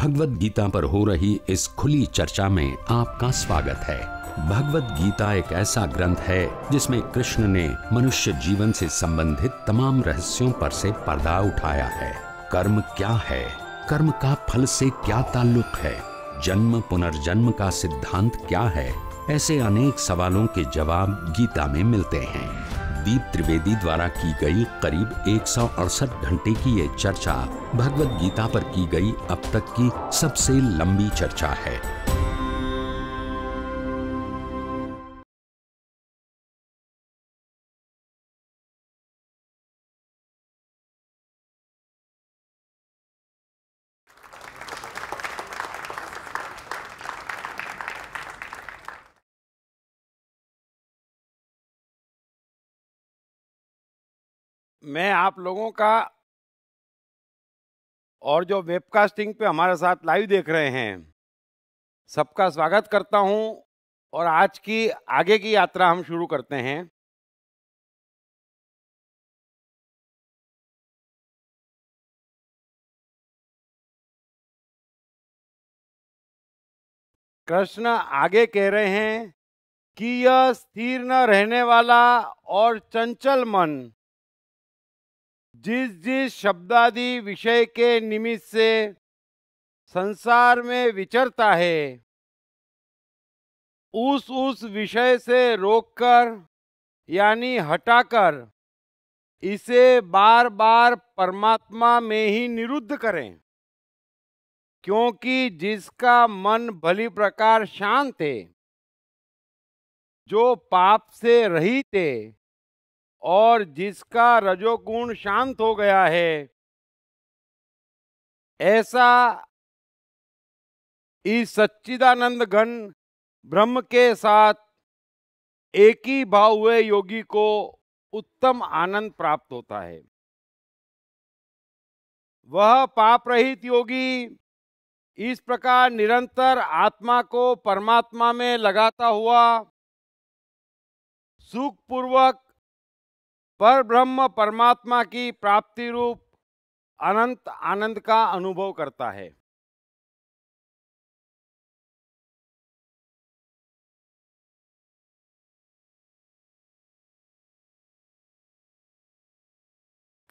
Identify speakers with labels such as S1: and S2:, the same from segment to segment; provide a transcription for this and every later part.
S1: भगवत गीता पर हो रही इस खुली चर्चा में आपका स्वागत है भगवत गीता एक ऐसा ग्रंथ है जिसमें कृष्ण ने मनुष्य जीवन से संबंधित तमाम रहस्यों पर से पर्दा उठाया है कर्म क्या है कर्म का फल से क्या ताल्लुक है जन्म पुनर्जन्म का सिद्धांत क्या है ऐसे अनेक सवालों के जवाब गीता में मिलते हैं दीप त्रिवेदी द्वारा की गई करीब एक घंटे की ये चर्चा भगवत गीता पर की गई अब
S2: तक की सबसे लंबी चर्चा है
S3: मैं आप लोगों का और जो वेबकास्टिंग पे हमारे साथ लाइव देख रहे हैं सबका स्वागत करता हूं और आज
S2: की आगे की यात्रा हम शुरू करते हैं
S3: कृष्ण आगे कह रहे हैं कि यह स्थिर न रहने वाला और चंचल मन जिस जिस शब्दादि विषय के निमित्त से संसार में विचरता है उस उस विषय से रोककर यानी हटाकर इसे बार बार परमात्मा में ही निरुद्ध करें क्योंकि जिसका मन भली प्रकार शांत है जो पाप से रहित है और जिसका रजोगुण शांत हो गया है ऐसा इस सच्चिदानंद घन ब्रह्म के साथ एक ही भाव हुए योगी को उत्तम आनंद प्राप्त होता है वह पाप रहित योगी इस प्रकार निरंतर आत्मा को परमात्मा में लगाता हुआ सुखपूर्वक पर ब्रह्म परमात्मा की प्राप्ति रूप अनंत आनंद का अनुभव करता है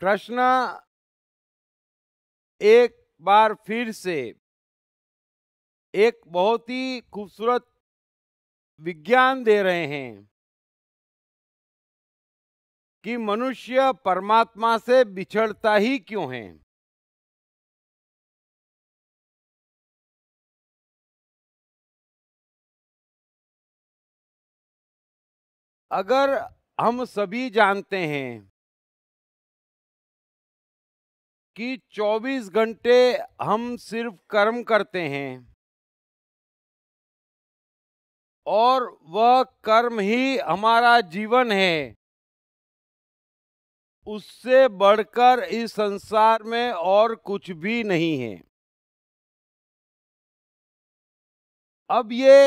S2: कृष्ण एक बार फिर से एक बहुत ही खूबसूरत विज्ञान दे रहे हैं कि मनुष्य परमात्मा से बिछड़ता ही क्यों है अगर हम सभी जानते हैं कि 24 घंटे हम सिर्फ कर्म करते हैं और वह
S3: कर्म ही हमारा जीवन है उससे बढ़कर इस संसार में और कुछ भी नहीं है अब ये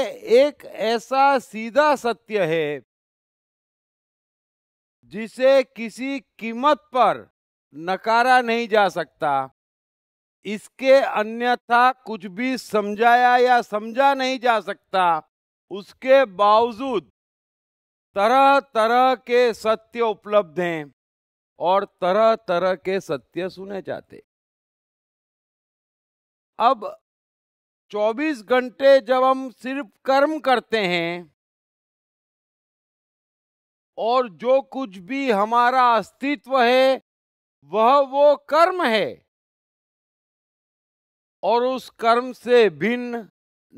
S3: एक ऐसा सीधा सत्य है जिसे किसी कीमत पर नकारा नहीं जा सकता इसके अन्यथा कुछ भी समझाया या समझा नहीं जा सकता उसके बावजूद तरह तरह के सत्य उपलब्ध हैं और तरह तरह के सत्य सुने जाते अब 24 घंटे जब हम सिर्फ कर्म करते हैं और जो कुछ भी हमारा अस्तित्व है वह वो कर्म है और उस कर्म से भिन्न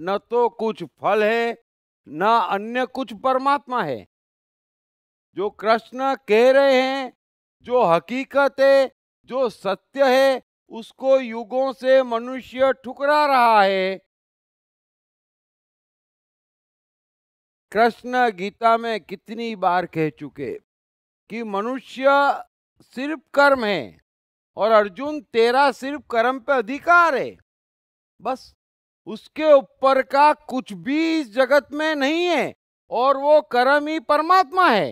S3: न तो कुछ फल है न अन्य कुछ परमात्मा है जो कृष्ण कह रहे हैं जो हकीकत है जो सत्य है उसको युगों से मनुष्य
S2: ठुकरा रहा है कृष्ण
S3: गीता में कितनी बार कह चुके कि मनुष्य सिर्फ कर्म है और अर्जुन तेरा सिर्फ कर्म पे अधिकार है बस उसके ऊपर का कुछ भी इस जगत में नहीं है और वो कर्म ही परमात्मा है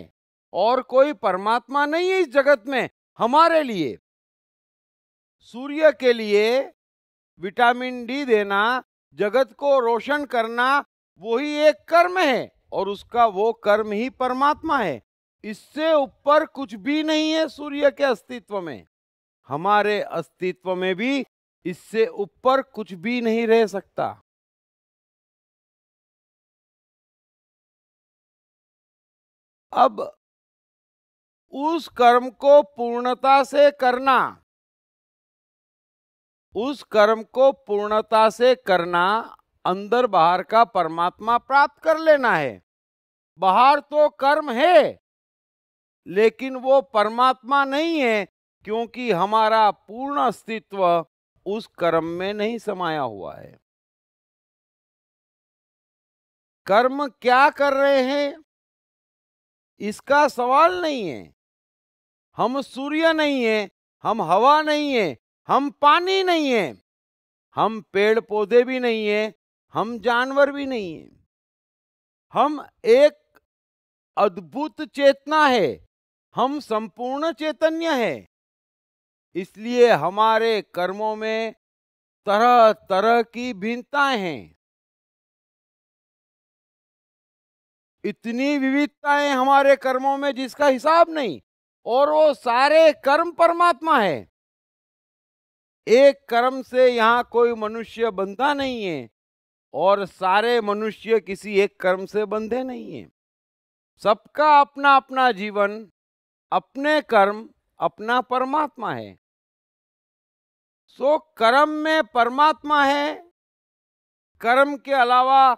S3: और कोई परमात्मा नहीं है इस जगत में हमारे लिए सूर्य के लिए विटामिन डी देना जगत को रोशन करना वही एक कर्म है और उसका वो कर्म ही परमात्मा है इससे ऊपर कुछ भी नहीं है सूर्य के अस्तित्व में हमारे अस्तित्व में भी इससे ऊपर कुछ
S2: भी नहीं रह सकता अब उस कर्म को पूर्णता
S3: से करना उस कर्म को पूर्णता से करना अंदर बाहर का परमात्मा प्राप्त कर लेना है बाहर तो कर्म है लेकिन वो परमात्मा नहीं है क्योंकि हमारा पूर्ण अस्तित्व उस कर्म में नहीं समाया हुआ है कर्म क्या कर रहे हैं इसका सवाल नहीं है हम सूर्य नहीं है हम हवा नहीं है हम पानी नहीं है हम पेड़ पौधे भी नहीं है हम जानवर भी नहीं है हम एक अद्भुत चेतना है हम संपूर्ण चैतन्य है इसलिए हमारे कर्मों में तरह तरह
S2: की भिन्नताएं हैं
S3: इतनी विविधताएं हमारे कर्मों में जिसका हिसाब नहीं और वो सारे कर्म परमात्मा है एक कर्म से यहाँ कोई मनुष्य बंधा नहीं है और सारे मनुष्य किसी एक कर्म से बंधे नहीं है सबका अपना अपना जीवन अपने कर्म अपना परमात्मा है सो कर्म में परमात्मा है कर्म के अलावा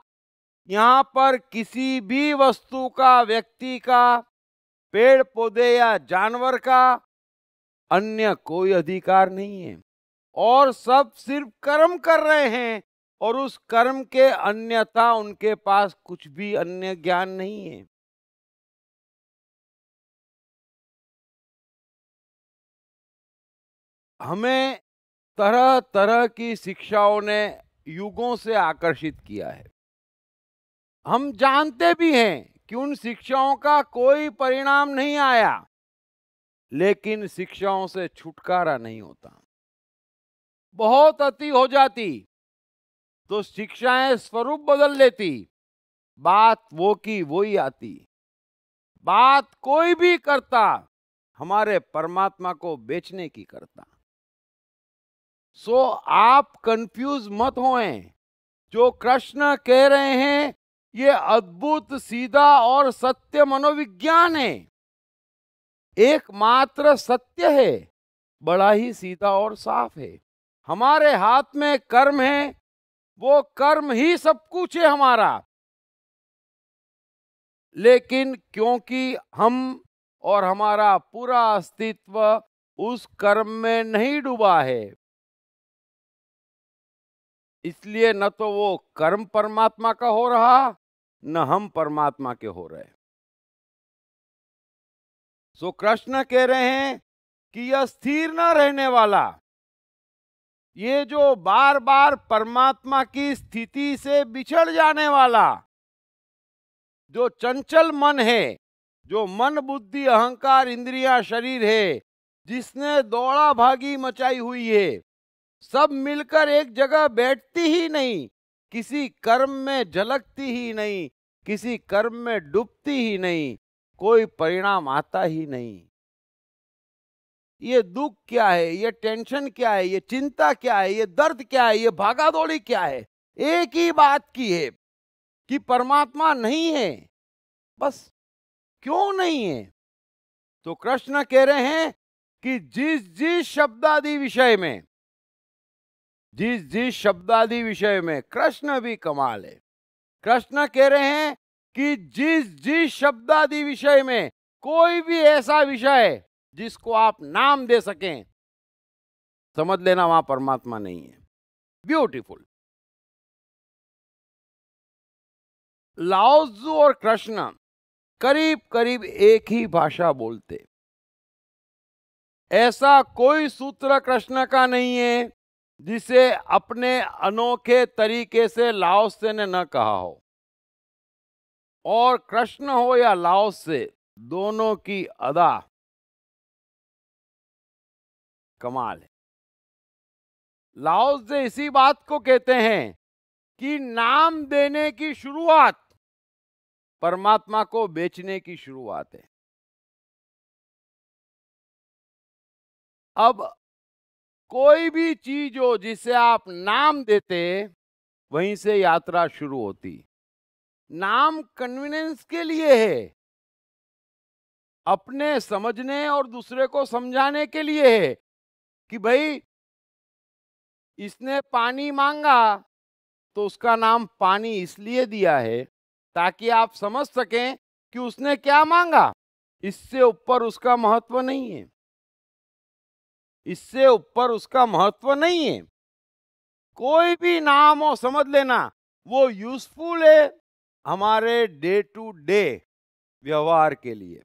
S3: यहाँ पर किसी भी वस्तु का व्यक्ति का पेड़ पौधे या जानवर का अन्य कोई अधिकार नहीं है और सब सिर्फ कर्म कर रहे हैं और उस कर्म के अन्यथा उनके पास कुछ भी अन्य ज्ञान नहीं है हमें तरह तरह की शिक्षाओं ने युगों से आकर्षित किया है हम जानते भी हैं कि उन शिक्षाओं का कोई परिणाम नहीं आया लेकिन शिक्षाओं से छुटकारा नहीं होता बहुत अति हो जाती तो शिक्षाएं स्वरूप बदल लेती बात वो की वो ही आती बात कोई भी करता हमारे परमात्मा को बेचने की करता सो आप कंफ्यूज मत होएं जो कृष्ण कह रहे हैं ये अद्भुत सीधा और सत्य मनोविज्ञान है एकमात्र सत्य है बड़ा ही सीधा और साफ है हमारे हाथ में कर्म है वो कर्म ही सब कुछ है हमारा लेकिन क्योंकि हम और हमारा पूरा अस्तित्व उस कर्म में नहीं डूबा है इसलिए न तो वो कर्म परमात्मा का हो रहा न हम परमात्मा के हो रहे सो कृष्ण कह रहे हैं कि यह स्थिर न रहने वाला ये जो बार बार परमात्मा की स्थिति से बिछड़ जाने वाला जो चंचल मन है जो मन बुद्धि अहंकार इंद्रिया शरीर है जिसने दौड़ा भागी मचाई हुई है सब मिलकर एक जगह बैठती ही नहीं किसी कर्म में झलकती ही नहीं किसी कर्म में डूबती ही नहीं कोई परिणाम आता ही नहीं ये दुख क्या है ये टेंशन क्या है ये चिंता क्या है ये दर्द क्या है ये दौड़ी क्या है एक ही बात की है कि परमात्मा नहीं है बस क्यों नहीं है तो कृष्ण कह रहे हैं कि जिस जिस शब्दादि विषय में जिस जिस शब्दादि विषय में कृष्ण भी कमाल है कृष्ण कह रहे हैं कि जिस जिस शब्दादि विषय में कोई भी ऐसा विषय जिसको आप नाम दे सकें समझ लेना वहां परमात्मा नहीं है ब्यूटीफुल
S2: लाओजू और कृष्ण
S3: करीब करीब एक ही भाषा बोलते ऐसा कोई सूत्र कृष्ण का नहीं है जिसे अपने अनोखे तरीके से लाओसे ने न कहा हो और कृष्ण हो या लाओसे दोनों की अदा
S2: कमाल है लाओसे इसी बात को कहते हैं कि नाम देने की शुरुआत परमात्मा को बेचने की शुरुआत है
S3: अब कोई भी चीज हो जिसे आप नाम देते वहीं से यात्रा शुरू होती नाम कन्वीनियंस के लिए है अपने समझने और दूसरे को समझाने के लिए है कि भाई इसने पानी मांगा तो उसका नाम पानी इसलिए दिया है ताकि आप समझ सकें कि उसने क्या मांगा इससे ऊपर उसका महत्व नहीं है इससे ऊपर उसका महत्व नहीं है कोई भी नाम हो समझ लेना वो यूजफुल है हमारे डे टू डे व्यवहार के लिए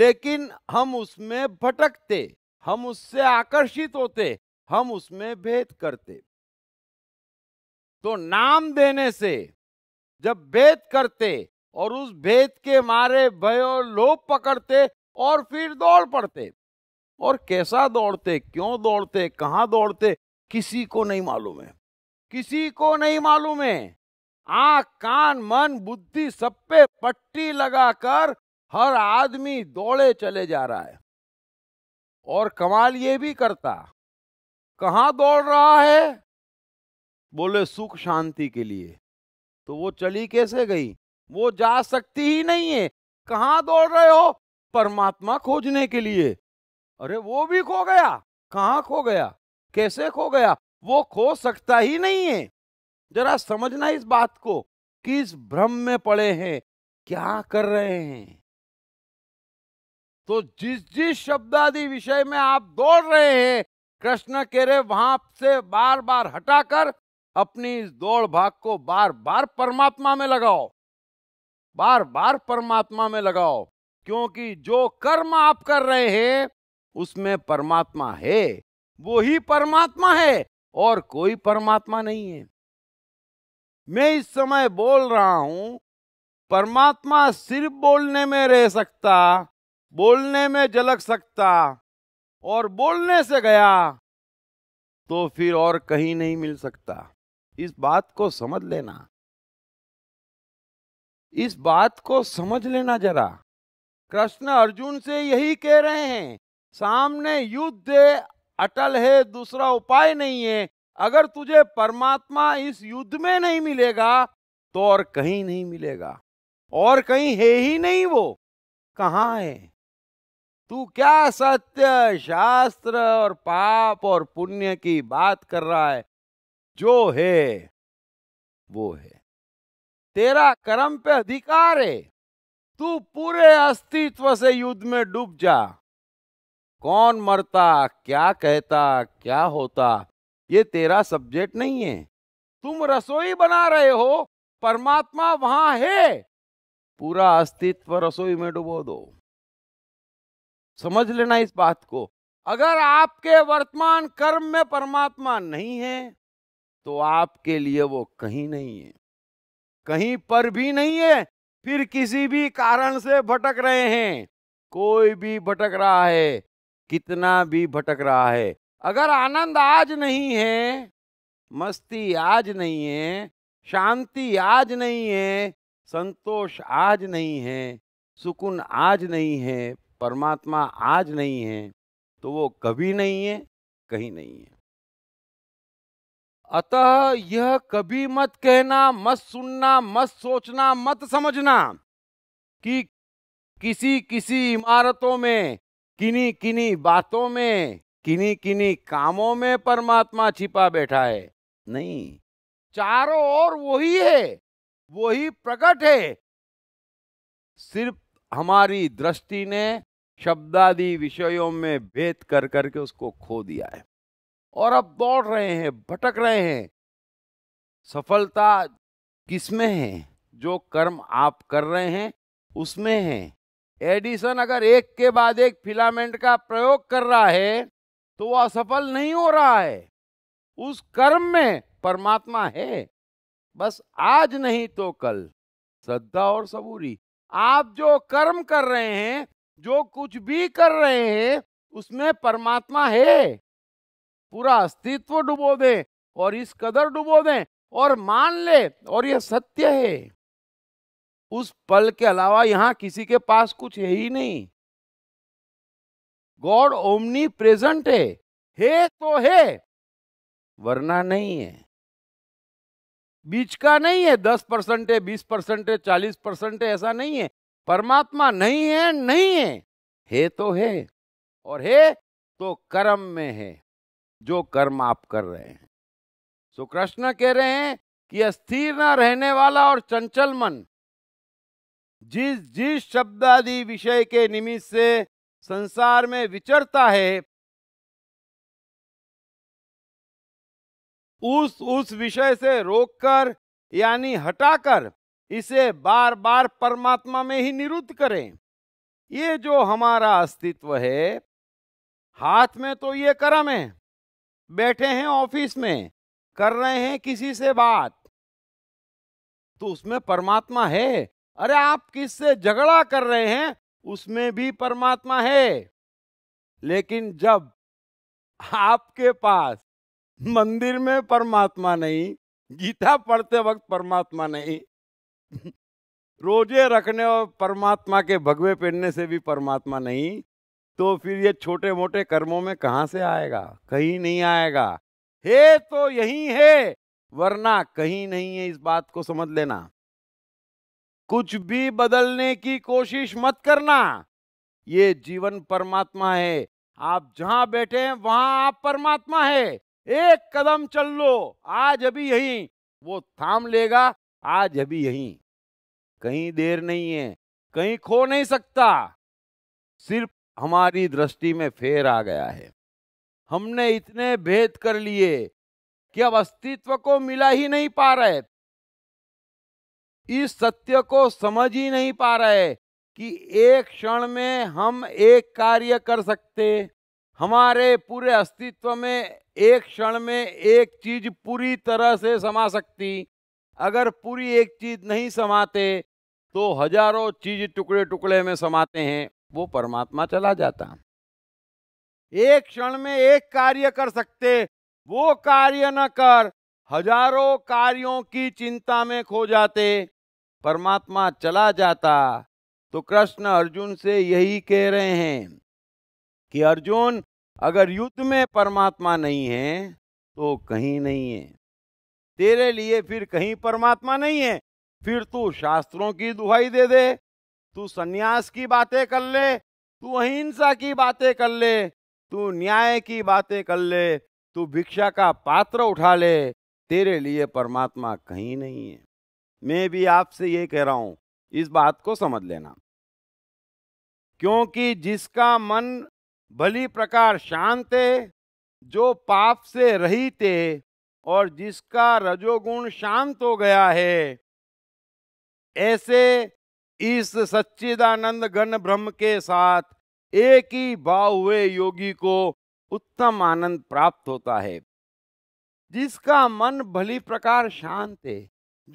S3: लेकिन हम उसमें भटकते हम उससे आकर्षित होते हम उसमें भेद करते तो नाम देने से जब भेद करते और उस भेद के मारे भय और लोभ पकड़ते और फिर दौड़ पड़ते और कैसा दौड़ते क्यों दौड़ते कहाँ दौड़ते किसी को नहीं मालूम है किसी को नहीं मालूम है आंख कान मन बुद्धि सब पे पट्टी लगाकर हर आदमी दौड़े चले जा रहा है और कमाल ये भी करता कहाँ दौड़ रहा है बोले सुख शांति के लिए तो वो चली कैसे गई वो जा सकती ही नहीं है कहाँ दौड़ रहे हो परमात्मा खोजने के लिए अरे वो भी खो गया कहाँ खो गया कैसे खो गया वो खो सकता ही नहीं है जरा समझना इस बात को कि इस भ्रम में पड़े हैं क्या कर रहे हैं तो जिस जिस शब्दादि विषय में आप दौड़ रहे हैं कृष्ण कह रहे वहां से बार बार हटाकर अपनी इस दौड़ भाग को बार बार परमात्मा में लगाओ बार बार परमात्मा में लगाओ क्योंकि जो कर्म आप कर रहे हैं उसमें परमात्मा है वो ही परमात्मा है और कोई परमात्मा नहीं है मैं इस समय बोल रहा हूं परमात्मा सिर्फ बोलने में रह सकता बोलने में झलक सकता और बोलने से गया तो फिर और कहीं नहीं मिल सकता इस बात को समझ लेना इस बात को समझ लेना जरा कृष्ण अर्जुन से यही कह रहे हैं सामने युद्ध अटल है दूसरा उपाय नहीं है अगर तुझे परमात्मा इस युद्ध में नहीं मिलेगा तो और कहीं नहीं मिलेगा और कहीं है ही नहीं वो कहा है तू क्या सत्य शास्त्र और पाप और पुण्य की बात कर रहा है जो है वो है तेरा कर्म पे अधिकार है तू पूरे अस्तित्व से युद्ध में डूब जा कौन मरता क्या कहता क्या होता ये तेरा सब्जेक्ट नहीं है तुम रसोई बना रहे हो परमात्मा वहां है पूरा अस्तित्व रसोई में डुबो दो समझ लेना इस बात को अगर आपके वर्तमान कर्म में परमात्मा नहीं है तो आपके लिए वो कहीं नहीं है कहीं पर भी नहीं है फिर किसी भी कारण से भटक रहे हैं कोई भी भटक रहा है कितना भी भटक रहा है अगर आनंद आज नहीं है मस्ती आज नहीं है शांति आज नहीं है संतोष आज नहीं है सुकून आज नहीं है परमात्मा आज नहीं है तो वो कभी नहीं है कहीं नहीं है अतः यह कभी मत कहना मत सुनना मत सोचना मत समझना कि किसी किसी इमारतों में किनी किनी बातों में किनी किनी कामों में परमात्मा छिपा बैठा है नहीं चारों ओर वही है वही प्रकट है सिर्फ हमारी दृष्टि ने शब्दादि विषयों में भेद कर करके उसको खो दिया है और अब दौड़ रहे हैं भटक रहे हैं सफलता किसमें है जो कर्म आप कर रहे हैं उसमें है एडिसन अगर एक के बाद एक फिलामेंट का प्रयोग कर रहा है तो वह असफल नहीं हो रहा है उस कर्म में परमात्मा है बस आज नहीं तो कल श्रद्धा और सबूरी आप जो कर्म कर रहे हैं जो कुछ भी कर रहे हैं उसमें परमात्मा है पूरा अस्तित्व डुबो दे और इस कदर डुबो दे और मान ले और यह सत्य है उस पल के अलावा यहां किसी के पास कुछ है ही नहीं गॉड ओमनी प्रेजेंट है है तो है वरना नहीं है बीच का नहीं है दस परसेंट है बीस परसेंट है चालीस परसेंट है ऐसा नहीं है परमात्मा नहीं है नहीं है है तो है और है तो कर्म में है जो कर्म आप कर रहे हैं सो कृष्ण कह रहे हैं कि अस्थिर ना रहने वाला और चंचल मन जिस जिस शब्द आदि विषय के निमित्त से
S2: संसार में विचरता है
S3: उस उस विषय से रोककर यानी हटाकर इसे बार बार परमात्मा में ही निरुद्ध करें ये जो हमारा अस्तित्व है हाथ में तो ये कर्म है बैठे हैं ऑफिस में कर रहे हैं किसी से बात तो उसमें परमात्मा है अरे आप किससे झगड़ा कर रहे हैं उसमें भी परमात्मा है लेकिन जब आपके पास मंदिर में परमात्मा नहीं गीता पढ़ते वक्त परमात्मा नहीं रोजे रखने और परमात्मा के भगवे पहनने से भी परमात्मा नहीं तो फिर ये छोटे मोटे कर्मों में कहां से आएगा कहीं नहीं आएगा हे तो यही है वरना कहीं नहीं है इस बात को समझ लेना कुछ भी बदलने की कोशिश मत करना ये जीवन परमात्मा है आप जहां बैठे हैं वहां आप परमात्मा है एक कदम चल लो आज अभी यही वो थाम लेगा आज अभी यही कहीं देर नहीं है कहीं खो नहीं सकता सिर्फ हमारी दृष्टि में फेर आ गया है हमने इतने भेद कर लिए कि अब अस्तित्व को मिला ही नहीं पा रहे इस सत्य को समझ ही नहीं पा रहे कि एक क्षण में हम एक कार्य कर सकते हमारे पूरे अस्तित्व में एक क्षण में एक चीज पूरी तरह से समा सकती अगर पूरी एक चीज नहीं समाते तो हजारों चीज टुकड़े टुकड़े में समाते हैं वो परमात्मा चला जाता एक क्षण में एक कार्य कर सकते वो कार्य न कर हजारों कार्यों की चिंता में खो जाते परमात्मा चला जाता तो कृष्ण अर्जुन से यही कह रहे हैं कि अर्जुन अगर युद्ध में परमात्मा नहीं है तो कहीं नहीं है तेरे लिए फिर कहीं परमात्मा नहीं है फिर तू शास्त्रों की दुहाई दे दे तू सन्यास की बातें कर ले तू अहिंसा की बातें कर ले तू न्याय की बातें कर ले तू भिक्षा का पात्र उठा ले तेरे लिए परमात्मा कहीं नहीं है मैं भी आपसे ये कह रहा हूं इस बात को समझ लेना क्योंकि जिसका मन भली प्रकार शांत है जो पाप से रहित है और जिसका रजोगुण शांत हो गया है ऐसे इस सच्चिदानंद गण ब्रह्म के साथ एक ही भाव हुए योगी को उत्तम आनंद प्राप्त होता है जिसका मन भली प्रकार शांत है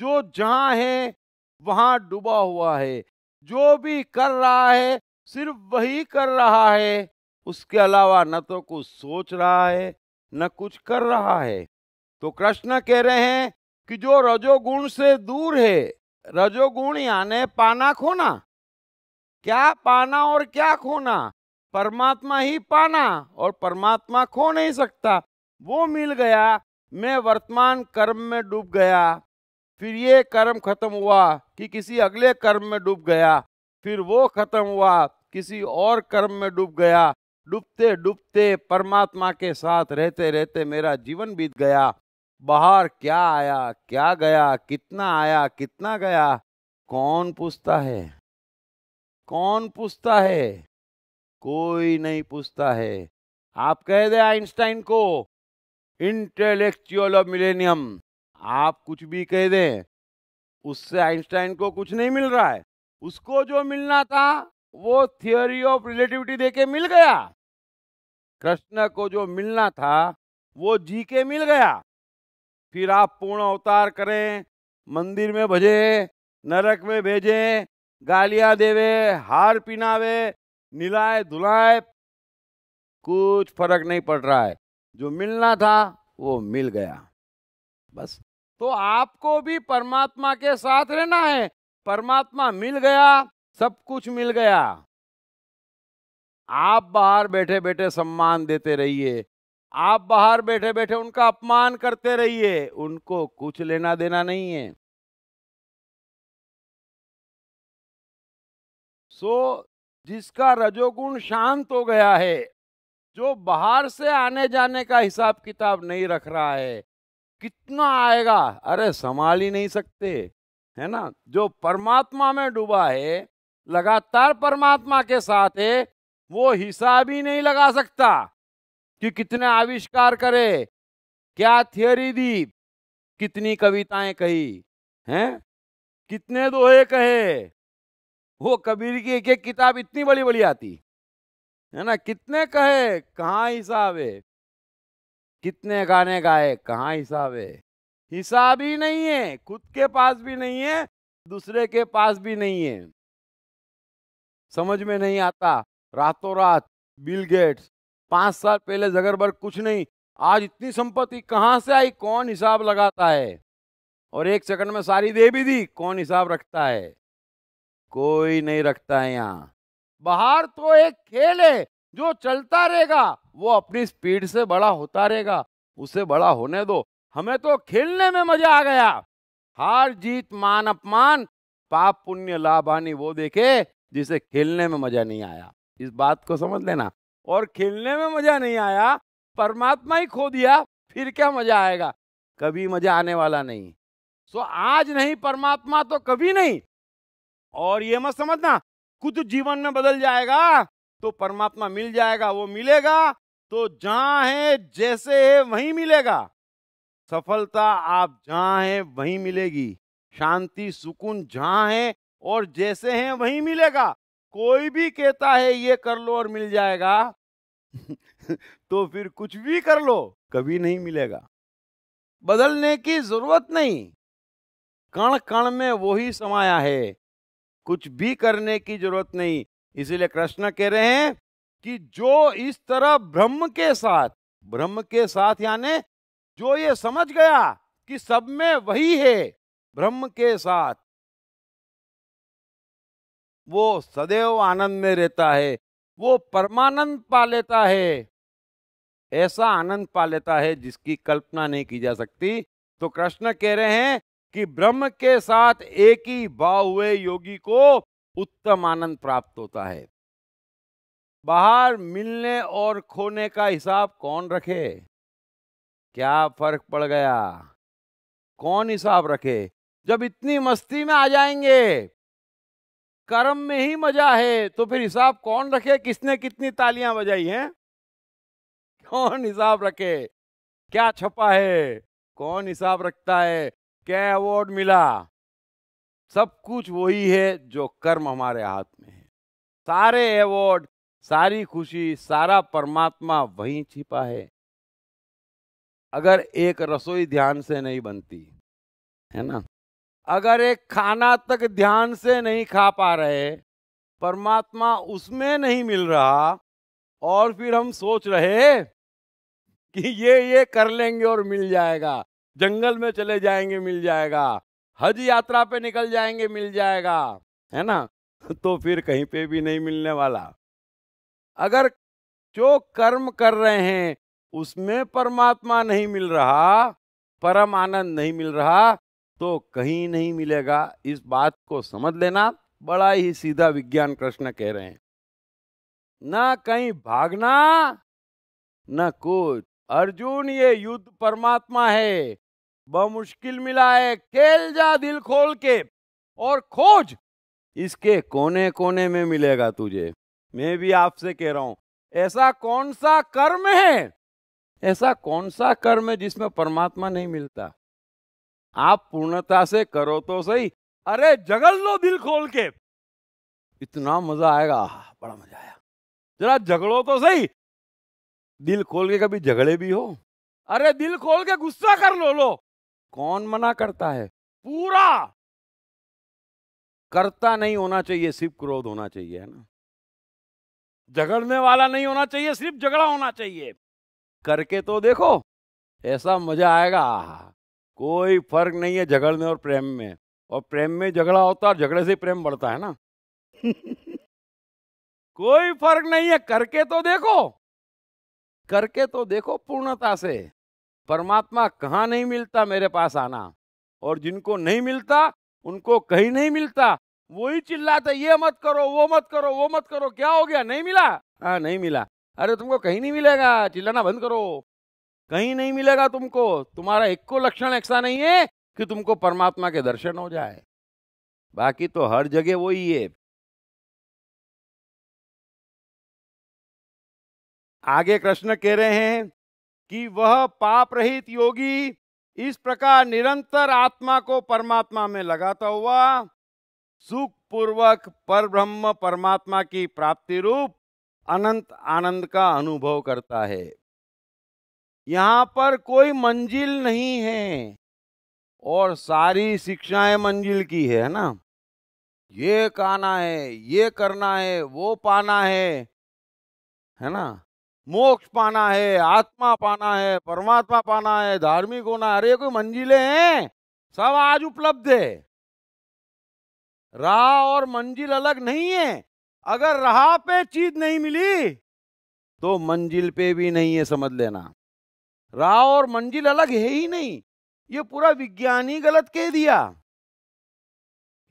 S3: जो जहां है वहां डूबा हुआ है जो भी कर रहा है सिर्फ वही कर रहा है उसके अलावा न तो कुछ सोच रहा है न कुछ कर रहा है तो कृष्ण कह रहे हैं कि जो रजोगुण से दूर है रजोगुण यानी पाना खोना क्या पाना और क्या खोना परमात्मा ही पाना और परमात्मा खो नहीं सकता वो मिल गया मैं वर्तमान कर्म में डूब गया फिर ये कर्म खत्म हुआ कि किसी अगले कर्म में डूब गया फिर वो खत्म हुआ किसी और कर्म में डूब गया डूबते डूबते परमात्मा के साथ रहते रहते मेरा जीवन बीत गया बाहर क्या आया क्या गया कितना आया कितना गया कौन पूछता है कौन पूछता है कोई नहीं पूछता है आप कह दे आइंस्टाइन को इंटेलेक्चुअल ऑफ मिलेनियम आप कुछ भी कह दें उससे आइंस्टाइन को कुछ नहीं मिल रहा है उसको जो मिलना था वो थियोरी ऑफ रिलेटिविटी देके मिल गया कृष्ण को जो मिलना था वो जी के मिल गया फिर आप पूर्ण अवतार करें मंदिर में भजे नरक में भेजे गालियां देवे हार पिनावे निलाए धुलाए कुछ फर्क नहीं पड़ रहा है जो मिलना था वो मिल गया बस तो आपको भी परमात्मा के साथ रहना है परमात्मा मिल गया सब कुछ मिल गया आप बाहर बैठे बैठे सम्मान देते रहिए आप बाहर बैठे बैठे उनका अपमान करते रहिए उनको कुछ लेना देना नहीं है सो so, जिसका रजोगुण शांत हो गया है जो बाहर से आने जाने का हिसाब किताब नहीं रख रहा है कितना आएगा अरे संभाल ही नहीं सकते है ना जो परमात्मा में डूबा है लगातार परमात्मा के साथ है वो हिसाब ही नहीं लगा सकता कि कितने आविष्कार करे क्या थियोरी दी कितनी कविताएं कही हैं कितने दोहे कहे वो कबीर की एक एक किताब इतनी बड़ी बड़ी आती है ना कितने कहे कहाँ हिसाब है कितने गाने गाए कहाँ हिसाब है हिसाब ही नहीं है खुद के पास भी नहीं है दूसरे के पास भी नहीं है समझ में नहीं आता रातों रात बिल गेट्स पांच साल पहले जगरबर्ग कुछ नहीं आज इतनी संपत्ति कहाँ से आई कौन हिसाब लगाता है और एक सेकंड में सारी दे भी दी कौन हिसाब रखता है कोई नहीं रखता है यहाँ बाहर तो एक खेल है जो चलता रहेगा वो अपनी स्पीड से बड़ा होता रहेगा उसे बड़ा होने दो हमें तो खेलने में मजा आ गया हार जीत मान अपमान पाप पुण्य लाभ हानि वो देखे जिसे खेलने में मजा नहीं आया इस बात को समझ लेना और खेलने में मजा नहीं आया परमात्मा ही खो दिया फिर क्या मजा आएगा कभी मजा आने वाला नहीं सो आज नहीं परमात्मा तो कभी नहीं और ये मत समझना कुछ जीवन में बदल जाएगा तो परमात्मा मिल जाएगा वो मिलेगा तो जहां है जैसे है वही मिलेगा सफलता आप जहां है वही मिलेगी शांति सुकून जहां है और जैसे हैं वही मिलेगा कोई भी कहता है ये कर लो और मिल जाएगा तो फिर कुछ भी कर लो कभी नहीं मिलेगा बदलने की जरूरत नहीं कण कण में वो ही समाया है कुछ भी करने की जरूरत नहीं इसीलिए कृष्ण कह रहे हैं कि जो इस तरह ब्रह्म के साथ ब्रह्म के साथ यानी जो ये समझ गया कि सब में वही है ब्रह्म के साथ वो सदैव आनंद में रहता है वो परमानंद पा लेता है ऐसा आनंद पा लेता है जिसकी कल्पना नहीं की जा सकती तो कृष्ण कह रहे हैं कि ब्रह्म के साथ एक ही भाव हुए योगी को उत्तम आनंद प्राप्त होता है बाहर मिलने और खोने का हिसाब कौन रखे क्या फर्क पड़ गया कौन हिसाब रखे जब इतनी मस्ती में आ जाएंगे कर्म में ही मजा है तो फिर हिसाब कौन रखे किसने कितनी तालियां बजाई हैं कौन हिसाब रखे क्या छपा है कौन हिसाब रखता है क्या अवार्ड मिला सब कुछ वही है जो कर्म हमारे हाथ में है सारे अवार्ड सारी खुशी सारा परमात्मा वहीं छिपा है अगर एक रसोई ध्यान से नहीं बनती है ना अगर एक खाना तक ध्यान से नहीं खा पा रहे परमात्मा उसमें नहीं मिल रहा और फिर हम सोच रहे कि ये ये कर लेंगे और मिल जाएगा जंगल में चले जाएंगे मिल जाएगा हज यात्रा पे निकल जाएंगे मिल जाएगा है ना तो फिर कहीं पे भी नहीं मिलने वाला अगर जो कर्म कर रहे हैं उसमें परमात्मा नहीं मिल रहा परम आनंद नहीं मिल रहा तो कहीं नहीं मिलेगा इस बात को समझ लेना बड़ा ही सीधा विज्ञान कृष्ण कह रहे हैं ना कहीं भागना ना कुछ अर्जुन ये युद्ध परमात्मा है बमुश्किल मिला है खेल जा दिल खोल के और खोज इसके कोने कोने में मिलेगा तुझे मैं भी आपसे कह रहा हूं ऐसा कौन सा कर्म है ऐसा कौन सा कर्म है जिसमें परमात्मा नहीं मिलता आप पूर्णता से करो तो सही अरे जगल लो दिल खोल के इतना मजा आएगा बड़ा मजा आया जरा झगड़ो तो सही दिल खोल के कभी झगड़े भी हो अरे दिल खोल के गुस्सा कर लो लो कौन मना करता है
S2: पूरा
S3: करता नहीं होना चाहिए सिर्फ क्रोध होना चाहिए है ना झगड़ने वाला नहीं होना चाहिए सिर्फ झगड़ा होना चाहिए करके तो देखो ऐसा मजा आएगा कोई फर्क नहीं है झगड़ में और प्रेम में और प्रेम में झगड़ा होता है झगड़े से प्रेम बढ़ता है ना कोई फर्क नहीं है करके तो देखो करके तो देखो पूर्णता से परमात्मा कहाँ नहीं मिलता मेरे पास आना और जिनको नहीं मिलता उनको कहीं नहीं मिलता वो ही चिल्लाते ये मत करो वो मत करो वो मत करो क्या हो गया नहीं मिला हाँ नहीं मिला अरे तुमको कहीं नहीं मिलेगा चिल्लाना बंद करो कहीं नहीं मिलेगा तुमको तुम्हारा एक को लक्षण ऐसा नहीं है कि तुमको परमात्मा के दर्शन हो जाए बाकी
S2: तो हर जगह वही है
S3: आगे कृष्ण कह रहे हैं कि वह पाप रहित योगी इस प्रकार निरंतर आत्मा को परमात्मा में लगाता हुआ सुखपूर्वक पर ब्रह्म परमात्मा की प्राप्ति रूप अनंत आनंद का अनुभव करता है यहाँ पर कोई मंजिल नहीं है और सारी शिक्षाएं मंजिल की है ना ये कहना है ये करना है वो पाना है है ना मोक्ष पाना है आत्मा पाना है परमात्मा पाना है धार्मिक होना अरे कोई मंजिलें हैं सब आज उपलब्ध है राह और मंजिल अलग नहीं है अगर राह पे चीज नहीं मिली तो मंजिल पे भी नहीं है समझ लेना राह और मंजिल अलग है ही नहीं ये पूरा विज्ञानी गलत कह दिया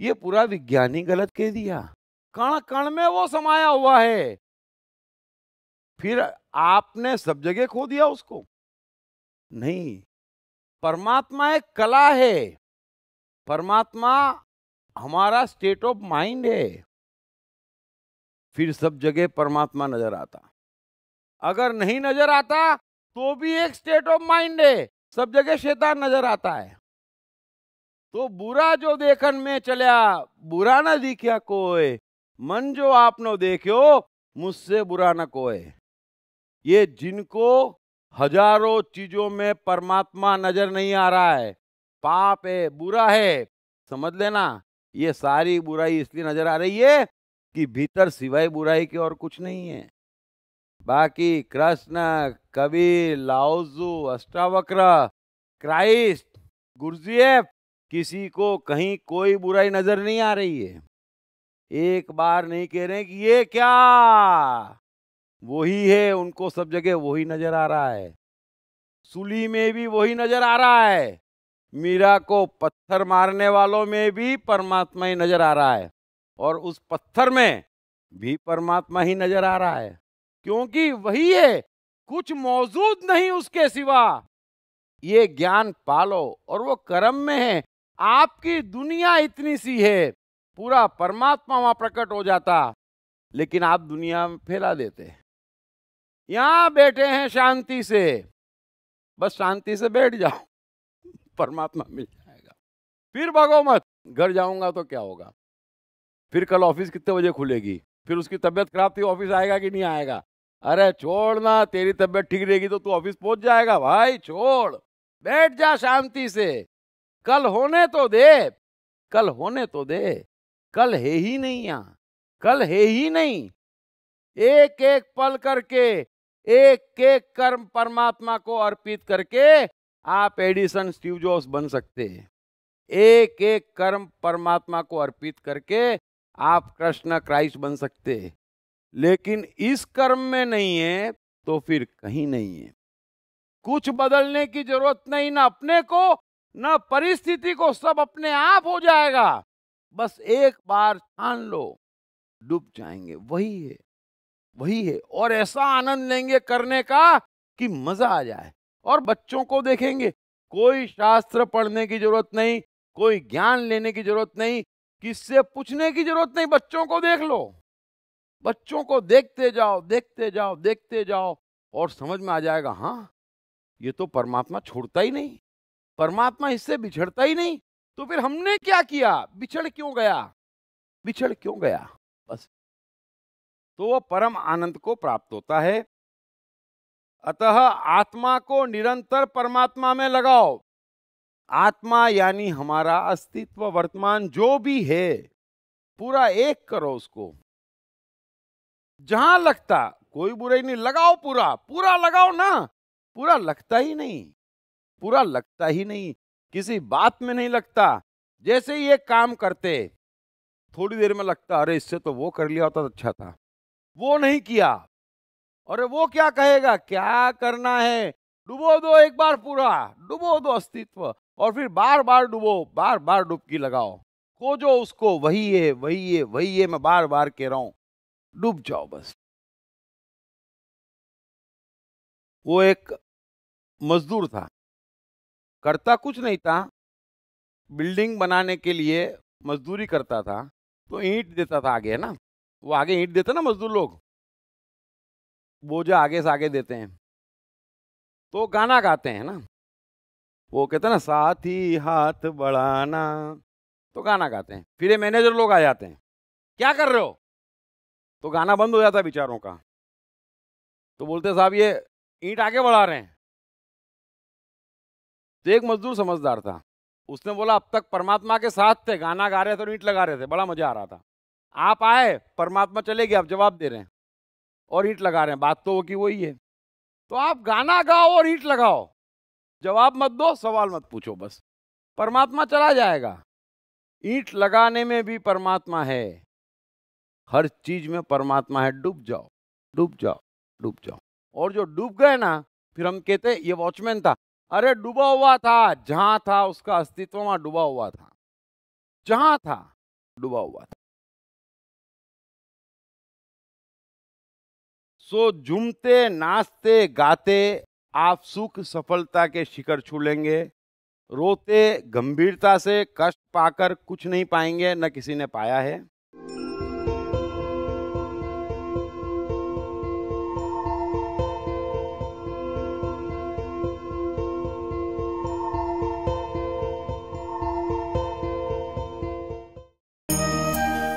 S3: ये पूरा विज्ञानी गलत कह दिया कण कण में वो समाया हुआ है फिर आपने सब जगह खो दिया उसको नहीं परमात्मा एक कला है परमात्मा हमारा स्टेट ऑफ माइंड है फिर सब जगह परमात्मा नजर आता अगर नहीं नजर आता तो भी एक स्टेट ऑफ माइंड है सब जगह शैतान नजर आता है तो बुरा जो देखन में चलिया बुरा ना दिखिया कोई मन जो आपनो देखो मुझसे बुरा ना कोई ये जिनको हजारों चीजों में परमात्मा नजर नहीं आ रहा है पाप है बुरा है समझ लेना ये सारी बुराई इसलिए नजर आ रही है कि भीतर सिवाय बुराई के और कुछ नहीं है बाकी Krishna Kabir Lao Tzu Ashtavakra Christ Gurdjieff किसी को कहीं कोई बुराई नजर नहीं आ रही है एक बार नहीं कह रहे कि ये क्या वही है उनको सब जगह वही नजर आ रहा है सुली में भी वही नजर आ रहा है मीरा को पत्थर मारने वालों में भी परमात्मा ही नजर आ रहा है और उस पत्थर में भी परमात्मा ही नजर आ रहा है क्योंकि वही है कुछ मौजूद नहीं उसके सिवा ये ज्ञान पालो और वो कर्म में है आपकी दुनिया इतनी सी है पूरा परमात्मा वहां प्रकट हो जाता लेकिन आप दुनिया में फैला देते यहां बैठे हैं शांति से बस शांति से बैठ जाओ परमात्मा मिल जाएगा फिर भागो मत घर जाऊंगा तो क्या होगा फिर कल ऑफिस कितने बजे खुलेगी फिर उसकी तबियत खराब थी ऑफिस आएगा कि नहीं आएगा अरे छोड़ना तेरी तबीयत ठीक रहेगी तो तू ऑफिस पहुंच जाएगा भाई छोड़ बैठ जा शांति से कल होने तो दे कल होने तो दे कल है ही नहीं यहाँ कल है ही नहीं एक एक पल करके एक एक कर्म परमात्मा को अर्पित करके आप एडिसन स्टीव जॉब्स बन सकते हैं एक एक कर्म परमात्मा को अर्पित करके आप कृष्ण क्राइस्ट बन सकते हैं लेकिन इस कर्म में नहीं है तो फिर कहीं नहीं है कुछ बदलने की जरूरत नहीं ना अपने को ना परिस्थिति को सब अपने आप हो जाएगा बस एक बार छान लो डूब जाएंगे वही है वही है और ऐसा आनंद लेंगे करने का कि मजा आ जाए और बच्चों को देखेंगे कोई शास्त्र पढ़ने की जरूरत नहीं कोई ज्ञान लेने की जरूरत नहीं किससे पूछने की जरूरत नहीं बच्चों को देख लो बच्चों को देखते जाओ देखते जाओ देखते जाओ और समझ में आ जाएगा हाँ ये तो परमात्मा छोड़ता ही नहीं परमात्मा इससे बिछड़ता ही नहीं तो फिर हमने क्या किया बिछड़ क्यों गया बिछड़ क्यों गया बस तो वह परम आनंद को प्राप्त होता है अतः आत्मा को निरंतर परमात्मा में लगाओ आत्मा यानी हमारा अस्तित्व वर्तमान जो भी है पूरा एक करो उसको जहां लगता कोई बुराई नहीं लगाओ पूरा पूरा लगाओ ना पूरा लगता ही नहीं पूरा लगता ही नहीं किसी बात में नहीं लगता जैसे ये काम करते थोड़ी देर में लगता अरे इससे तो वो कर लिया होता तो अच्छा था वो नहीं किया अरे वो क्या कहेगा क्या करना है डुबो दो एक बार पूरा डुबो दो अस्तित्व और फिर बार बार डुबो बार बार डुबकी लगाओ खोजो उसको वही है वही है वही है मैं बार बार कह रहा हूं डूब जाओ बस
S2: वो एक मजदूर था
S3: करता कुछ नहीं था बिल्डिंग बनाने के लिए मजदूरी करता था तो ईंट देता था आगे है ना वो आगे ईंट देते ना मजदूर लोग बोझा आगे से आगे देते हैं तो गाना गाते हैं ना वो कहते ना साथ ही हाथ बढ़ाना तो गाना गाते हैं फिर ये मैनेजर लोग आ जाते हैं क्या कर रहे हो तो गाना बंद हो जाता बेचारों का तो बोलते साहब ये ईंट आगे बढ़ा रहे हैं तो एक मजदूर समझदार था उसने बोला अब तक परमात्मा के साथ थे गाना गा रहे थे और ईंट लगा रहे थे बड़ा मजा आ रहा था आप आए परमात्मा चले गए आप जवाब दे रहे हैं और ईंट लगा रहे हैं बात तो वो की वही है तो आप गाना गाओ और ईंट लगाओ जवाब मत दो सवाल मत पूछो बस परमात्मा चला जाएगा ईंट लगाने में भी परमात्मा है हर चीज में परमात्मा है डूब जाओ डूब जाओ डूब जाओ और जो डूब गए ना फिर हम कहते ये वॉचमैन था अरे डूबा हुआ था जहां था उसका अस्तित्व वहां डूबा हुआ था जहां था डूबा हुआ
S2: था सो
S3: झूमते नाचते गाते आप सुख सफलता के शिखर छू लेंगे रोते गंभीरता से कष्ट पाकर कुछ नहीं पाएंगे न किसी ने पाया है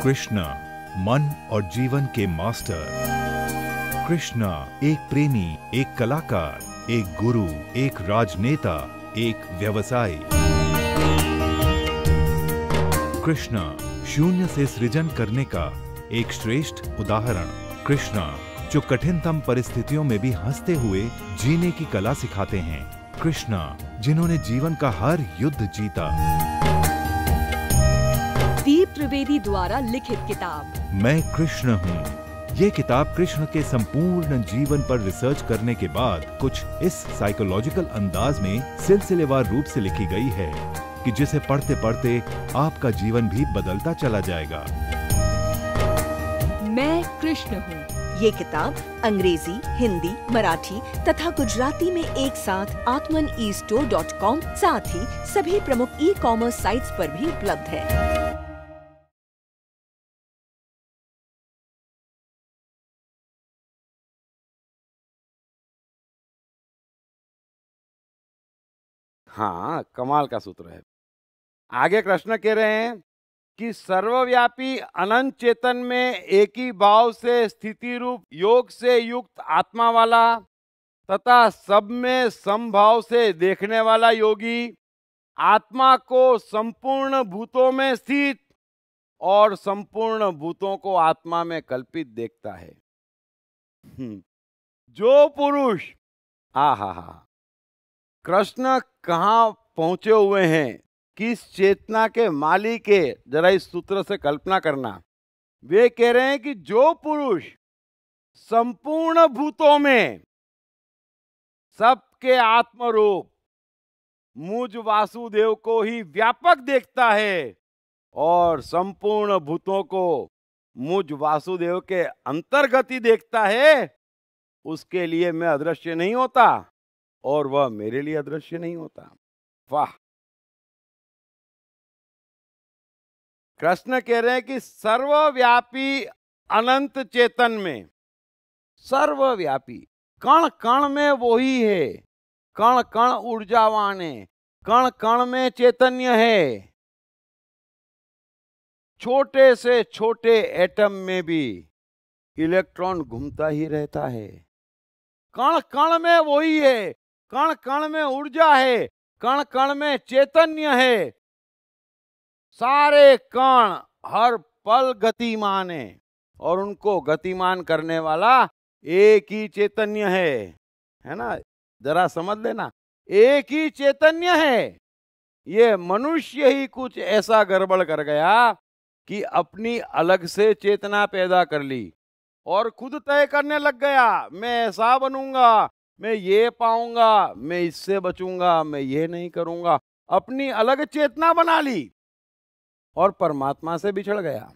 S1: कृष्णा मन और जीवन के मास्टर कृष्णा एक प्रेमी एक कलाकार एक गुरु एक राजनेता एक व्यवसायी कृष्णा शून्य से सृजन करने का एक श्रेष्ठ उदाहरण कृष्णा जो कठिनतम परिस्थितियों में भी हंसते हुए जीने की कला सिखाते हैं कृष्णा जिन्होंने जीवन का हर युद्ध जीता
S4: त्रिवेदी द्वारा लिखित किताब
S1: मैं कृष्ण हूँ ये किताब कृष्ण के संपूर्ण जीवन पर रिसर्च करने के बाद कुछ इस साइकोलॉजिकल अंदाज में सिलसिलेवार रूप से लिखी गई है कि जिसे पढ़ते पढ़ते आपका जीवन भी बदलता चला जाएगा
S4: मैं कृष्ण हूँ ये किताब अंग्रेजी हिंदी मराठी तथा गुजराती में एक साथ आत्मन ई स्टोर डॉट कॉम साथ ही सभी प्रमुख ई कॉमर्स साइट्स पर भी उपलब्ध है
S2: हाँ
S3: कमाल का सूत्र है आगे कृष्ण कह रहे हैं कि सर्वव्यापी अनंत चेतन में एक ही भाव से स्थिति रूप योग से युक्त आत्मा वाला तथा सब में समभाव से देखने वाला योगी आत्मा को संपूर्ण भूतों में स्थित और संपूर्ण भूतों को आत्मा में कल्पित देखता है हम्म, जो पुरुष आ हाँ, हा हा कृष्ण कहाँ पहुंचे हुए हैं किस चेतना के मालिक है जरा इस सूत्र से कल्पना करना वे कह रहे हैं कि जो पुरुष संपूर्ण भूतों में सबके आत्मरूप मुझ वासुदेव को ही व्यापक देखता है और संपूर्ण भूतों को मुझ वासुदेव के अंतर्गति देखता है उसके लिए मैं अदृश्य नहीं होता और वह मेरे लिए अदृश्य नहीं होता
S2: वाह कृष्ण कह रहे हैं कि
S3: सर्वव्यापी अनंत चेतन में सर्वव्यापी कण कण में वो ही है कण कण ऊर्जावान है कण कण में चैतन्य है छोटे से छोटे एटम में भी इलेक्ट्रॉन घूमता ही रहता है कण कण में वही है कण कण में ऊर्जा है कण कण में चैतन्य है सारे कण हर पल गतिमान है और उनको गतिमान करने वाला एक ही चैतन्य है है ना जरा समझ लेना एक ही चैतन्य है ये मनुष्य ही कुछ ऐसा गड़बड़ कर गया कि अपनी अलग से चेतना पैदा कर ली और खुद तय करने लग गया मैं ऐसा बनूंगा मैं ये पाऊंगा मैं इससे बचूंगा मैं ये नहीं करूंगा अपनी अलग चेतना बना ली और परमात्मा से बिछड़ गया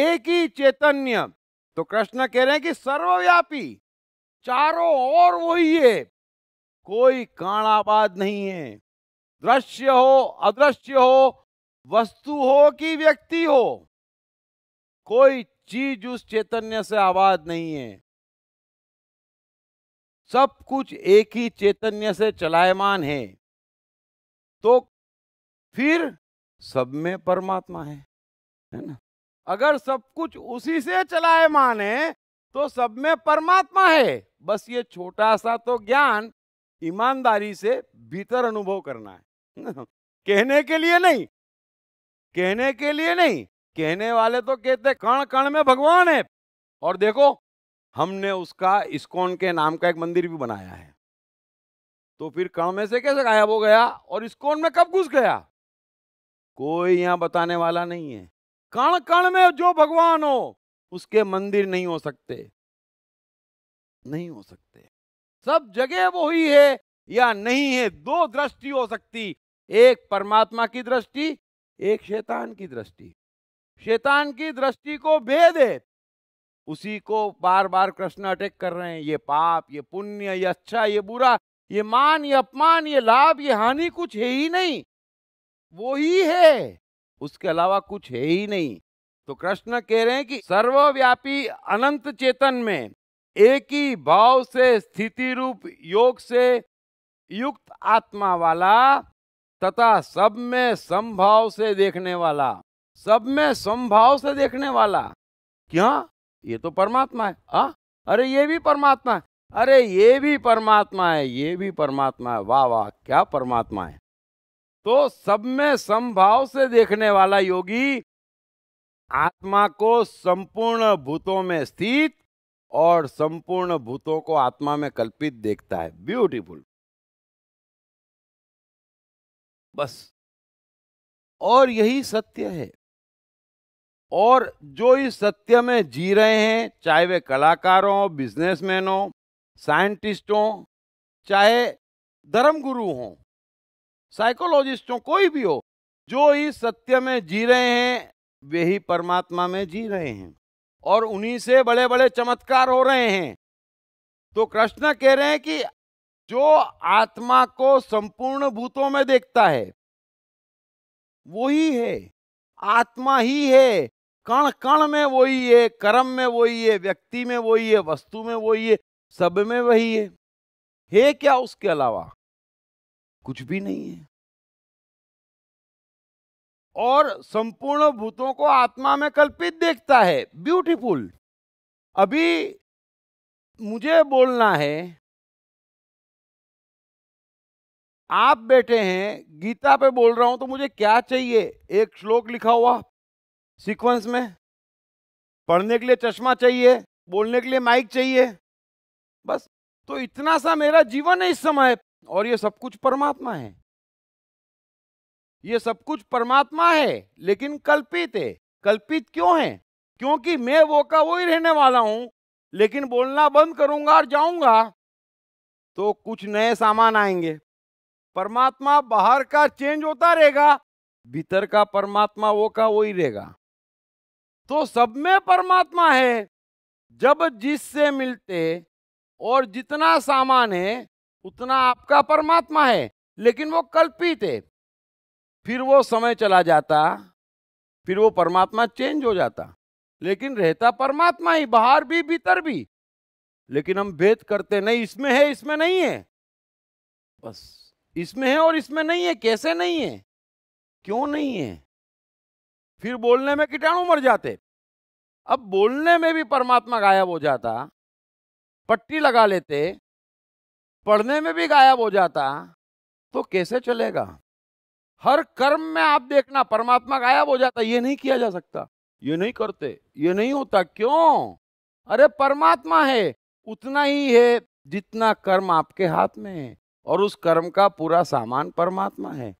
S3: एक ही चैतन्य तो कृष्ण कह रहे हैं कि सर्वव्यापी चारों ओर वही है कोई काणाबाद नहीं है दृश्य हो अदृश्य हो वस्तु हो कि व्यक्ति हो कोई चीज उस चैतन्य से आबाद नहीं है सब कुछ एक ही चैतन्य से चलायमान है तो फिर सब में परमात्मा है है ना अगर सब कुछ उसी से चलायमान है तो सब में परमात्मा है बस ये छोटा सा तो ज्ञान ईमानदारी से भीतर अनुभव करना है कहने के लिए नहीं कहने के लिए नहीं कहने वाले तो कहते कण कण में भगवान है और देखो हमने उसका इस्कॉन के नाम का एक मंदिर भी बनाया है तो फिर कण में से कैसे गायब हो गया और इस्कॉन में कब घुस गया कोई यहां बताने वाला नहीं है कण कण में जो भगवान हो उसके मंदिर नहीं हो सकते नहीं हो सकते सब जगह वो ही है या नहीं है दो दृष्टि हो सकती एक परमात्मा की दृष्टि एक शैतान की दृष्टि शैतान की दृष्टि को भेद है उसी को बार बार कृष्ण अटैक कर रहे हैं ये पाप ये पुण्य ये अच्छा ये बुरा ये मान ये अपमान ये लाभ ये हानि कुछ है ही नहीं वो ही है उसके अलावा कुछ है ही नहीं तो कृष्ण कह रहे हैं कि सर्वव्यापी अनंत चेतन में एक ही भाव से स्थिति रूप योग से युक्त आत्मा वाला तथा सब में संभाव से देखने वाला सब में संभाव से देखने वाला क्या ये तो परमात्मा है आ? अरे ये भी परमात्मा है अरे ये भी परमात्मा है ये भी परमात्मा है वाह वाह क्या परमात्मा है तो सब में संभाव से देखने वाला योगी आत्मा को संपूर्ण भूतों में स्थित और संपूर्ण भूतों को आत्मा में कल्पित देखता है ब्यूटीफुल
S2: बस और यही सत्य है
S3: और जो इस सत्य में जी रहे हैं चाहे वे कलाकारों बिजनेसमैन साइंटिस्ट साइंटिस्टों चाहे धर्मगुरु हों साइकोलॉजिस्टों कोई भी हो जो इस सत्य में जी रहे हैं वे ही परमात्मा में जी रहे हैं और उन्हीं से बड़े बड़े चमत्कार हो रहे हैं तो कृष्ण कह रहे हैं कि जो आत्मा को संपूर्ण भूतों में देखता है वो ही है आत्मा ही है कण कण में वही है कर्म में वही है व्यक्ति में वही है वस्तु में वही है सब में वही है हे क्या उसके अलावा
S2: कुछ भी नहीं है और संपूर्ण भूतों को आत्मा में कल्पित देखता है ब्यूटीफुल अभी मुझे बोलना है
S3: आप बैठे हैं गीता पे बोल रहा हूं तो मुझे क्या चाहिए एक श्लोक लिखा हुआ सीक्वेंस में पढ़ने के लिए चश्मा चाहिए बोलने के लिए माइक चाहिए बस तो इतना सा मेरा जीवन है इस समय और ये सब कुछ परमात्मा है ये सब कुछ परमात्मा है लेकिन कल्पित है कल्पित क्यों है क्योंकि मैं वो का वो ही रहने वाला हूं लेकिन बोलना बंद करूंगा और जाऊंगा तो कुछ नए सामान आएंगे परमात्मा बाहर का चेंज होता रहेगा भीतर का परमात्मा वो का वो ही रहेगा तो सब में परमात्मा है जब जिससे मिलते और जितना सामान है उतना आपका परमात्मा है लेकिन वो कल्पित है फिर वो समय चला जाता फिर वो परमात्मा चेंज हो जाता लेकिन रहता परमात्मा ही बाहर भी भीतर भी लेकिन हम भेद करते नहीं इसमें है इसमें नहीं है बस इसमें है और इसमें नहीं है कैसे नहीं है क्यों नहीं है फिर बोलने में कीटाणु मर जाते अब बोलने में भी परमात्मा गायब हो जाता पट्टी लगा लेते पढ़ने में भी गायब हो जाता तो कैसे चलेगा हर कर्म में आप देखना परमात्मा गायब हो जाता ये नहीं किया जा सकता ये नहीं करते ये नहीं होता क्यों अरे परमात्मा है उतना ही है जितना कर्म आपके हाथ में है और उस कर्म का पूरा सामान परमात्मा है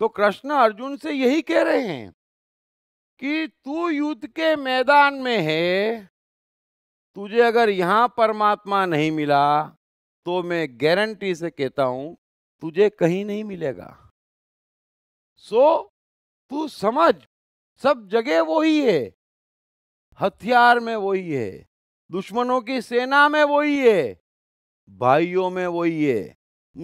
S3: तो कृष्ण अर्जुन से यही कह रहे हैं कि तू युद्ध के मैदान में है तुझे अगर यहां परमात्मा नहीं मिला तो मैं गारंटी से कहता हूं तुझे कहीं नहीं मिलेगा सो तू समझ सब जगह वही है हथियार में वही है दुश्मनों की सेना में वही है भाइयों में वही है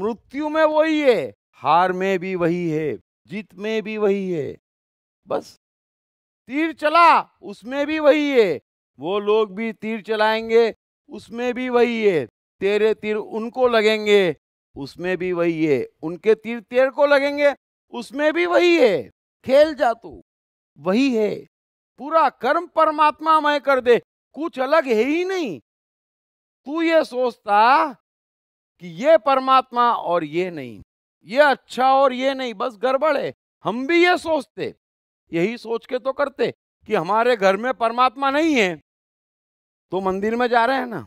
S3: मृत्यु में वही है हार में भी वही है जीत में भी वही है बस तीर चला उसमें भी वही है वो लोग भी तीर चलाएंगे उसमें भी वही है तेरे तीर उनको लगेंगे उसमें भी वही है उनके तीर तेर को लगेंगे उसमें भी वही है खेल जा तू वही है पूरा कर्म परमात्मा मैं कर दे कुछ अलग है ही नहीं तू ये सोचता कि ये परमात्मा और ये नहीं ये अच्छा और ये नहीं बस गड़बड़ है हम भी ये सोचते यही सोच के तो करते कि हमारे घर में परमात्मा नहीं है तो मंदिर में जा रहे हैं ना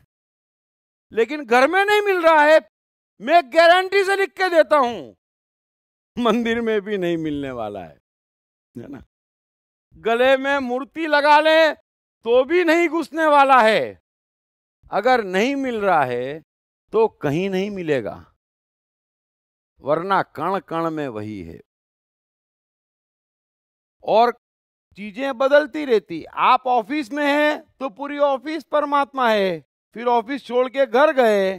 S3: लेकिन घर में नहीं मिल रहा है मैं गारंटी से लिख के देता हूं मंदिर में भी नहीं मिलने वाला है है ना गले में मूर्ति लगा ले तो भी नहीं घुसने वाला है अगर नहीं मिल रहा है तो कहीं नहीं मिलेगा वरना कण कण में वही है और चीजें बदलती रहती आप ऑफिस में हैं तो पूरी ऑफिस परमात्मा है फिर ऑफिस छोड़ के घर गए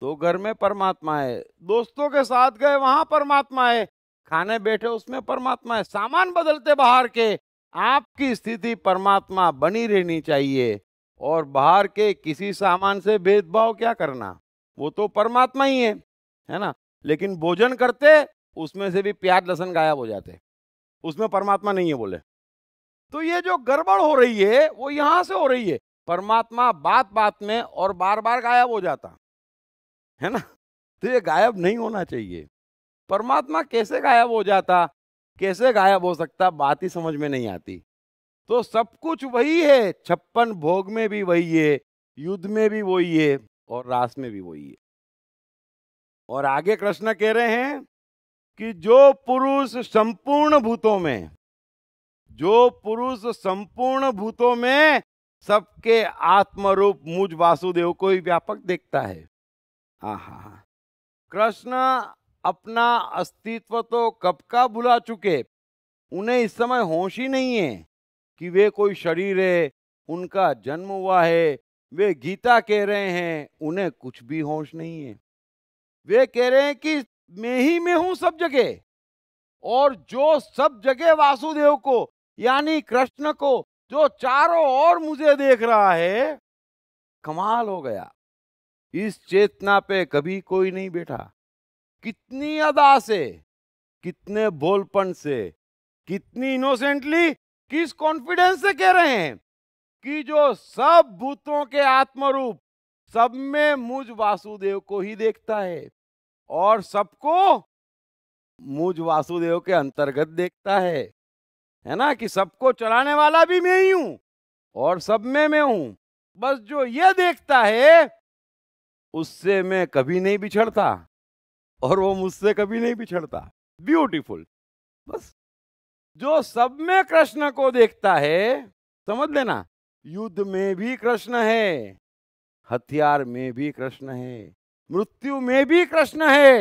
S3: तो घर में परमात्मा है दोस्तों के साथ गए वहां परमात्मा है खाने बैठे उसमें परमात्मा है सामान बदलते बाहर के आपकी स्थिति परमात्मा बनी रहनी चाहिए और बाहर के किसी सामान से भेदभाव क्या करना वो तो परमात्मा ही है है ना लेकिन भोजन करते उसमें से भी प्याज लहसन गायब हो जाते उसमें परमात्मा नहीं है बोले तो ये जो गड़बड़ हो रही है वो यहां से हो रही है परमात्मा बात बात में और बार बार गायब हो जाता है ना तो ये गायब नहीं होना चाहिए परमात्मा कैसे गायब हो जाता कैसे गायब हो सकता बात ही समझ में नहीं आती तो सब कुछ वही है छप्पन भोग में भी वही है युद्ध में भी वही है और रास में भी वही है और आगे कृष्ण कह रहे हैं कि जो पुरुष संपूर्ण भूतों में जो पुरुष संपूर्ण भूतों में सबके आत्मरूप मुझ वासुदेव को ही व्यापक देखता है आहा कृष्ण अपना अस्तित्व तो कब का भुला चुके उन्हें इस समय होश ही नहीं है कि वे कोई शरीर है उनका जन्म हुआ है वे गीता कह रहे हैं उन्हें कुछ भी होश नहीं है वे कह रहे हैं कि मैं ही में हूं सब जगह और जो सब जगह वासुदेव को यानी कृष्ण को जो चारों ओर मुझे देख रहा है कमाल हो गया इस चेतना पे कभी कोई नहीं बैठा कितनी अदा से कितने बोलपन से कितनी इनोसेंटली किस कॉन्फिडेंस से कह रहे हैं कि जो सब भूतों के आत्मरूप सब में मुझ वासुदेव को ही देखता है और सबको मुझ वासुदेव के अंतर्गत देखता है है ना कि सबको चलाने वाला भी मैं ही हूं और सब में मैं हूं बस जो ये देखता है उससे मैं कभी नहीं बिछड़ता और वो मुझसे कभी नहीं बिछड़ता ब्यूटीफुल बस जो सब में कृष्ण को देखता है समझ लेना युद्ध में भी कृष्ण है हथियार में भी कृष्ण है मृत्यु में भी कृष्ण है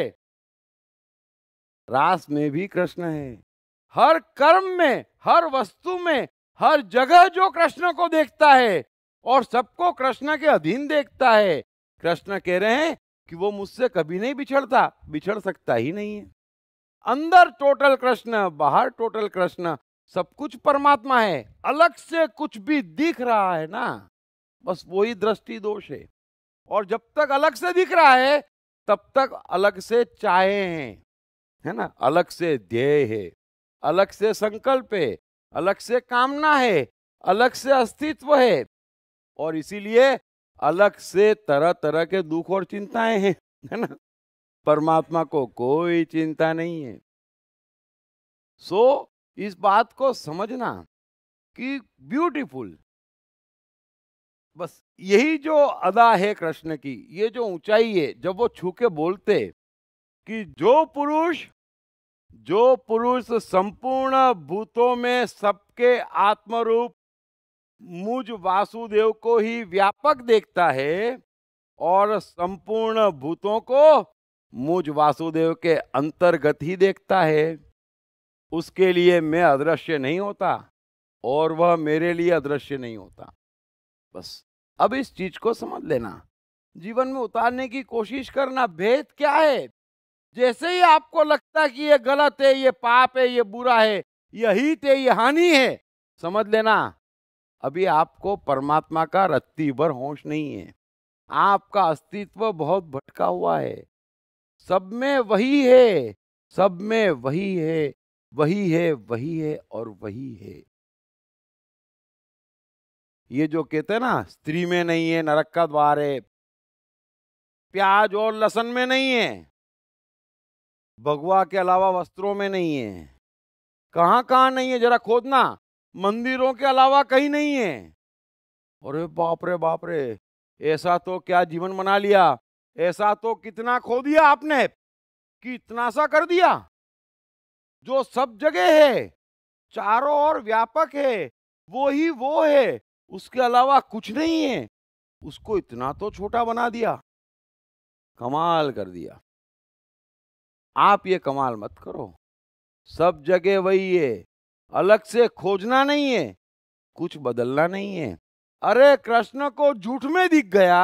S3: रास में भी कृष्ण है हर कर्म में हर वस्तु में हर जगह जो कृष्ण को देखता है और सबको कृष्ण के अधीन देखता है कृष्ण कह रहे हैं कि वो मुझसे कभी नहीं बिछड़ता बिछड़ सकता ही नहीं है अंदर टोटल कृष्ण बाहर टोटल कृष्ण सब कुछ परमात्मा है अलग से कुछ भी दिख रहा है ना बस वही दृष्टि दोष है और जब तक अलग से दिख रहा है तब तक अलग से चाहे हैं है ना अलग से ध्येय है अलग से संकल्प है अलग से कामना है अलग से अस्तित्व है और इसीलिए अलग से तरह तरह के दुख और चिंताएं हैं है ना परमात्मा को कोई चिंता नहीं है सो so, इस बात को समझना कि ब्यूटीफुल बस यही जो अदा है कृष्ण की ये जो ऊंचाई है जब वो छू के बोलते कि जो पुरुष जो पुरुष संपूर्ण भूतों में सबके आत्मरूप मुझ वासुदेव को ही व्यापक देखता है और संपूर्ण भूतों को मुझ वासुदेव के अंतर्गत ही देखता है उसके लिए मैं अदृश्य नहीं होता और वह मेरे लिए अदृश्य नहीं होता बस अब इस चीज को समझ लेना जीवन में उतारने की कोशिश करना भेद क्या है जैसे ही आपको लगता है कि ये गलत है ये पाप है ये बुरा है ये हित है ये हानि है समझ लेना अभी आपको परमात्मा का रत्ती भर होश नहीं है आपका अस्तित्व बहुत भटका हुआ है सब में वही है सब में वही है वही है वही है और वही है ये जो कहते हैं ना स्त्री में नहीं है नरक का द्वार है प्याज और लसन में नहीं है भगवा के अलावा वस्त्रों में नहीं है कहाँ कहाँ नहीं है जरा खोदना मंदिरों के अलावा कहीं नहीं है अरे बाप रे बाप रे ऐसा तो क्या जीवन बना लिया ऐसा तो कितना खो दिया आपने कि इतना सा कर दिया जो सब जगह है चारों ओर व्यापक है वो ही वो है उसके अलावा कुछ नहीं है उसको इतना तो छोटा बना दिया कमाल कर दिया आप ये कमाल मत करो सब जगह वही है अलग से खोजना नहीं है कुछ बदलना नहीं है अरे कृष्ण को झूठ में दिख गया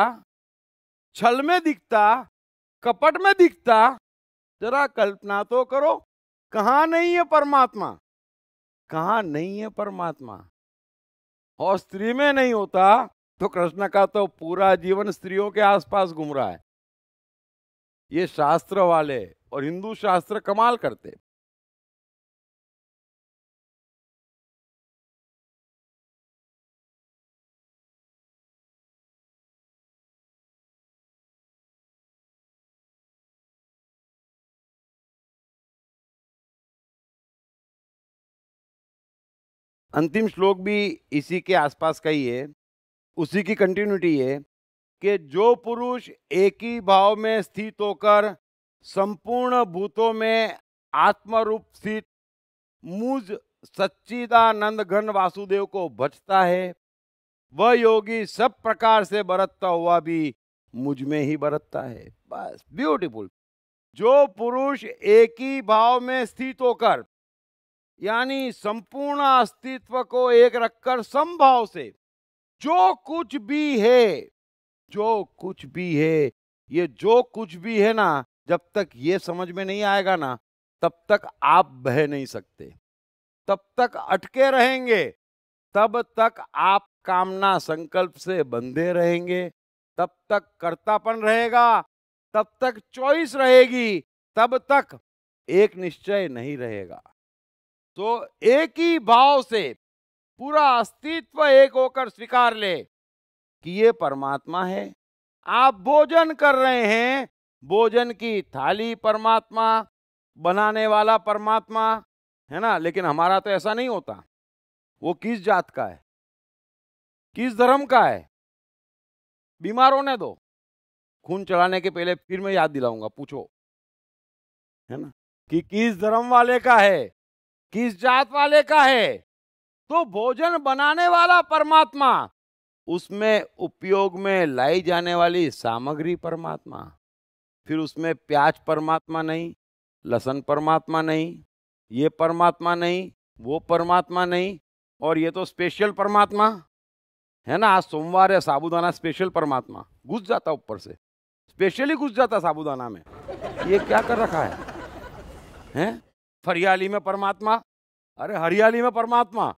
S3: छल में दिखता कपट में दिखता जरा कल्पना तो करो कहा नहीं है परमात्मा कहा नहीं है परमात्मा और स्त्री में नहीं होता तो कृष्ण का तो पूरा जीवन स्त्रियों के आसपास घूम रहा है ये शास्त्र वाले और हिंदू
S2: शास्त्र कमाल करते
S3: अंतिम श्लोक भी इसी के आसपास का ही है उसी की कंटिन्यूटी है कि जो पुरुष एक ही भाव में स्थित होकर संपूर्ण भूतों में आत्मरूप स्थित मुझ सच्चिदानंद घन वासुदेव को भजता है वह योगी सब प्रकार से बरतता हुआ भी मुझ में ही बरतता है बस ब्यूटीफुल जो पुरुष एक ही भाव में स्थित होकर यानी संपूर्ण अस्तित्व को एक रखकर संभाव से जो कुछ भी है जो कुछ भी है ये जो कुछ भी है ना जब तक ये समझ में नहीं आएगा ना तब तक आप बह नहीं सकते तब तक अटके रहेंगे तब तक आप कामना संकल्प से बंधे रहेंगे तब तक कर्तापन रहेगा तब तक चॉइस रहेगी तब तक एक निश्चय नहीं रहेगा तो एक ही भाव से पूरा अस्तित्व एक होकर स्वीकार ले कि ये परमात्मा है आप भोजन कर रहे हैं भोजन की थाली परमात्मा बनाने वाला परमात्मा है ना लेकिन हमारा तो ऐसा नहीं होता वो किस जात का है किस धर्म का है बीमार होने दो खून चढ़ाने के पहले फिर मैं याद दिलाऊंगा पूछो है ना कि किस धर्म वाले का है किस जात वाले का है तो भोजन बनाने वाला परमात्मा उसमें उपयोग में लाई जाने वाली सामग्री परमात्मा फिर उसमें प्याज परमात्मा नहीं लसन परमात्मा नहीं ये परमात्मा नहीं वो परमात्मा नहीं और ये तो स्पेशल परमात्मा है ना आज सोमवार है साबुदाना स्पेशल परमात्मा घुस जाता ऊपर से स्पेशली घुस जाता साबुदाना में ये क्या कर रखा है हैं फरियाली में परमात्मा अरे हरियाली में परमात्मा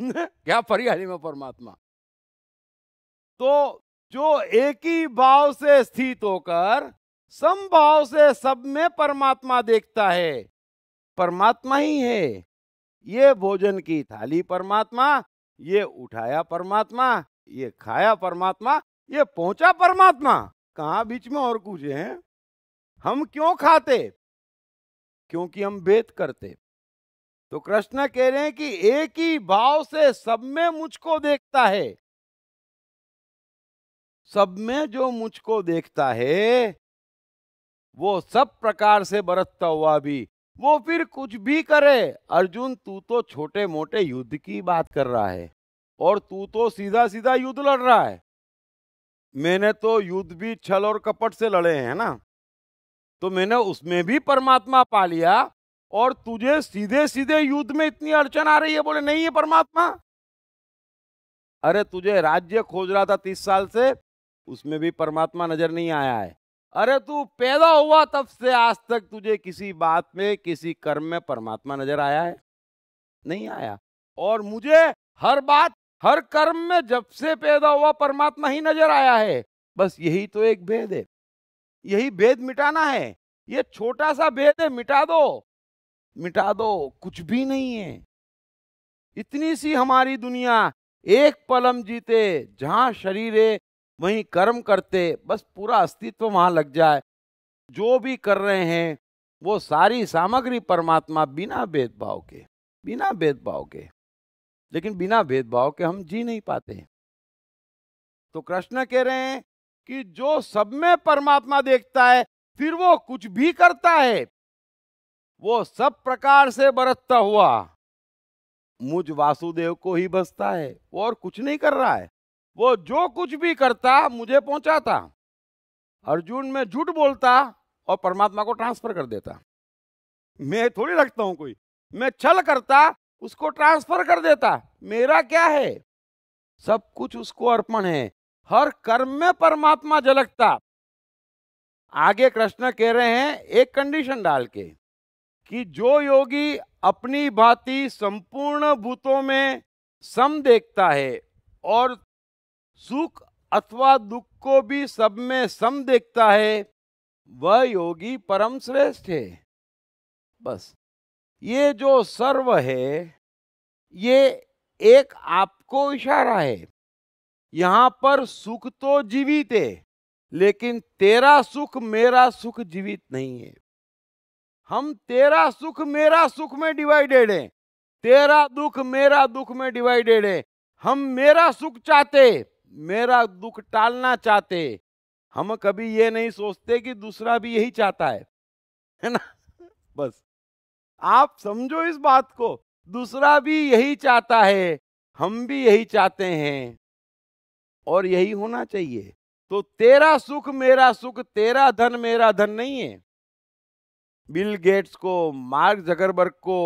S3: क्या फरियाली में परमात्मा तो जो एक ही भाव से स्थित होकर समभाव से सब में परमात्मा देखता है परमात्मा ही है ये भोजन की थाली परमात्मा ये उठाया परमात्मा ये खाया परमात्मा ये पहुंचा परमात्मा कहा बीच में और कुछ है हम क्यों खाते क्योंकि हम वेद करते तो कृष्ण कह रहे हैं कि एक ही भाव से सब में मुझको देखता है सब में जो मुझको देखता है वो सब प्रकार से बरतता हुआ भी वो फिर कुछ भी करे अर्जुन तू तो छोटे मोटे युद्ध की बात कर रहा है और तू तो सीधा सीधा युद्ध लड़ रहा है मैंने तो युद्ध भी छल और कपट से लड़े हैं ना तो मैंने उसमें भी परमात्मा पा लिया और तुझे सीधे सीधे युद्ध में इतनी अड़चन आ रही है बोले नहीं है परमात्मा अरे तुझे राज्य खोज रहा था तीस साल से उसमें भी परमात्मा नजर नहीं आया है अरे तू पैदा हुआ तब से आज तक तुझे किसी बात में किसी कर्म में परमात्मा नजर आया है नहीं आया और मुझे हर बात हर कर्म में जब से पैदा हुआ परमात्मा ही नजर आया है बस यही तो एक भेद है यही भेद मिटाना है ये छोटा सा भेद है मिटा दो मिटा दो कुछ भी नहीं है इतनी सी हमारी दुनिया एक पलम जीते जहां शरीर है वहीं कर्म करते बस पूरा अस्तित्व वहां लग जाए जो भी कर रहे हैं वो सारी सामग्री परमात्मा बिना भेदभाव के बिना भेदभाव के लेकिन बिना भेदभाव के हम जी नहीं पाते तो कृष्ण कह रहे हैं कि जो सब में परमात्मा देखता है फिर वो कुछ भी करता है वो सब प्रकार से बरतता हुआ मुझ वासुदेव को ही बसता है वो और कुछ नहीं कर रहा है वो जो कुछ भी करता मुझे पहुंचाता अर्जुन में झूठ बोलता और परमात्मा को ट्रांसफर कर देता मैं थोड़ी रखता हूं कोई मैं छल करता उसको ट्रांसफर कर देता मेरा क्या है सब कुछ उसको अर्पण है हर कर्म में परमात्मा झलकता आगे कृष्ण कह रहे हैं एक कंडीशन डाल के कि जो योगी अपनी भांति संपूर्ण भूतों में सम देखता है और सुख अथवा दुख को भी सब में सम देखता है वह योगी परम श्रेष्ठ है बस ये जो सर्व है ये एक आपको इशारा है यहां पर सुख तो जीवित है लेकिन तेरा सुख मेरा सुख जीवित नहीं है हम तेरा सुख मेरा सुख में डिवाइडेड है तेरा दुख मेरा दुख में डिवाइडेड है हम मेरा सुख चाहते मेरा दुख टालना चाहते हम कभी ये नहीं सोचते कि दूसरा भी यही चाहता है है ना बस आप समझो इस बात को दूसरा भी यही चाहता है हम भी यही चाहते हैं और यही होना चाहिए तो तेरा सुख मेरा सुख तेरा धन मेरा धन नहीं है बिल गेट्स को मार्क जगरबर्ग को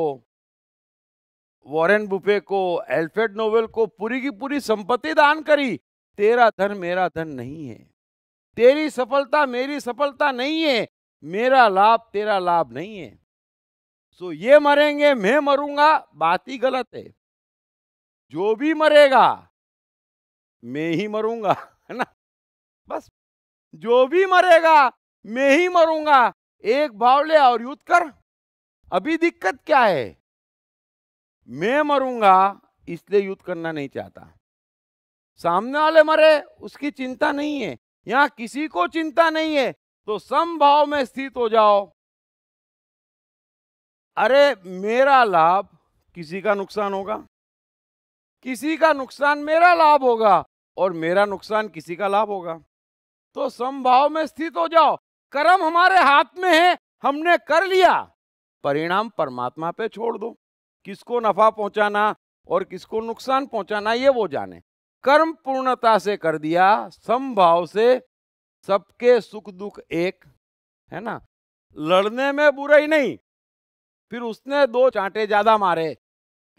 S3: वॉरेन बुफे को एल्फ्रेड नोवेल को पूरी की पूरी संपत्ति दान करी तेरा धन मेरा धन नहीं है तेरी सफलता मेरी सफलता नहीं है मेरा लाभ तेरा लाभ नहीं है सो ये मरेंगे मैं मरूंगा बात ही गलत है जो भी मरेगा मैं ही मरूंगा है ना बस जो भी मरेगा मैं ही मरूंगा एक भाव ले और युद्ध कर अभी दिक्कत क्या है मैं मरूंगा इसलिए युद्ध करना नहीं चाहता सामने वाले मरे उसकी चिंता नहीं है यहां किसी को चिंता नहीं है तो समभाव में स्थित हो जाओ अरे मेरा लाभ किसी का नुकसान होगा किसी का नुकसान मेरा लाभ होगा और मेरा नुकसान किसी का लाभ होगा तो संभाव में स्थित हो जाओ कर्म हमारे हाथ में है हमने कर लिया परिणाम परमात्मा पे छोड़ दो किसको नफा पहुंचाना और किसको नुकसान पहुंचाना ये वो जाने कर्म पूर्णता से कर दिया संभाव से सबके सुख दुख एक है ना लड़ने में बुरा ही नहीं फिर उसने दो चांटे ज्यादा मारे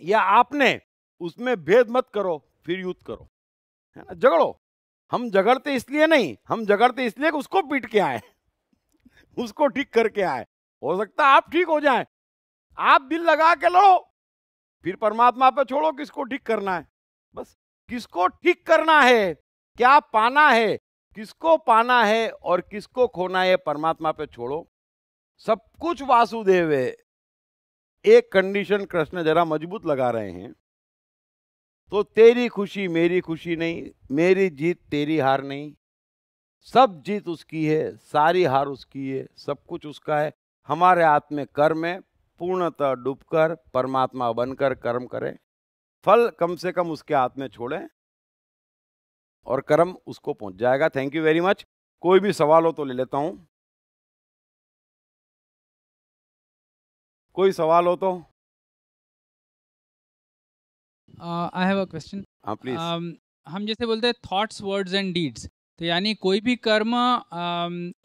S3: या आपने उसमें भेद मत करो फिर युद्ध करो है ना झगड़ो हम झगड़ते इसलिए नहीं हम झगड़ते इसलिए उसको पीट के आए उसको ठीक करके आए हो सकता आप ठीक हो जाए आप दिल लगा के लड़ो फिर परमात्मा पे छोड़ो किसको ठीक करना है बस किसको ठीक करना है क्या पाना है किसको पाना है और किसको खोना है परमात्मा पे छोड़ो सब कुछ वासुदेव है एक कंडीशन कृष्ण जरा मजबूत लगा रहे हैं तो तेरी खुशी मेरी खुशी नहीं मेरी जीत तेरी हार नहीं सब जीत उसकी है सारी हार उसकी है सब कुछ उसका है हमारे हाथ में कर्म है पूर्णतः डूबकर परमात्मा बनकर कर्म करें फल कम से कम उसके हाथ में छोड़ें और कर्म उसको पहुंच जाएगा थैंक यू वेरी मच
S2: कोई भी सवाल हो तो ले लेता हूं कोई सवाल हो तो
S5: आई हैव अ क्वेश्चन हम जैसे बोलते हैं थॉट्स वर्ड्स एंड डीड्स तो यानी कोई भी कर्म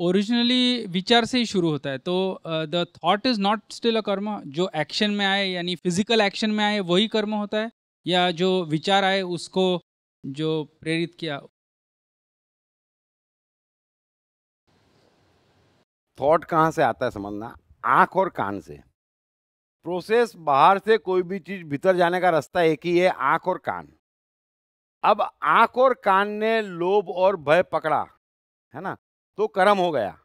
S5: ओरिजिनली um, विचार से ही शुरू होता है तो the thought is not still a karma जो एक्शन में आए यानी फिजिकल एक्शन में आए वही कर्म होता है या जो विचार आए उसको जो प्रेरित किया
S3: थॉट कहाँ से आता है समझना आंख और कान से प्रोसेस बाहर से कोई भी चीज भीतर जाने का रास्ता एक ही है आंख और कान अब आंख और कान ने लोभ और भय पकड़ा है ना तो कर्म हो गया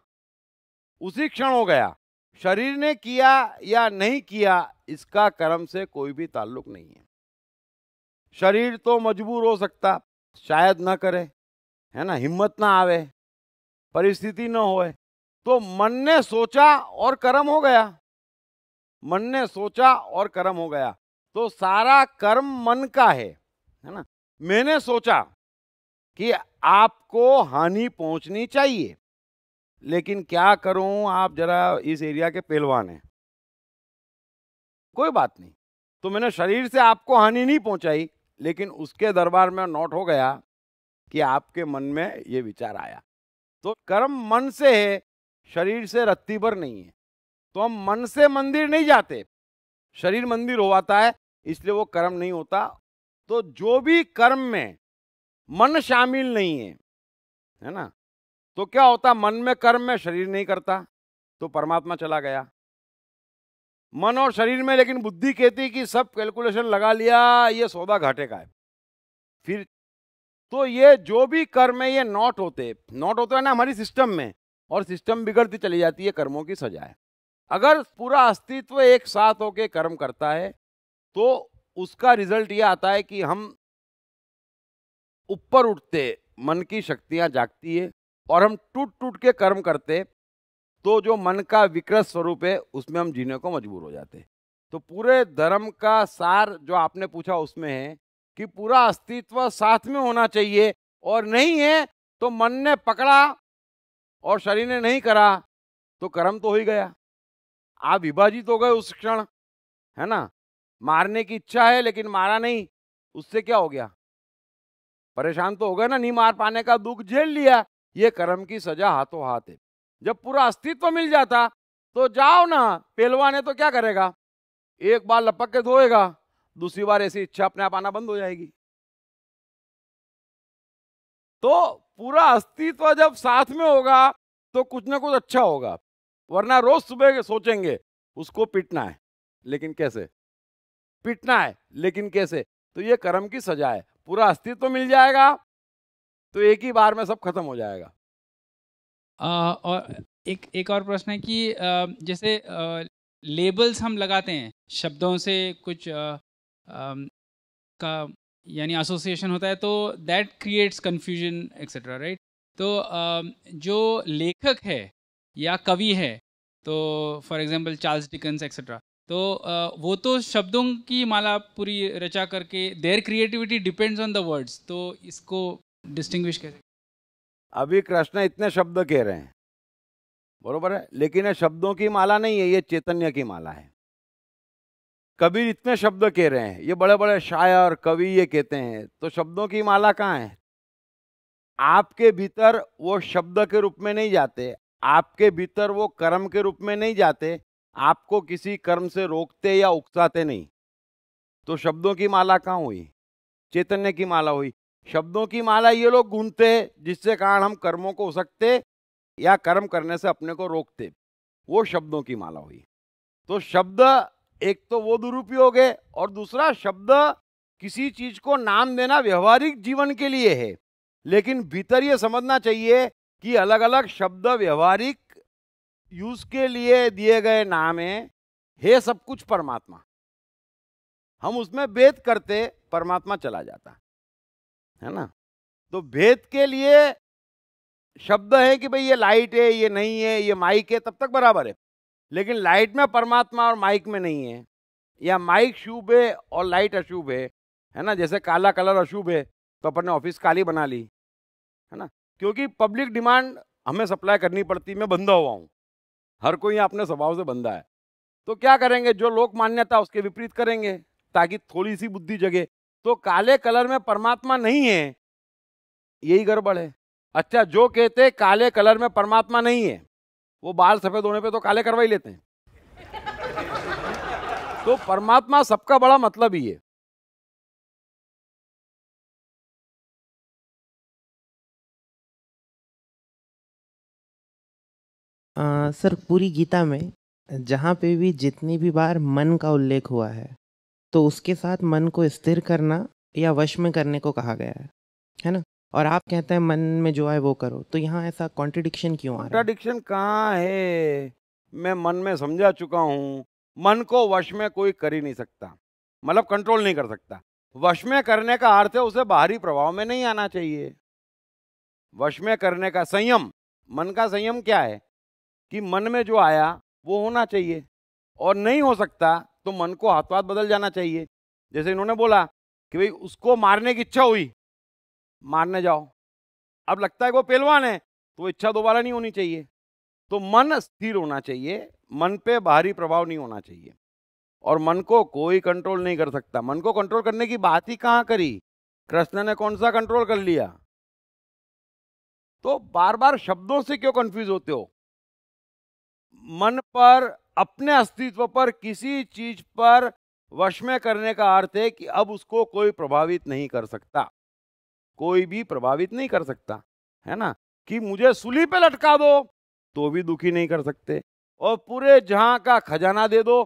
S3: उसी क्षण हो गया शरीर ने किया या नहीं किया इसका कर्म से कोई भी ताल्लुक नहीं है शरीर तो मजबूर हो सकता शायद ना करे है ना हिम्मत ना आवे परिस्थिति ना होए तो मन ने सोचा और कर्म हो गया मन ने सोचा और कर्म हो गया तो सारा कर्म मन का है है ना मैंने सोचा कि आपको हानि पहुंचनी चाहिए लेकिन क्या करूं आप जरा इस एरिया के पहलवान हैं कोई बात नहीं तो मैंने शरीर से आपको हानि नहीं पहुंचाई लेकिन उसके दरबार में नोट हो गया कि आपके मन में ये विचार आया तो कर्म मन से है शरीर से रत्ती भर नहीं है तो हम मन से मंदिर नहीं जाते शरीर मंदिर होता है इसलिए वो कर्म नहीं होता तो जो भी कर्म में मन शामिल नहीं है है ना तो क्या होता मन में कर्म में शरीर नहीं करता तो परमात्मा चला गया मन और शरीर में लेकिन बुद्धि कहती कि सब कैलकुलेशन लगा लिया ये सौदा घाटे का है फिर तो ये जो भी कर्म है ये नॉट होते नॉट होते हैं ना हमारी सिस्टम में और सिस्टम बिगड़ती चली जाती है कर्मों की सजा है अगर पूरा अस्तित्व एक साथ होकर कर्म करता है तो उसका रिजल्ट यह आता है कि हम ऊपर उठते मन की शक्तियां जागती है और हम टूट टूट के कर्म करते तो जो मन का विकृत स्वरूप है उसमें हम जीने को मजबूर हो जाते तो पूरे धर्म का सार जो आपने पूछा उसमें है कि पूरा अस्तित्व साथ में होना चाहिए और नहीं है तो मन ने पकड़ा और शरीर ने नहीं करा तो कर्म तो हो ही गया आप विभाजित हो गए उस क्षण है ना मारने की इच्छा है लेकिन मारा नहीं उससे क्या हो गया परेशान तो हो गए ना नहीं मार पाने का दुख झेल लिया ये कर्म की सजा हाथों हाथ है जब पूरा अस्तित्व मिल जाता तो जाओ ना पहलवाने तो क्या करेगा एक बार लपक के धोएगा दूसरी बार ऐसी इच्छा अपने आप आना बंद हो जाएगी तो पूरा अस्तित्व जब साथ में होगा तो कुछ ना कुछ अच्छा होगा वरना रोज सुबह सोचेंगे उसको पीटना है लेकिन कैसे पीटना है लेकिन कैसे तो ये कर्म की सजा है पूरा अस्तित्व तो मिल जाएगा तो एक ही बार में सब खत्म हो जाएगा
S5: आ, और एक एक और प्रश्न है कि आ, जैसे आ, लेबल्स हम लगाते हैं शब्दों से कुछ आ, आ, का यानी एसोसिएशन होता है तो that creates confusion etcetera right तो आ, जो लेखक है या कवि है तो for example Charles Dickens etcetera तो वो तो शब्दों की माला पूरी रचा करके their creativity depends on the words तो इसको डिस्टिंग्विश कैसे
S3: अभी कृष्ण इतने शब्द कह रहे हैं बरोबर है लेकिन ये शब्दों की माला नहीं है ये चैतन्य की माला है कबीर इतने शब्द कह रहे हैं ये बड़े बड़े शायर कवि ये कहते हैं तो शब्दों की माला कहाँ है आपके भीतर वो शब्द के रूप में नहीं जाते आपके भीतर वो कर्म के रूप में नहीं जाते आपको किसी कर्म से रोकते या उकसाते नहीं तो शब्दों की माला कहाँ हुई चैतन्य की माला हुई शब्दों की माला ये लोग गूंथते जिससे कारण हम कर्मों को सकते या कर्म करने से अपने को रोकते वो शब्दों की माला हुई तो शब्द एक तो वो दुरुपयोग है और दूसरा शब्द किसी चीज को नाम देना व्यवहारिक जीवन के लिए है लेकिन भीतर ये समझना चाहिए कि अलग अलग शब्द व्यवहारिक यूज के लिए दिए गए नाम है हे सब कुछ परमात्मा हम उसमें भेद करते परमात्मा चला जाता है ना तो भेद के लिए शब्द है कि भाई ये लाइट है ये नहीं है ये माइक है तब तक बराबर है लेकिन लाइट में परमात्मा और माइक में नहीं है या माइक शुभ है और लाइट अशुभ है है ना जैसे काला कलर अशुभ है तो अपन ने ऑफिस काली बना ली है ना क्योंकि पब्लिक डिमांड हमें सप्लाई करनी पड़ती मैं बंधा हुआ हूँ हर कोई अपने स्वभाव से बंधा है तो क्या करेंगे जो लोक मान्यता उसके विपरीत करेंगे ताकि थोड़ी सी बुद्धि जगे तो काले कलर में परमात्मा नहीं है यही गड़बड़ है अच्छा जो कहते काले कलर में परमात्मा नहीं है वो बाल सफेद होने पे तो काले करवा ही लेते हैं तो परमात्मा सबका बड़ा मतलब ही है
S5: आ, सर पूरी गीता में जहाँ पे भी जितनी भी बार मन का उल्लेख हुआ है तो उसके साथ मन को स्थिर करना या वश में करने को कहा गया है है ना और आप कहते हैं मन में जो है वो करो तो यहाँ ऐसा कॉन्ट्रडिक्शन क्यों आ
S3: रहा है कहाँ है मैं मन में समझा चुका हूँ मन को वश में कोई कर ही नहीं सकता मतलब कंट्रोल नहीं कर सकता वश में करने का अर्थ है उसे बाहरी प्रभाव में नहीं आना चाहिए वश में करने का संयम मन का संयम क्या है कि मन में जो आया वो होना चाहिए और नहीं हो सकता तो मन को हाथों बदल जाना चाहिए जैसे इन्होंने बोला कि भाई उसको मारने की इच्छा हुई मारने जाओ अब लगता है वो पहलवान है तो इच्छा दोबारा नहीं होनी चाहिए तो मन स्थिर होना चाहिए मन पे बाहरी प्रभाव नहीं होना चाहिए और मन को कोई कंट्रोल नहीं कर सकता मन को कंट्रोल करने की बात ही कहाँ करी कृष्ण ने कौन सा कंट्रोल कर लिया तो बार बार शब्दों से क्यों कंफ्यूज होते हो मन पर अपने अस्तित्व पर किसी चीज पर वश में करने का अर्थ है कि अब उसको कोई प्रभावित नहीं कर सकता कोई भी प्रभावित नहीं कर सकता है ना कि मुझे सुली पे लटका दो तो भी दुखी नहीं कर सकते और पूरे जहां का खजाना दे दो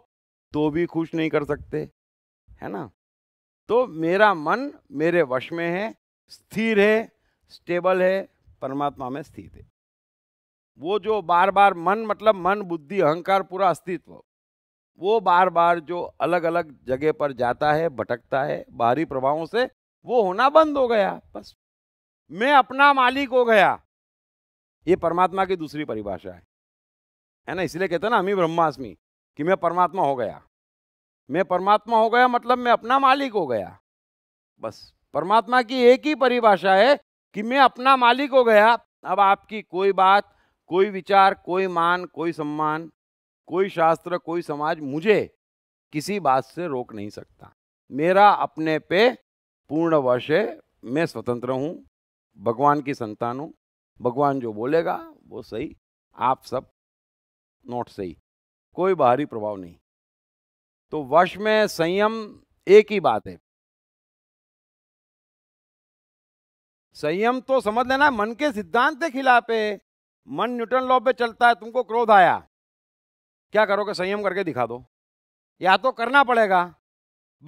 S3: तो भी खुश नहीं कर सकते है ना तो मेरा मन मेरे वश में है स्थिर है स्टेबल है परमात्मा में स्थित है वो जो बार बार मन मतलब मन बुद्धि अहंकार पूरा अस्तित्व वो बार बार जो अलग अलग जगह पर जाता है भटकता है बाहरी प्रभावों से वो होना बंद हो गया बस मैं अपना मालिक हो गया ये परमात्मा की दूसरी परिभाषा है है ना इसलिए कहते हैं ना ही ब्रह्मास्मि कि मैं परमात्मा हो गया मैं परमात्मा हो गया मतलब मैं अपना मालिक हो गया बस परमात्मा की एक ही परिभाषा है कि मैं अपना मालिक हो गया अब आपकी कोई बात कोई विचार कोई मान कोई सम्मान कोई शास्त्र कोई समाज मुझे किसी बात से रोक नहीं सकता मेरा अपने पे पूर्ण वश है मैं स्वतंत्र हूँ भगवान की संतान हूँ भगवान जो बोलेगा वो सही आप सब नोट सही कोई बाहरी प्रभाव नहीं तो वश में संयम एक ही बात है संयम तो समझ लेना मन के सिद्धांत के खिलाफ है मन न्यूटन लॉ पे चलता है तुमको क्रोध आया क्या करोगे संयम करके दिखा दो या तो करना पड़ेगा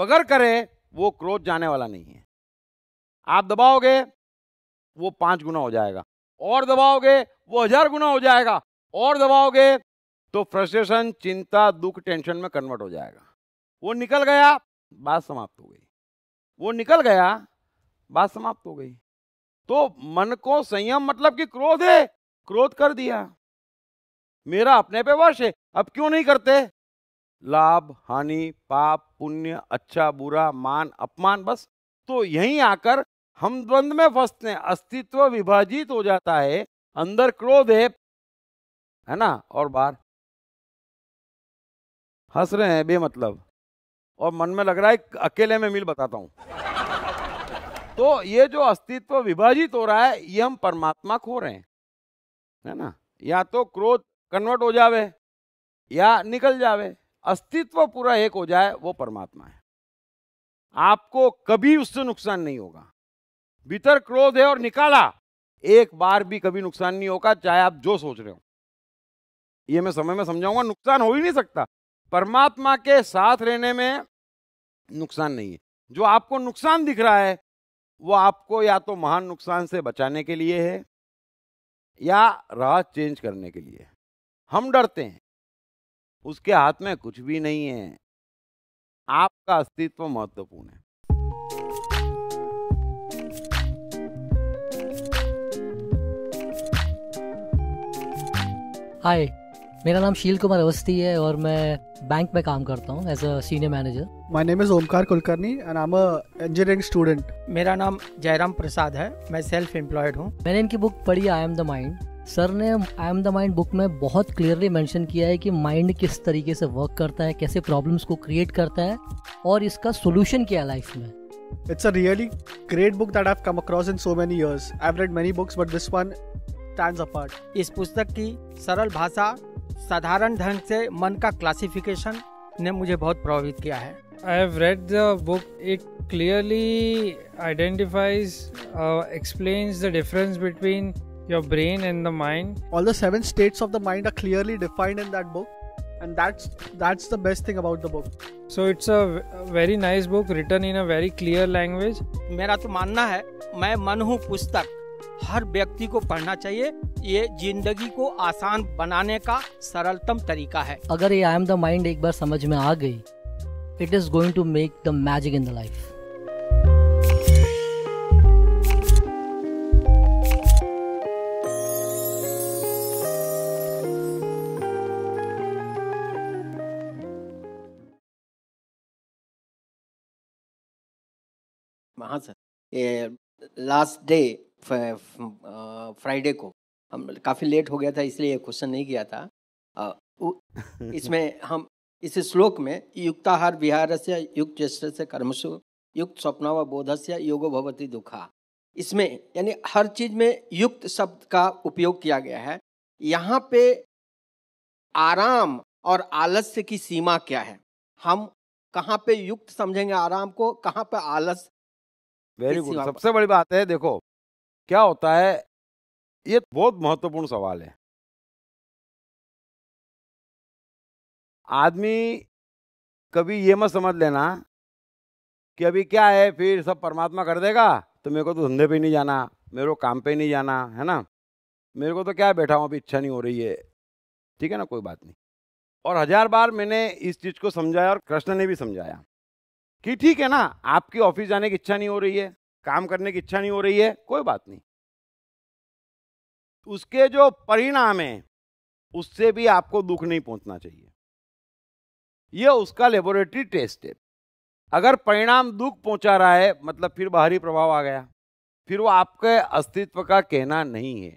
S3: बगैर करे वो क्रोध जाने वाला नहीं है आप दबाओगे वो पांच गुना हो जाएगा और दबाओगे वो हजार गुना हो जाएगा और दबाओगे तो फ्रस्ट्रेशन चिंता दुख टेंशन में कन्वर्ट हो जाएगा वो निकल गया बात समाप्त हो गई वो निकल गया बात समाप्त हो गई तो मन को संयम मतलब कि क्रोध है क्रोध कर दिया मेरा अपने पे वश है अब क्यों नहीं करते लाभ हानि पाप पुण्य अच्छा बुरा मान अपमान बस तो यहीं आकर हम द्वंद में फंसते हैं अस्तित्व विभाजित हो जाता है अंदर क्रोध है है ना और बाहर हंस रहे हैं बेमतलब और मन में लग रहा है अकेले में मिल बताता हूं तो ये जो अस्तित्व विभाजित हो रहा है ये हम परमात्मा खो रहे हैं है ना या तो क्रोध कन्वर्ट हो जावे या निकल जावे अस्तित्व पूरा एक हो जाए वो परमात्मा है आपको कभी उससे नुकसान नहीं होगा भीतर क्रोध है और निकाला एक बार भी कभी नुकसान नहीं होगा चाहे आप जो सोच रहे हो ये मैं समय में समझाऊंगा नुकसान हो ही नहीं सकता परमात्मा के साथ रहने में नुकसान नहीं है जो आपको नुकसान दिख रहा है वो आपको या तो महान नुकसान से बचाने के लिए है या राज चेंज करने के लिए हम डरते हैं उसके हाथ में कुछ भी नहीं है आपका अस्तित्व महत्वपूर्ण है
S6: हाय मेरा नाम शील कुमार अवस्थी है और मैं बैंक में काम करता हूँ as a senior manager my name is Omkar Kulkarni and I am engineering student मेरा नाम जयराम प्रसाद है मैं सेल्फ एम्प्लॉयड हूँ मैंने इनकी बुक पढ़ी I am the mind sir ने I am the mind book में बहुत क्लियरली मेंशन किया है कि माइंड किस तरीके से वर्क करता है कैसे प्रॉब्लम्स को क्रिएट करता है और इसका सोल्यूशन क्या है लाइफ में It's a really great book that come across in so many years I have read many books but this one stands apart इस पुस्तक की सरल भाषा साधारण ढंग से मन का क्लासिफिकेशन ने मुझे बहुत प्रभावित किया है I
S5: have read the book it clearly
S6: identifies explains the difference between your brain and the mind all the seven states of the mind are clearly defined in that book and that's that's the best thing about the book
S5: so it's a very nice book written in a very clear language
S6: मेरा तो मानना है मैं मन हूँ पुस्तक हर व्यक्ति को पढ़ना चाहिए ये जिंदगी को आसान बनाने का सरलतम तरीका है अगर ये आई एम द माइंड एक बार समझ में आ गई it is going to make the magic in the life
S2: महासन लास्ट डे फ्राइडे को हम काफ़ी
S6: लेट हो गया था इसलिए ये क्वेश्चन नहीं किया था इसमें हम इस श्लोक में युक्ताहार विहार से युक्त चेष्ट से कर्मसु युक्त स्वप्न व बोध से योगो भवती दुखा इसमें यानी हर चीज में युक्त शब्द का उपयोग किया गया है यहाँ पे आराम और आलस्य की सीमा क्या है हम कहाँ पे युक्त समझेंगे आराम को कहाँ पे आलस्य
S3: वेरी गुड सबसे बड़ी बात है देखो क्या होता है ये बहुत महत्वपूर्ण
S2: सवाल है आदमी
S3: कभी ये मत समझ लेना कि अभी क्या है फिर सब परमात्मा कर देगा तो मेरे को तो धंधे पे नहीं जाना मेरे को काम पे नहीं जाना है ना मेरे को तो क्या बैठा हूँ अभी इच्छा नहीं हो रही है ठीक है ना कोई बात नहीं और हजार बार मैंने इस चीज़ को समझाया और कृष्ण ने भी समझाया कि ठीक है ना आपकी ऑफिस जाने की इच्छा नहीं हो रही है काम करने की इच्छा नहीं हो रही है कोई बात नहीं उसके जो परिणाम है उससे भी आपको दुख नहीं पहुंचना चाहिए यह उसका लेबोरेटरी टेस्ट है अगर परिणाम दुख पहुंचा रहा है मतलब फिर बाहरी प्रभाव आ गया फिर वो आपके अस्तित्व का कहना नहीं है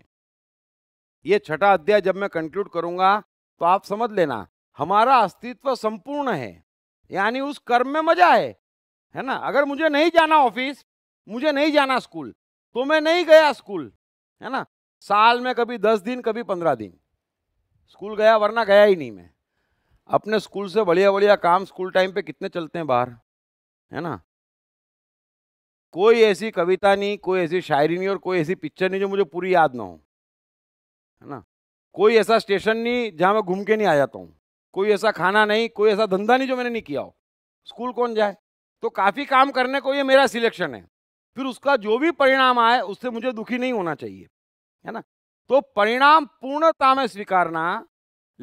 S3: ये छठा अध्याय जब मैं कंक्लूड करूंगा तो आप समझ लेना हमारा अस्तित्व संपूर्ण है यानी उस कर्म में मजा है है ना अगर मुझे नहीं जाना ऑफिस मुझे नहीं जाना स्कूल तो मैं नहीं गया स्कूल है ना साल में कभी दस दिन कभी पंद्रह दिन स्कूल गया वरना गया ही नहीं मैं अपने स्कूल से बढ़िया बढ़िया काम स्कूल टाइम पे कितने चलते हैं बाहर है ना कोई ऐसी कविता नहीं कोई ऐसी शायरी नहीं और कोई ऐसी पिक्चर नहीं जो मुझे पूरी याद ना हो है ना कोई ऐसा स्टेशन नहीं जहाँ मैं घूम के नहीं आ जाता हूँ कोई ऐसा खाना नहीं कोई ऐसा धंधा नहीं जो मैंने नहीं किया हो स्कूल कौन जाए तो काफ़ी काम करने को ये मेरा सिलेक्शन है फिर उसका जो भी परिणाम आए उससे मुझे दुखी नहीं होना चाहिए है ना तो परिणाम पूर्णता में स्वीकारना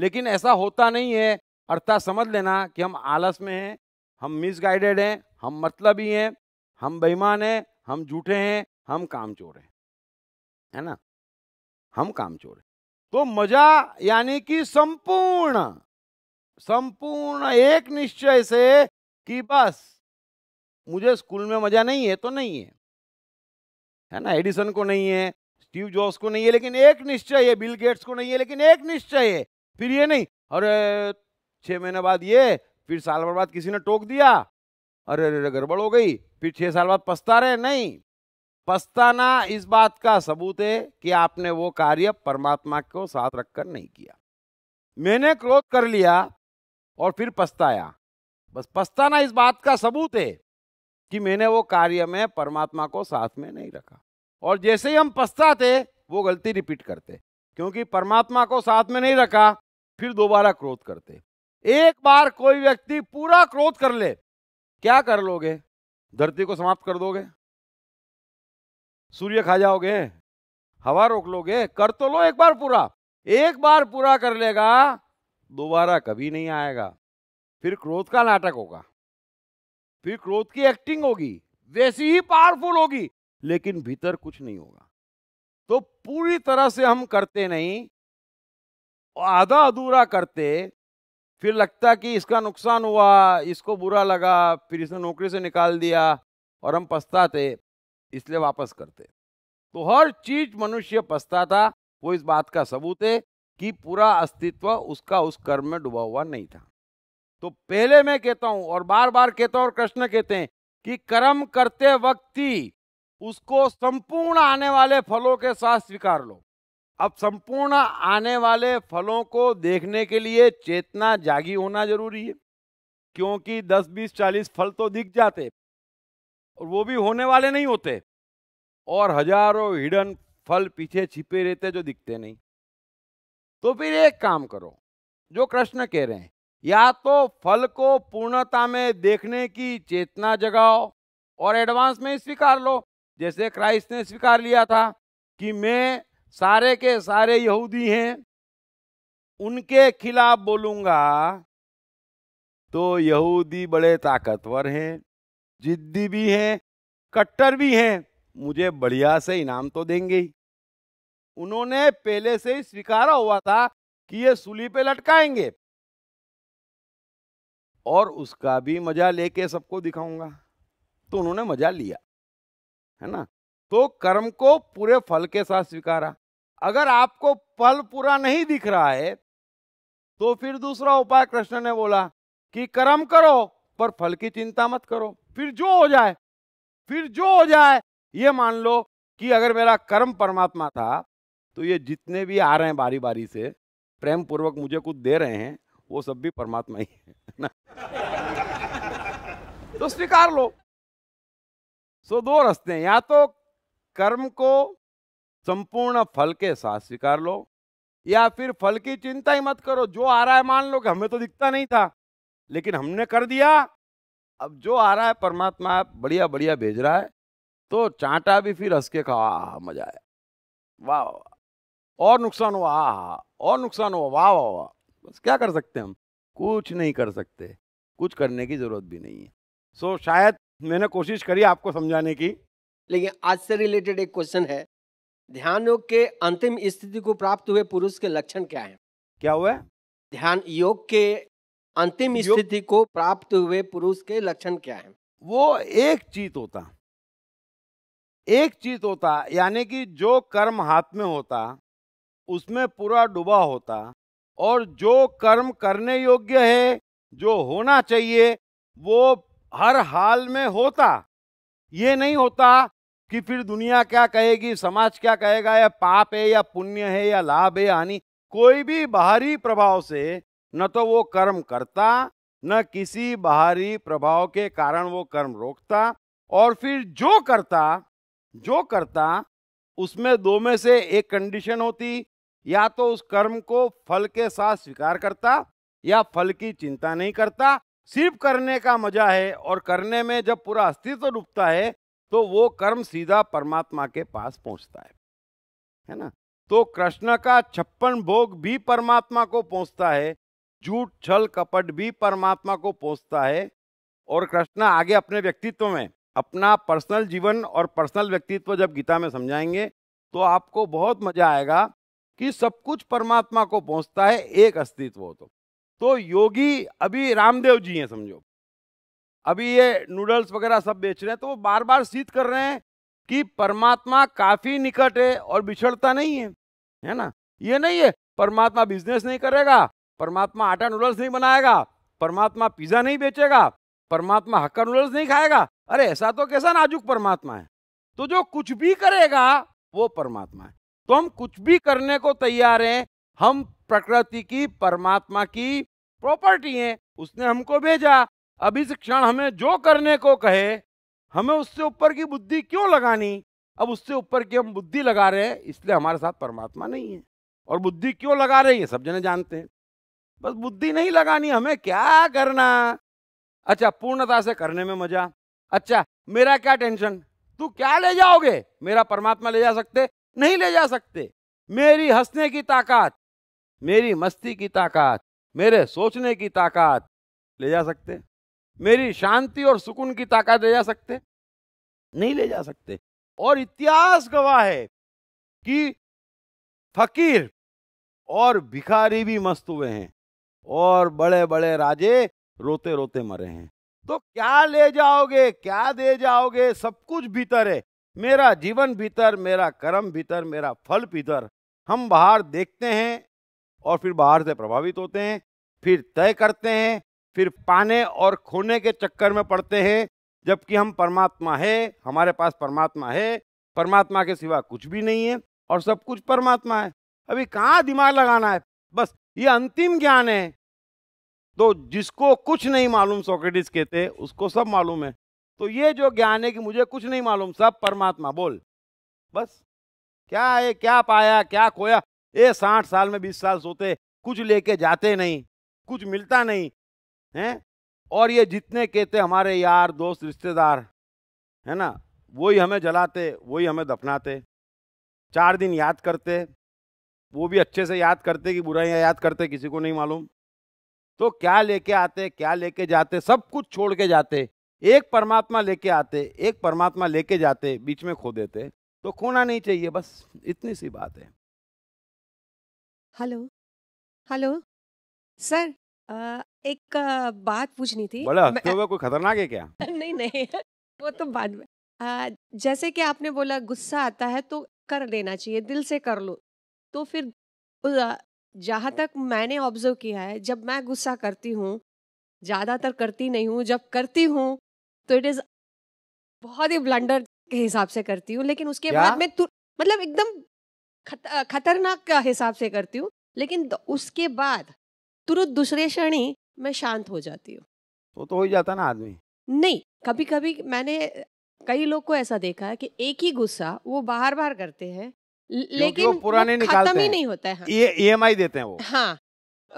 S3: लेकिन ऐसा होता नहीं है अर्थात समझ लेना कि हम आलस में हैं हम मिसगाइडेड हैं हम मतलब ही हैं हम बेईमान हैं हम झूठे हैं हम काम चोर हैं है ना हम काम चोर हैं तो मजा यानी कि संपूर्ण संपूर्ण एक निश्चय से कि बस मुझे स्कूल में मज़ा नहीं है तो नहीं है है ना एडिसन को नहीं है स्टीव जॉब्स को नहीं है लेकिन एक निश्चय है बिल गेट्स को नहीं है लेकिन एक निश्चय है फिर ये नहीं अरे छह महीने बाद ये फिर साल भर बाद किसी ने टोक दिया अरे अरे गड़बड़ हो गई फिर छह साल बाद पछता रहे नहीं पछताना इस बात का सबूत है कि आपने वो कार्य परमात्मा को साथ रखकर नहीं किया मैंने क्रोध कर लिया और फिर पछताया बस पछताना इस बात का सबूत है कि मैंने वो कार्य में परमात्मा को साथ में नहीं रखा और जैसे ही हम पछताते वो गलती रिपीट करते क्योंकि परमात्मा को साथ में नहीं रखा फिर दोबारा क्रोध करते एक बार कोई व्यक्ति पूरा क्रोध कर ले क्या कर लोगे धरती को समाप्त कर दोगे सूर्य खा जाओगे हवा रोक लोगे कर तो लो एक बार पूरा एक बार पूरा कर लेगा दोबारा कभी नहीं आएगा फिर क्रोध का नाटक होगा फिर क्रोध की एक्टिंग होगी वैसी ही पावरफुल होगी लेकिन भीतर कुछ नहीं होगा तो पूरी तरह से हम करते नहीं आधा अधूरा करते फिर लगता कि इसका नुकसान हुआ इसको बुरा लगा फिर इसने नौकरी से निकाल दिया और हम पछताते इसलिए वापस करते तो हर चीज मनुष्य पछताता वो इस बात का सबूत है कि पूरा अस्तित्व उसका उस कर्म में डूबा हुआ नहीं था तो पहले मैं कहता हूं और बार बार कहता हूं और कृष्ण कहते हैं कि कर्म करते वक्त ही उसको संपूर्ण आने वाले फलों के साथ स्वीकार लो अब संपूर्ण आने वाले फलों को देखने के लिए चेतना जागी होना जरूरी है क्योंकि 10, 20, 40 फल तो दिख जाते और वो भी होने वाले नहीं होते और हजारों हिडन फल पीछे छिपे रहते जो दिखते नहीं तो फिर एक काम करो जो कृष्ण कह रहे हैं या तो फल को पूर्णता में देखने की चेतना जगाओ और एडवांस में स्वीकार लो जैसे क्राइस्ट ने स्वीकार लिया था कि मैं सारे के सारे यहूदी हैं उनके खिलाफ बोलूंगा तो यहूदी बड़े ताकतवर हैं जिद्दी भी हैं कट्टर भी हैं मुझे बढ़िया से इनाम तो देंगे ही उन्होंने पहले से ही स्वीकारा हुआ था कि ये सूली पे लटकाएंगे और उसका भी मजा लेके सबको दिखाऊंगा तो उन्होंने मजा लिया है ना तो कर्म को पूरे फल के साथ स्वीकारा अगर आपको फल पूरा नहीं दिख रहा है तो फिर दूसरा उपाय कृष्ण ने बोला कि कर्म करो पर फल की चिंता मत करो फिर जो हो जाए फिर जो हो जाए ये मान लो कि अगर मेरा कर्म परमात्मा था तो ये जितने भी आ रहे हैं बारी बारी से प्रेम पूर्वक मुझे कुछ दे रहे हैं वो सब भी परमात्मा ही है ना तो स्वीकार लो सो दो रास्ते हैं या तो कर्म को संपूर्ण फल के साथ स्वीकार लो या फिर फल की चिंता ही मत करो जो आ रहा है मान लो कि हमें तो दिखता नहीं था लेकिन हमने कर दिया अब जो आ रहा है परमात्मा बढ़िया बढ़िया भेज रहा है तो चांटा भी फिर हंस के खा मजा आया वाह और नुकसान हुआ आह और नुकसान हुआ वाह वाह वाह बस क्या कर सकते हम कुछ नहीं कर सकते कुछ करने की ज़रूरत भी नहीं है सो so, शायद मैंने कोशिश करी आपको समझाने की लेकिन आज से रिलेटेड एक क्वेश्चन है ध्यान योग के अंतिम स्थिति को प्राप्त हुए
S6: पुरुष के लक्षण क्या है क्या हुआ ध्यान योग के अंतिम स्थिति को
S3: प्राप्त हुए पुरुष के लक्षण क्या है वो एक चीत होता एक चीत होता यानी कि जो कर्म हाथ में होता उसमें पूरा डूबा होता और जो कर्म करने योग्य है जो होना चाहिए वो हर हाल में होता ये नहीं होता कि फिर दुनिया क्या कहेगी समाज क्या कहेगा या पाप है या पुण्य है या लाभ है हानि कोई भी बाहरी प्रभाव से न तो वो कर्म करता न किसी बाहरी प्रभाव के कारण वो कर्म रोकता और फिर जो करता जो करता उसमें दो में से एक कंडीशन होती या तो उस कर्म को फल के साथ स्वीकार करता या फल की चिंता नहीं करता सिर्फ करने का मजा है और करने में जब पूरा अस्तित्व डूबता है तो वो कर्म सीधा परमात्मा के पास पहुंचता है है ना तो कृष्ण का छप्पन भोग भी परमात्मा को पहुंचता है झूठ छल कपट भी परमात्मा को पहुंचता है और कृष्ण आगे अपने व्यक्तित्व में अपना पर्सनल जीवन और पर्सनल व्यक्तित्व जब गीता में समझाएंगे तो आपको बहुत मजा आएगा कि सब कुछ परमात्मा को पहुंचता है एक अस्तित्व हो तो तो योगी अभी रामदेव जी हैं समझो अभी ये नूडल्स वगैरह सब बेच रहे हैं तो वो बार बार सिद्ध कर रहे हैं कि परमात्मा काफी निकट है और बिछड़ता नहीं है है ना ये नहीं है परमात्मा बिजनेस नहीं करेगा परमात्मा आटा नूडल्स नहीं बनाएगा परमात्मा पिज्जा नहीं बेचेगा परमात्मा हक्का नूडल्स नहीं खाएगा अरे ऐसा तो कैसा नाजुक परमात्मा है तो जो कुछ भी करेगा वो परमात्मा है तो हम कुछ भी करने को तैयार हैं हम प्रकृति की परमात्मा की प्रॉपर्टी हैं उसने हमको भेजा अब इस क्षण हमें जो करने को कहे हमें उससे ऊपर की बुद्धि क्यों लगानी अब उससे ऊपर की हम बुद्धि लगा रहे हैं इसलिए हमारे साथ परमात्मा नहीं है और बुद्धि क्यों लगा रही है सब जने जानते हैं बस बुद्धि नहीं लगानी हमें क्या करना अच्छा पूर्णता से करने में मजा अच्छा मेरा क्या टेंशन तू क्या ले जाओगे मेरा परमात्मा ले जा सकते नहीं ले जा सकते मेरी हंसने की ताकत मेरी मस्ती की ताकत मेरे सोचने की ताकत ले जा सकते मेरी शांति और सुकून की ताकत ले जा सकते नहीं ले जा सकते और इतिहास गवाह है कि फकीर और भिखारी भी मस्त हुए हैं और बड़े बड़े राजे रोते रोते मरे हैं तो क्या ले जाओगे क्या दे जाओगे सब कुछ भीतर है मेरा जीवन भीतर मेरा कर्म भीतर मेरा फल भीतर हम बाहर देखते हैं और फिर बाहर से प्रभावित होते हैं फिर तय करते हैं फिर पाने और खोने के चक्कर में पड़ते हैं जबकि हम परमात्मा है हमारे पास परमात्मा है परमात्मा के सिवा कुछ भी नहीं है और सब कुछ परमात्मा है अभी कहाँ दिमाग लगाना है बस ये अंतिम ज्ञान है तो जिसको कुछ नहीं मालूम सोक्रेटिस कहते उसको सब मालूम है तो ये जो ज्ञान है कि मुझे कुछ नहीं मालूम सब परमात्मा बोल बस क्या है क्या पाया क्या खोया ये साठ साल में बीस साल सोते कुछ लेके जाते नहीं कुछ मिलता नहीं है और ये जितने कहते हमारे यार दोस्त रिश्तेदार है ना वही हमें जलाते वही हमें दफनाते चार दिन याद करते वो भी अच्छे से याद करते कि बुराइयाँ याद करते किसी को नहीं मालूम तो क्या लेके आते क्या लेके जाते सब कुछ छोड़ के जाते एक परमात्मा लेके आते एक परमात्मा लेके जाते बीच में खो देते तो खोना नहीं चाहिए बस इतनी सी बात है
S4: हेलो हेलो सर एक बात पूछनी थी बड़ा तो
S3: कोई खतरनाक है क्या
S4: नहीं नहीं वो तो बाद में आ, जैसे कि आपने बोला गुस्सा आता है तो कर लेना चाहिए दिल से कर लो तो फिर जहाँ तक मैंने ऑब्जर्व किया है जब मैं गुस्सा करती हूँ ज़्यादातर करती नहीं हूँ जब करती हूँ तो इट इज बहुत ही ब्लंडर के हिसाब से करती हूँ लेकिन उसके बाद में मतलब एकदम खतरनाक हिसाब से करती हूँ लेकिन उसके बाद तुरंत दूसरे क्षण ही मैं शांत हो जाती हूँ
S3: तो तो हो ही जाता ना आदमी
S4: नहीं कभी कभी मैंने कई लोग को ऐसा देखा है कि एक ही गुस्सा वो बार बार करते हैं लेकिन वो पुराने वो निकालते हैं। ही नहीं होता है ई
S3: एम आई देते हैं वो हाँ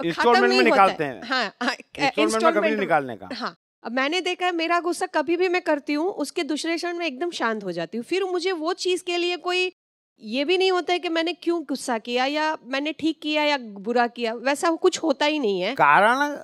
S3: इंस्टॉलमेंट में निकालते हैं हाँ,
S4: इंस्टॉलमेंट हाँ, में कभी निकालने का हाँ अब मैंने देखा है मेरा गुस्सा कभी भी मैं करती हूँ उसके दूसरे क्षण में एकदम शांत हो जाती हूँ फिर मुझे वो चीज़ के लिए कोई ये भी नहीं होता है कि मैंने क्यों गुस्सा किया या मैंने ठीक किया या बुरा किया वैसा कुछ होता ही नहीं है
S3: कारण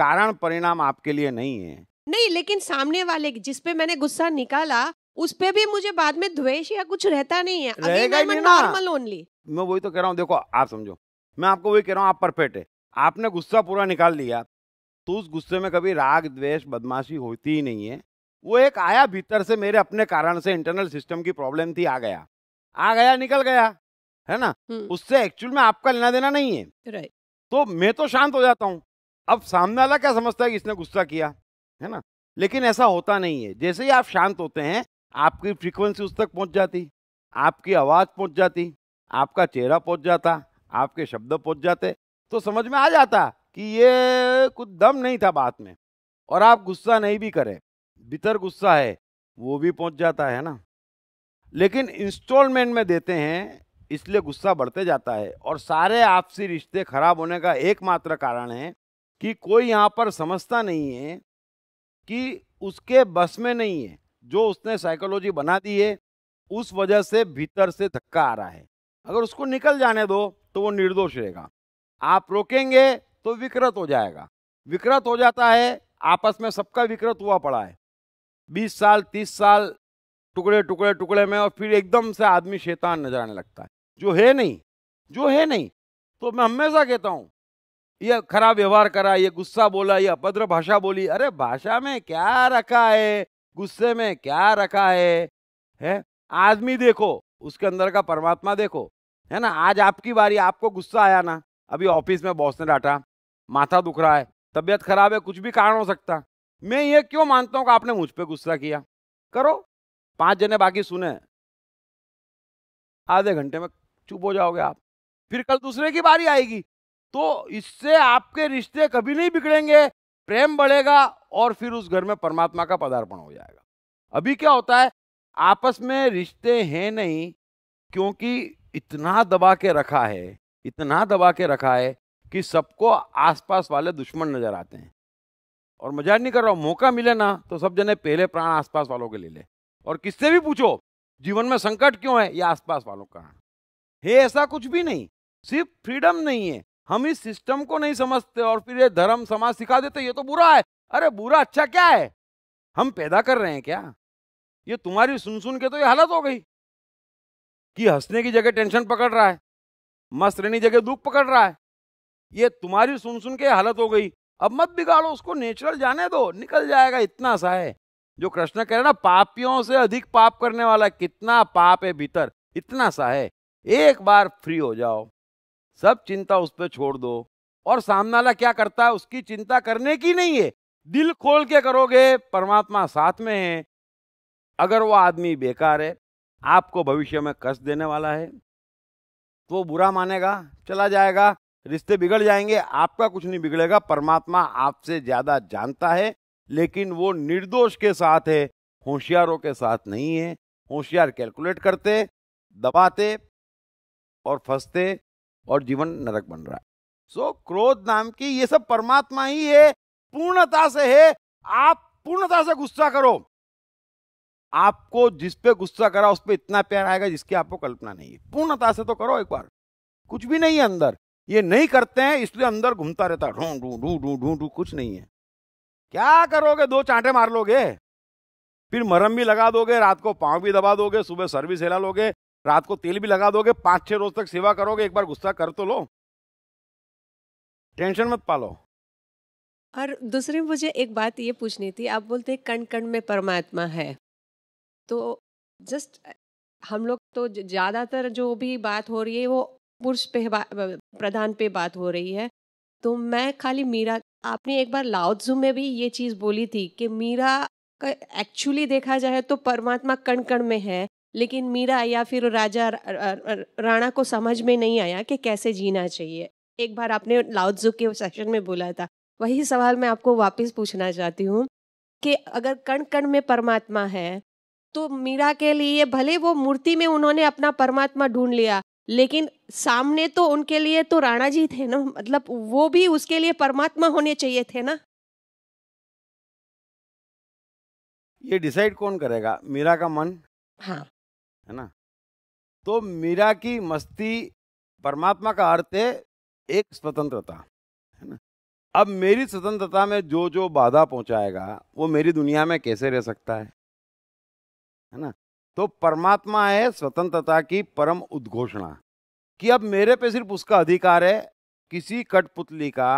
S3: कारण परिणाम आपके लिए नहीं है
S4: नहीं लेकिन सामने वाले जिस पे मैंने गुस्सा निकाला उस पे भी मुझे बाद में द्वेष या कुछ रहता नहीं है नॉर्मल ओनली
S3: मैं वही तो कह रहा हूँ देखो आप समझो मैं आपको वही कह रहा हूँ आप परफेक्ट है आपने गुस्सा पूरा निकाल लिया तो उस गुस्से में कभी राग द्वेष बदमाशी होती ही नहीं है वो एक आया भीतर से मेरे अपने कारण से इंटरनल सिस्टम की प्रॉब्लम थी आ गया आ गया निकल गया है ना हम्म। उससे एक्चुअल में आपका लेना देना नहीं है तो मैं तो शांत हो जाता हूँ अब सामने वाला क्या समझता है कि इसने गुस्सा किया है ना लेकिन ऐसा होता नहीं है जैसे ही आप शांत होते हैं आपकी फ्रीक्वेंसी उस तक पहुंच जाती आपकी आवाज़ पहुंच जाती आपका चेहरा पहुंच जाता आपके शब्द पहुंच जाते तो समझ में आ जाता कि ये कुछ दम नहीं था बात में और आप गुस्सा नहीं भी करें भीतर गुस्सा है वो भी पहुंच जाता है ना लेकिन इंस्टॉलमेंट में देते हैं इसलिए गुस्सा बढ़ते जाता है और सारे आपसी रिश्ते खराब होने का एकमात्र कारण है कि कोई यहाँ पर समझता नहीं है कि उसके बस में नहीं है जो उसने साइकोलॉजी बना दी है उस वजह से भीतर से धक्का आ रहा है अगर उसको निकल जाने दो तो वो निर्दोष रहेगा आप रोकेंगे तो विकृत हो जाएगा विकृत हो जाता है आपस में सबका विकृत हुआ पड़ा है बीस साल तीस साल टुकड़े टुकड़े टुकड़े में और फिर एकदम से आदमी शैतान नजर आने लगता है जो है नहीं जो है नहीं तो मैं हमेशा कहता हूँ ये खराब व्यवहार करा ये गुस्सा बोला ये अभद्र भाषा बोली अरे भाषा में क्या रखा है गुस्से में क्या रखा है है आदमी देखो उसके अंदर का परमात्मा देखो है ना आज आपकी बारी आपको गुस्सा आया ना अभी ऑफिस में बॉस ने डांटा माथा दुख रहा है तबीयत खराब है कुछ भी कारण हो सकता मैं ये क्यों मानता हूं कि आपने मुझ पर गुस्सा किया करो पांच जने बाकी सुने आधे घंटे में चुप हो जाओगे आप फिर कल दूसरे की बारी आएगी तो इससे आपके रिश्ते कभी नहीं बिगड़ेंगे प्रेम बढ़ेगा और फिर उस घर में परमात्मा का पदार्पण हो जाएगा अभी क्या होता है आपस में रिश्ते हैं नहीं क्योंकि इतना दबा के रखा है इतना दबा के रखा है कि सबको आसपास वाले दुश्मन नजर आते हैं और मजाक नहीं कर रहा हूं मौका मिले ना तो सब जने पहले प्राण आसपास वालों के ले ले और किससे भी पूछो जीवन में संकट क्यों है ये आसपास वालों का हे ऐसा कुछ भी नहीं सिर्फ फ्रीडम नहीं है हम इस सिस्टम को नहीं समझते और फिर ये धर्म समाज सिखा देते ये तो बुरा है अरे बुरा अच्छा क्या है हम पैदा कर रहे हैं क्या ये तुम्हारी सुन सुन के तो ये हालत हो गई कि हंसने की जगह टेंशन पकड़ रहा है मस्त रहने की जगह दुख पकड़ रहा है ये तुम्हारी सुन सुन के हालत हो गई अब मत बिगाड़ो उसको नेचुरल जाने दो निकल जाएगा इतना सा है जो कृष्ण कह रहे ना पापियों से अधिक पाप करने वाला कितना पाप है भीतर इतना सा है एक बार फ्री हो जाओ सब चिंता उस पर छोड़ दो और सामने वाला क्या करता है उसकी चिंता करने की नहीं है दिल खोल के करोगे परमात्मा साथ में है अगर वो आदमी बेकार है आपको भविष्य में कष्ट देने वाला है तो बुरा मानेगा चला जाएगा रिश्ते बिगड़ जाएंगे आपका कुछ नहीं बिगड़ेगा परमात्मा आपसे ज्यादा जानता है लेकिन वो निर्दोष के साथ है होशियारों के साथ नहीं है होशियार कैलकुलेट करते दबाते और फंसते और जीवन नरक बन रहा है सो so, क्रोध नाम की ये सब परमात्मा ही है पूर्णता से है आप पूर्णता से गुस्सा करो आपको जिस पे गुस्सा करा उस पर इतना प्यार आएगा जिसकी आपको कल्पना नहीं है पूर्णता से तो करो एक बार कुछ भी नहीं है अंदर ये नहीं करते हैं इसलिए अंदर घूमता रहता ढूं ढूं ढूं ढूं ढूं ढूं कुछ नहीं है क्या करोगे दो चांटे मार लोगे फिर मरम भी लगा दोगे रात को पांव भी दबा दोगे सुबह सर भी सहला लोगे रात को तेल भी लगा दोगे पांच छह रोज तक सेवा करोगे एक बार गुस्सा कर तो लो टेंशन मत पालो
S4: और दूसरी मुझे एक बात ये पूछनी थी आप बोलते हैं कण कण में परमात्मा है तो जस्ट हम लोग तो ज़्यादातर जो भी बात हो रही है वो पुरुष पे प्रधान पे बात हो रही है तो मैं खाली मीरा आपने एक बार लाउजू में भी ये चीज़ बोली थी कि मीरा का एक्चुअली देखा जाए तो परमात्मा कण कण में है लेकिन मीरा या फिर राजा राणा को समझ में नहीं आया कि कैसे जीना चाहिए एक बार आपने लाउजू के सेक्शन में बोला था वही सवाल मैं आपको वापस पूछना चाहती हूँ कि अगर कण कण में परमात्मा है तो मीरा के लिए भले वो मूर्ति में उन्होंने अपना परमात्मा ढूंढ लिया लेकिन सामने तो उनके लिए तो राणा जी थे ना मतलब वो भी उसके लिए परमात्मा होने चाहिए थे ना
S3: ये डिसाइड कौन करेगा मीरा का मन हाँ है ना तो मीरा की मस्ती परमात्मा का अर्थ है एक स्वतंत्रता है ना अब मेरी स्वतंत्रता में जो जो बाधा पहुंचाएगा वो मेरी दुनिया में कैसे रह सकता है है ना तो परमात्मा है स्वतंत्रता की परम उद्घोषणा कि अब मेरे पे सिर्फ उसका अधिकार है किसी कठपुतली का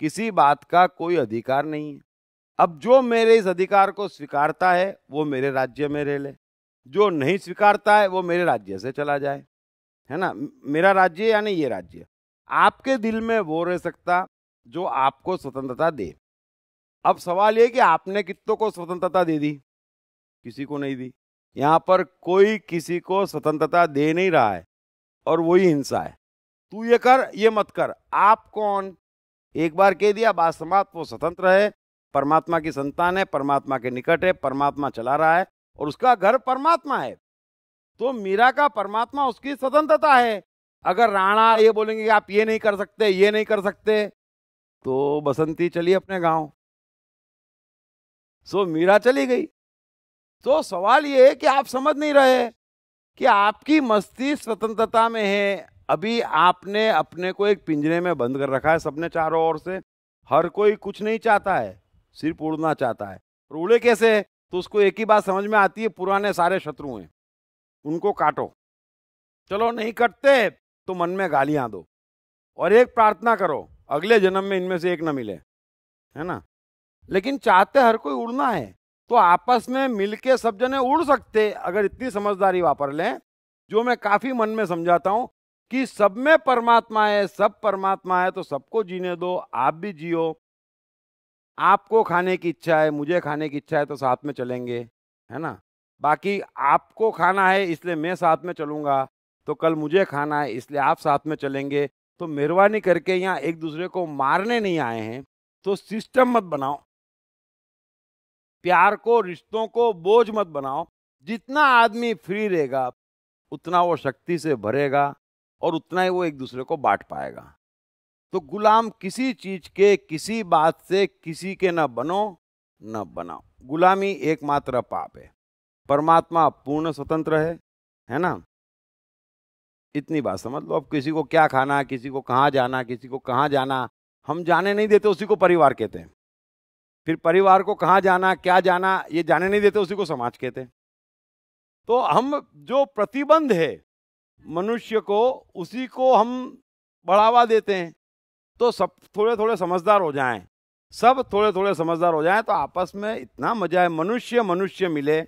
S3: किसी बात का कोई अधिकार नहीं है अब जो मेरे इस अधिकार को स्वीकारता है वो मेरे राज्य में रह ले जो नहीं स्वीकारता है वो मेरे राज्य से चला जाए है ना मेरा राज्य यानी ये राज्य आपके दिल में वो रह सकता जो आपको स्वतंत्रता दे अब सवाल ये कि आपने कितों को स्वतंत्रता दे दी किसी को नहीं दी यहाँ पर कोई किसी को स्वतंत्रता दे नहीं रहा है और वही हिंसा है तू ये कर ये मत कर आप कौन एक बार कह दिया बात समाप्त वो स्वतंत्र है परमात्मा की संतान है परमात्मा के निकट है परमात्मा चला रहा है और उसका घर परमात्मा है तो मीरा का परमात्मा उसकी स्वतंत्रता है अगर राणा ये बोलेंगे कि आप ये नहीं कर सकते ये नहीं कर सकते तो बसंती चली अपने गांव सो मीरा चली गई तो सवाल ये है कि आप समझ नहीं रहे कि आपकी मस्ती स्वतंत्रता में है अभी आपने अपने को एक पिंजरे में बंद कर रखा है सबने चारों ओर से हर कोई कुछ नहीं चाहता है सिर्फ उड़ना चाहता है और उड़े कैसे तो उसको एक ही बात समझ में आती है पुराने सारे शत्रु हैं उनको काटो चलो नहीं कटते तो मन में गालियां दो और एक प्रार्थना करो अगले जन्म में इनमें से एक ना मिले है ना लेकिन चाहते हर कोई उड़ना है तो आपस में मिलके सब जने उड़ सकते अगर इतनी समझदारी वापर लें जो मैं काफी मन में समझाता हूं कि सब में परमात्मा है सब परमात्मा है तो सबको जीने दो आप भी जियो आपको खाने की इच्छा है मुझे खाने की इच्छा है तो साथ में चलेंगे है ना बाकी आपको खाना है इसलिए मैं साथ में चलूंगा तो कल मुझे खाना है इसलिए आप साथ में चलेंगे तो मेहरबानी करके यहाँ एक दूसरे को मारने नहीं आए हैं तो सिस्टम मत बनाओ प्यार को रिश्तों को बोझ मत बनाओ जितना आदमी फ्री रहेगा उतना वो शक्ति से भरेगा और उतना ही वो एक दूसरे को बांट पाएगा तो गुलाम किसी चीज के किसी बात से किसी के न बनो न बनाओ गुलामी एकमात्र पाप है परमात्मा पूर्ण स्वतंत्र है है ना इतनी बात समझ लो अब किसी को क्या खाना किसी को कहाँ जाना किसी को कहाँ जाना हम जाने नहीं देते उसी को परिवार कहते हैं फिर परिवार को कहाँ जाना क्या जाना ये जाने नहीं देते उसी को समाज कहते हैं तो हम जो प्रतिबंध है मनुष्य को उसी को हम बढ़ावा देते हैं तो सब थोड़े थोड़े समझदार हो जाएं सब थोड़े थोड़े समझदार हो जाएं तो आपस में इतना मजा है मनुष्य मनुष्य मिले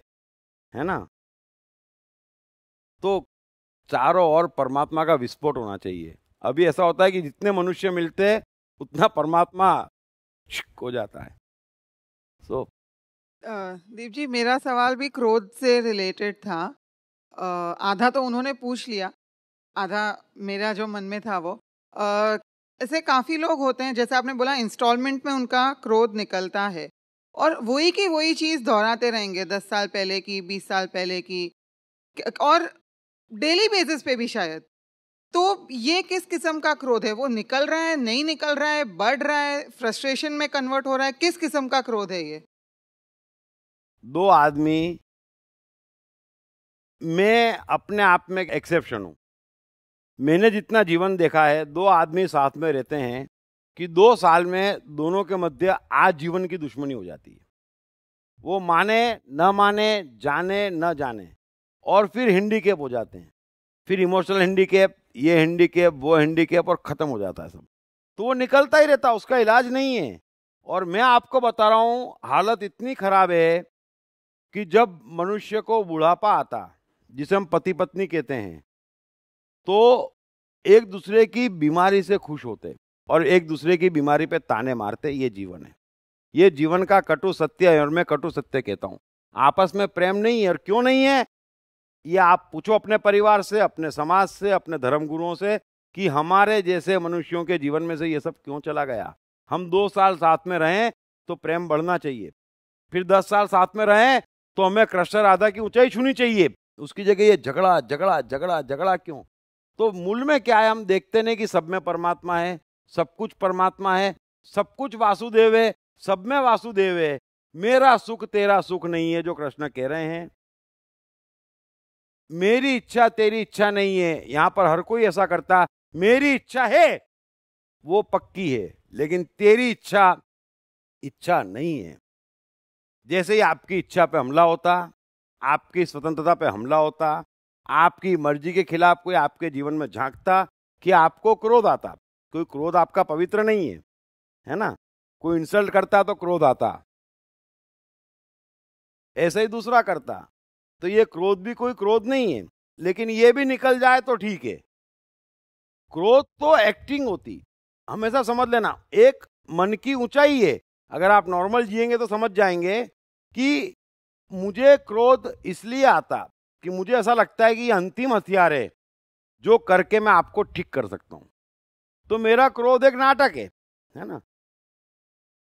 S3: है ना तो चारों ओर परमात्मा का विस्फोट होना चाहिए अभी ऐसा होता है कि जितने मनुष्य मिलते हैं उतना परमात्मा हो जाता है सो
S5: so, दीप जी मेरा सवाल भी क्रोध से रिलेटेड था uh, आधा तो उन्होंने पूछ लिया आधा मेरा जो मन में था वो uh, ऐसे काफ़ी लोग होते हैं जैसे आपने बोला इंस्टॉलमेंट में उनका क्रोध निकलता है और वही की वही चीज़ दोहराते रहेंगे दस साल पहले की बीस साल पहले की और डेली बेसिस पे भी शायद तो ये किस किस्म का क्रोध है वो निकल रहा है नहीं निकल रहा है बढ़ रहा है फ्रस्ट्रेशन में कन्वर्ट हो रहा है किस किस्म का क्रोध है ये
S2: दो आदमी मैं
S3: अपने आप में एक्सेप्शन हूं मैंने जितना जीवन देखा है दो आदमी साथ में रहते हैं कि दो साल में दोनों के मध्य आज जीवन की दुश्मनी हो जाती है वो माने न माने जाने न जाने और फिर हैंडीकेप हो जाते हैं फिर इमोशनल हैंडीकेप ये हैंडीकेप वो हैंडीकेप और ख़त्म हो जाता है सब तो वो निकलता ही रहता उसका इलाज नहीं है और मैं आपको बता रहा हूँ हालत इतनी ख़राब है कि जब मनुष्य को बुढ़ापा आता जिसे हम पति पत्नी कहते हैं तो एक दूसरे की बीमारी से खुश होते और एक दूसरे की बीमारी पे ताने मारते ये जीवन है ये जीवन का कटु सत्य है और मैं कटु सत्य कहता हूँ आपस में प्रेम नहीं है और क्यों नहीं है ये आप पूछो अपने परिवार से अपने समाज से अपने धर्म गुरुओं से कि हमारे जैसे मनुष्यों के जीवन में से ये सब क्यों चला गया हम दो साल साथ में रहें तो प्रेम बढ़ना चाहिए फिर दस साल साथ में रहें तो हमें क्रशर आधा की ऊंचाई छूनी चाहिए उसकी जगह ये झगड़ा झगड़ा झगड़ा झगड़ा क्यों तो मूल में क्या है हम देखते नहीं कि सब में परमात्मा है सब कुछ परमात्मा है सब कुछ वासुदेव है सब में वासुदेव है मेरा सुख तेरा सुख नहीं है जो कृष्ण कह रहे हैं मेरी इच्छा तेरी इच्छा नहीं है यहां पर हर कोई ऐसा करता मेरी इच्छा है वो पक्की है लेकिन तेरी इच्छा इच्छा नहीं है जैसे ही आपकी इच्छा पे हमला होता आपकी स्वतंत्रता पे हमला होता आपकी मर्जी के खिलाफ कोई आपके जीवन में झांकता कि आपको क्रोध आता कोई क्रोध आपका पवित्र नहीं है है ना कोई इंसल्ट करता तो क्रोध आता ऐसा ही दूसरा करता तो ये क्रोध भी कोई क्रोध नहीं है लेकिन ये भी निकल जाए तो ठीक है क्रोध तो एक्टिंग होती हमेशा समझ लेना एक मन की ऊंचाई है अगर आप नॉर्मल जिएंगे तो समझ जाएंगे कि मुझे क्रोध इसलिए आता कि मुझे ऐसा लगता है कि अंतिम हथियार है जो करके मैं आपको ठीक कर सकता हूं तो मेरा क्रोध एक नाटक है है ना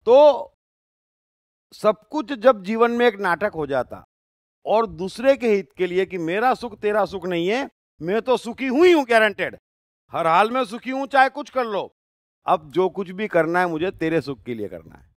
S3: तो सब कुछ जब जीवन में एक नाटक हो जाता और दूसरे के हित के लिए कि मेरा सुख तेरा सुख नहीं है मैं तो सुखी हूं हूं गारंटेड हर हाल में सुखी हूं चाहे कुछ कर लो अब जो कुछ भी करना है मुझे तेरे सुख के लिए करना है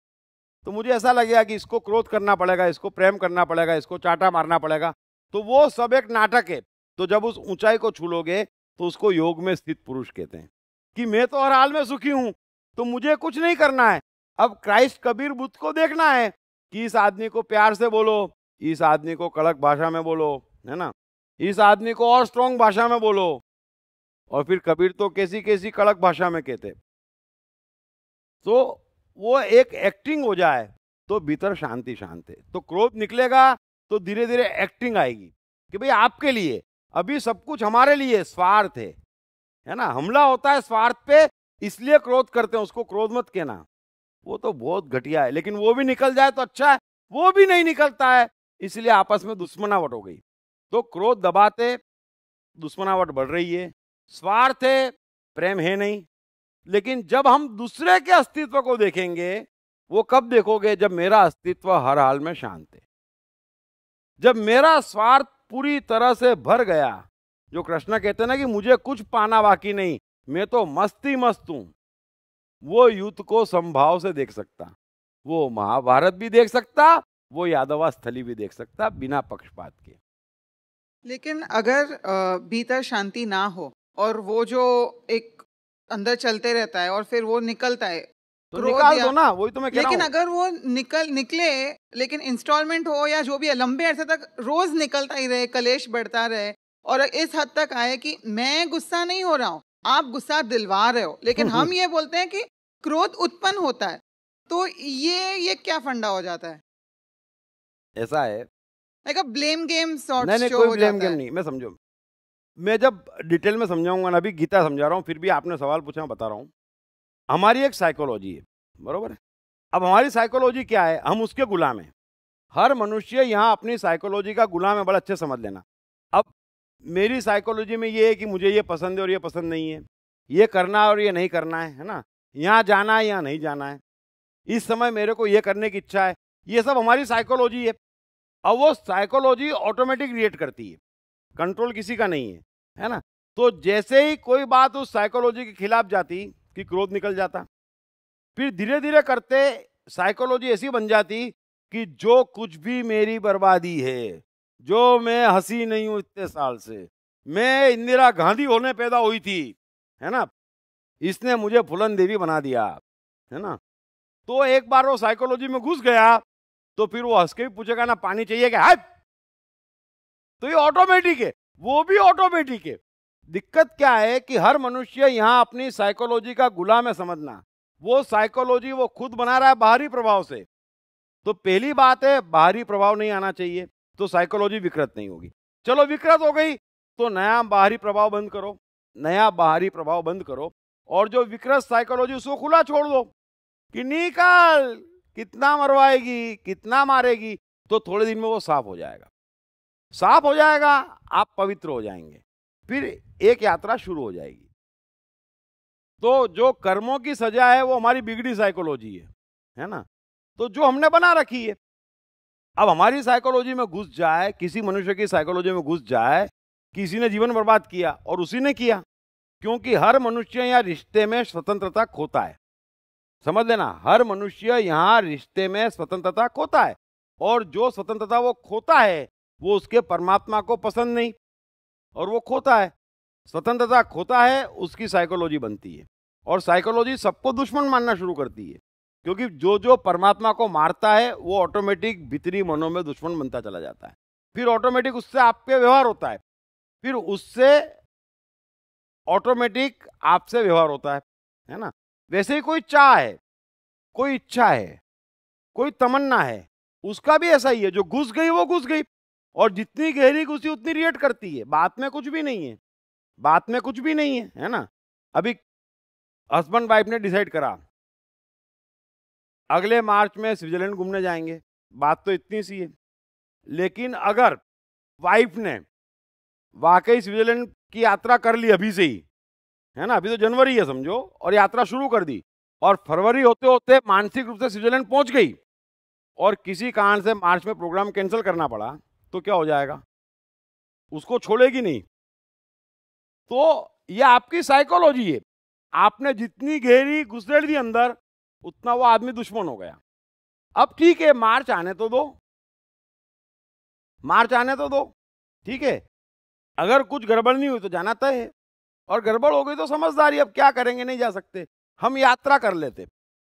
S3: तो मुझे ऐसा लगेगा कि इसको क्रोध करना पड़ेगा इसको प्रेम करना पड़ेगा इसको चाटा मारना पड़ेगा तो वो सब एक नाटक है तो जब उस ऊंचाई को छूलोगे तो उसको योग में स्थित पुरुष कहते हैं कि मैं तो हर हाल में सुखी हूं तो मुझे कुछ नहीं करना है अब क्राइस्ट कबीर बुद्ध को देखना है कि इस आदमी को प्यार से बोलो इस आदमी को कड़क भाषा में बोलो है ना इस आदमी को और स्ट्रॉन्ग भाषा में बोलो और फिर कबीर तो कैसी कैसी कड़क भाषा में कहते तो वो एक एक्टिंग हो जाए तो भीतर शांति शांत है तो क्रोध निकलेगा तो धीरे धीरे एक्टिंग आएगी कि भाई आपके लिए अभी सब कुछ हमारे लिए स्वार्थ है है ना हमला होता है स्वार्थ पे इसलिए क्रोध करते हैं उसको क्रोध मत कहना वो तो बहुत घटिया है लेकिन वो भी निकल जाए तो अच्छा है वो भी नहीं निकलता है इसलिए आपस में दुश्मनावट हो गई तो क्रोध दबाते दुश्मनावट बढ़ रही है स्वार्थ है प्रेम है नहीं लेकिन जब हम दूसरे के अस्तित्व को देखेंगे वो कब देखोगे जब मेरा अस्तित्व हर हाल में शांत है जब मेरा स्वार्थ पूरी तरह से भर गया जो कृष्ण कहते ना कि मुझे कुछ पाना बाकी नहीं मैं तो मस्ती मस्त हूं वो युद्ध को संभाव से देख सकता वो महाभारत भी देख सकता वो यादवा स्थली भी देख सकता बिना पक्षपात के
S5: लेकिन अगर भीतर शांति ना हो और वो जो एक अंदर चलते रहता है और फिर वो निकलता है तो निकाल दो ना वही तो मैं कह लेकिन अगर वो निकल निकले लेकिन इंस्टॉलमेंट हो या जो भी है लंबे अरसे तक रोज निकलता ही रहे कलेश बढ़ता रहे और इस हद तक आए कि मैं गुस्सा नहीं हो रहा हूँ आप गुस्सा दिलवा रहे हो लेकिन हम ये बोलते हैं कि क्रोध उत्पन्न होता है तो ये ये क्या फंडा हो जाता है ऐसा है like ब्लेम गेम नहीं नहीं कोई ब्लेम गेम
S3: नहीं मैं समझो मैं जब डिटेल में समझाऊंगा ना अभी गीता समझा रहा हूँ फिर भी आपने सवाल पूछा बता रहा हूँ हमारी एक साइकोलॉजी है बरोबर है अब हमारी साइकोलॉजी क्या है हम उसके गुलाम हैं हर मनुष्य यहाँ अपनी साइकोलॉजी का गुलाम है बड़ा अच्छे समझ लेना अब मेरी साइकोलॉजी में ये है कि मुझे ये पसंद है और ये पसंद नहीं है ये करना है और ये नहीं करना है है ना यहाँ जाना है यहाँ नहीं जाना है इस समय मेरे को ये करने की इच्छा है ये सब हमारी साइकोलॉजी है अब वो साइकोलॉजी ऑटोमेटिक क्रिएट करती है कंट्रोल किसी का नहीं है है ना तो जैसे ही कोई बात उस साइकोलॉजी के खिलाफ जाती कि क्रोध निकल जाता फिर धीरे धीरे करते साइकोलॉजी ऐसी बन जाती कि जो कुछ भी मेरी बर्बादी है जो मैं हंसी नहीं हूं इतने साल से मैं इंदिरा गांधी होने पैदा हुई थी है ना इसने मुझे फुलन देवी बना दिया है ना तो एक बार वो साइकोलॉजी में घुस गया तो फिर वो हंस के भी पूछेगा ना पानी चाहिए क्या हाँ। तो ये ऑटोमेटिक है वो भी ऑटोमेटिक है दिक्कत क्या है कि हर मनुष्य यहां अपनी साइकोलॉजी का गुलाम है समझना वो साइकोलॉजी वो खुद बना रहा है बाहरी प्रभाव से तो पहली बात है बाहरी प्रभाव नहीं आना चाहिए तो साइकोलॉजी विकृत नहीं होगी चलो विकृत हो गई तो नया बाहरी प्रभाव बंद करो नया बाहरी प्रभाव बंद करो और जो विकृत साइकोलॉजी उसको खुला छोड़ दो कि निकाल कितना मरवाएगी कितना मारेगी तो थोड़े दिन में वो साफ हो जाएगा साफ हो जाएगा आप पवित्र हो जाएंगे फिर एक यात्रा शुरू हो जाएगी तो जो कर्मों की सजा है वो हमारी बिगड़ी साइकोलॉजी है है ना तो जो हमने बना रखी है अब हमारी साइकोलॉजी में घुस जाए किसी मनुष्य की साइकोलॉजी में घुस जाए किसी ने जीवन बर्बाद किया और उसी ने किया क्योंकि हर मनुष्य या रिश्ते में स्वतंत्रता खोता है समझ लेना हर मनुष्य यहाँ रिश्ते में स्वतंत्रता खोता है और जो स्वतंत्रता वो खोता है वो उसके परमात्मा को पसंद नहीं और वो खोता है स्वतंत्रता खोता है उसकी साइकोलॉजी बनती है और साइकोलॉजी सबको दुश्मन मानना शुरू करती है क्योंकि जो जो परमात्मा को मारता है वो ऑटोमेटिक भितरी मनों में दुश्मन बनता चला जाता है फिर ऑटोमेटिक उससे आपके व्यवहार होता है फिर उससे ऑटोमेटिक आपसे व्यवहार होता है है ना वैसे ही कोई चाह है कोई इच्छा है कोई तमन्ना है उसका भी ऐसा ही है जो घुस गई वो घुस गई और जितनी गहरी घुसी उतनी रिएक्ट करती है बात में कुछ भी नहीं है बात में कुछ भी नहीं है है ना अभी हस्बैंड वाइफ ने डिसाइड करा अगले मार्च में स्विट्जरलैंड घूमने जाएंगे बात तो इतनी सी है लेकिन अगर वाइफ ने वाकई स्विट्जरलैंड की यात्रा कर ली अभी से ही है ना अभी तो जनवरी है समझो और यात्रा शुरू कर दी और फरवरी होते होते मानसिक रूप से स्विट्जरलैंड पहुंच गई और किसी कारण से मार्च में प्रोग्राम कैंसिल करना पड़ा तो क्या हो जाएगा उसको छोड़ेगी नहीं तो यह आपकी साइकोलॉजी है आपने जितनी गहरी घुसेड़ दी अंदर उतना वो आदमी दुश्मन हो गया अब ठीक है मार्च आने तो दो मार्च आने तो दो ठीक है अगर कुछ गड़बड़ नहीं हुई तो जाना तय है और गड़बड़ हो गई तो समझदारी अब क्या करेंगे नहीं जा सकते हम यात्रा कर लेते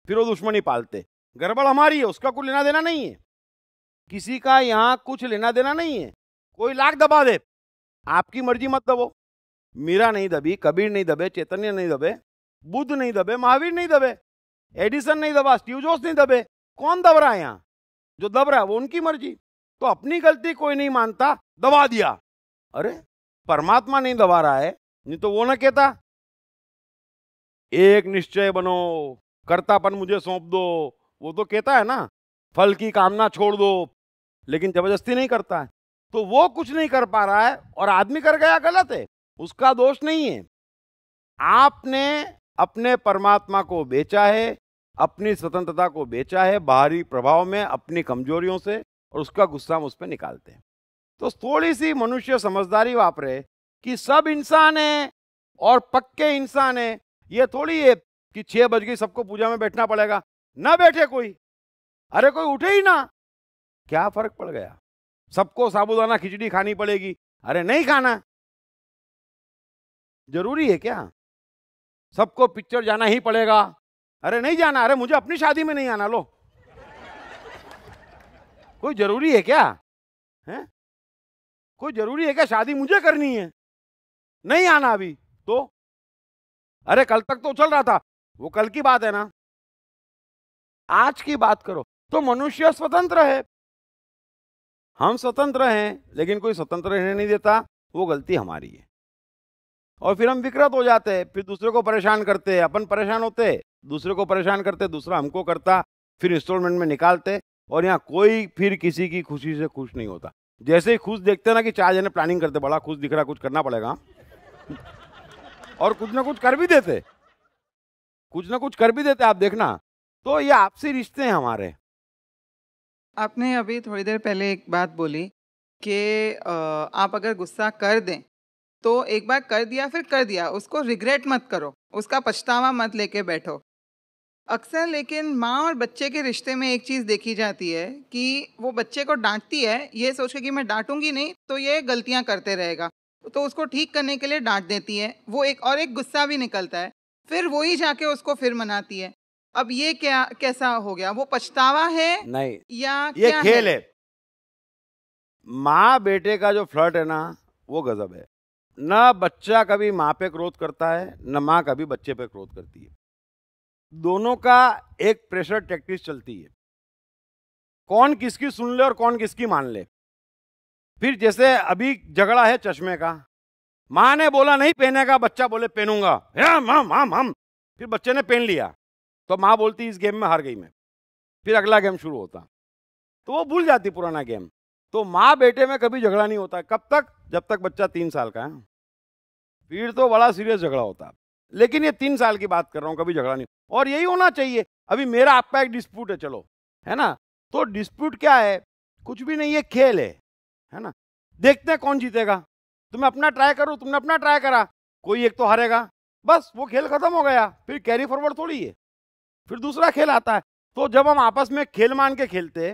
S3: फिर वो दुश्मनी पालते गड़बड़ हमारी है उसका कुछ लेना देना नहीं है किसी का यहाँ कुछ लेना देना नहीं है कोई लाख दबा दे आपकी मर्जी मत दबो मीरा नहीं दबी कबीर नहीं दबे चैतन्य नहीं दबे बुद्ध नहीं दबे महावीर नहीं दबे एडिसन नहीं दबा स्टीव जोस नहीं दबे कौन दब रहा है यहाँ जो दब रहा है वो उनकी मर्जी तो अपनी गलती कोई नहीं मानता दबा दिया अरे परमात्मा नहीं दबा रहा है नहीं तो वो ना कहता एक निश्चय बनो कर्तापन मुझे सौंप दो वो तो कहता है ना फल की कामना छोड़ दो लेकिन जबरदस्ती नहीं करता है तो वो कुछ नहीं कर पा रहा है और आदमी कर गया गलत है उसका दोष नहीं है आपने अपने परमात्मा को बेचा है अपनी स्वतंत्रता को बेचा है बाहरी प्रभाव में अपनी कमजोरियों से और उसका गुस्सा हम उस पर निकालते हैं तो थोड़ी सी मनुष्य समझदारी वापरे कि सब इंसान है और पक्के इंसान है ये थोड़ी है कि छह बज गई सबको पूजा में बैठना पड़ेगा ना बैठे कोई अरे कोई उठे ही ना क्या फर्क पड़ गया सबको साबुदाना खिचड़ी खानी पड़ेगी अरे नहीं खाना जरूरी है क्या सबको पिक्चर जाना ही पड़ेगा अरे नहीं जाना अरे मुझे अपनी शादी में नहीं आना लो कोई जरूरी है क्या है कोई जरूरी है क्या शादी मुझे करनी
S2: है नहीं आना अभी तो अरे कल तक तो चल रहा था
S3: वो कल की बात है ना आज की बात करो तो मनुष्य स्वतंत्र है हम स्वतंत्र हैं लेकिन कोई स्वतंत्र रहने नहीं देता वो गलती हमारी है और फिर हम विकृत हो जाते हैं फिर दूसरे को परेशान करते हैं अपन परेशान होते दूसरे को परेशान करते दूसरा हमको करता फिर इंस्टॉलमेंट में निकालते और यहाँ कोई फिर किसी की खुशी से खुश नहीं होता जैसे ही खुश देखते ना कि चार जने प्लानिंग करते बड़ा खुश दिख रहा कुछ करना पड़ेगा और कुछ ना कुछ कर भी देते
S5: कुछ ना कुछ कर भी देते आप देखना तो ये आपसी रिश्ते हैं हमारे आपने अभी थोड़ी देर पहले एक बात बोली कि आप अगर गुस्सा कर दें तो एक बार कर दिया फिर कर दिया उसको रिग्रेट मत करो उसका पछतावा मत लेके बैठो अक्सर लेकिन माँ और बच्चे के रिश्ते में एक चीज़ देखी जाती है कि वो बच्चे को डांटती है ये सोच के कि मैं डांटूंगी नहीं तो ये गलतियाँ करते रहेगा तो उसको ठीक करने के लिए डांट देती है वो एक और एक गुस्सा भी निकलता है फिर वो ही जाके उसको फिर मनाती है अब ये क्या कैसा हो गया वो पछतावा है नहीं या ये क्या खेल है,
S3: है। माँ बेटे का जो फ्लर्ट है ना वो गजब है ना बच्चा कभी माँ पे क्रोध करता है न माँ कभी बच्चे पे क्रोध करती है दोनों का एक प्रेशर टैक्टिस चलती है कौन किसकी सुन ले और कौन किसकी मान ले फिर जैसे अभी झगड़ा है चश्मे का माँ ने बोला नहीं पहने का बच्चा बोले पहनूंगा हम हम हम फिर बच्चे ने पहन लिया तो माँ बोलती इस गेम में हार गई मैं फिर अगला गेम शुरू होता तो वो भूल जाती पुराना गेम तो माँ बेटे में कभी झगड़ा नहीं होता कब तक जब तक बच्चा तीन साल का है फिर तो बड़ा सीरियस झगड़ा होता लेकिन ये तीन साल की बात कर रहा हूँ कभी झगड़ा नहीं और यही होना चाहिए अभी मेरा आपका एक डिस्प्यूट है चलो है ना तो डिस्प्यूट क्या है कुछ भी नहीं है खेल है है ना देखते हैं कौन जीतेगा तुम अपना ट्राई करो तुमने अपना ट्राई करा कोई एक तो हारेगा बस वो खेल खत्म हो गया फिर कैरी फॉरवर्ड थोड़ी है फिर दूसरा खेल आता है तो जब हम आपस में खेल मान के खेलते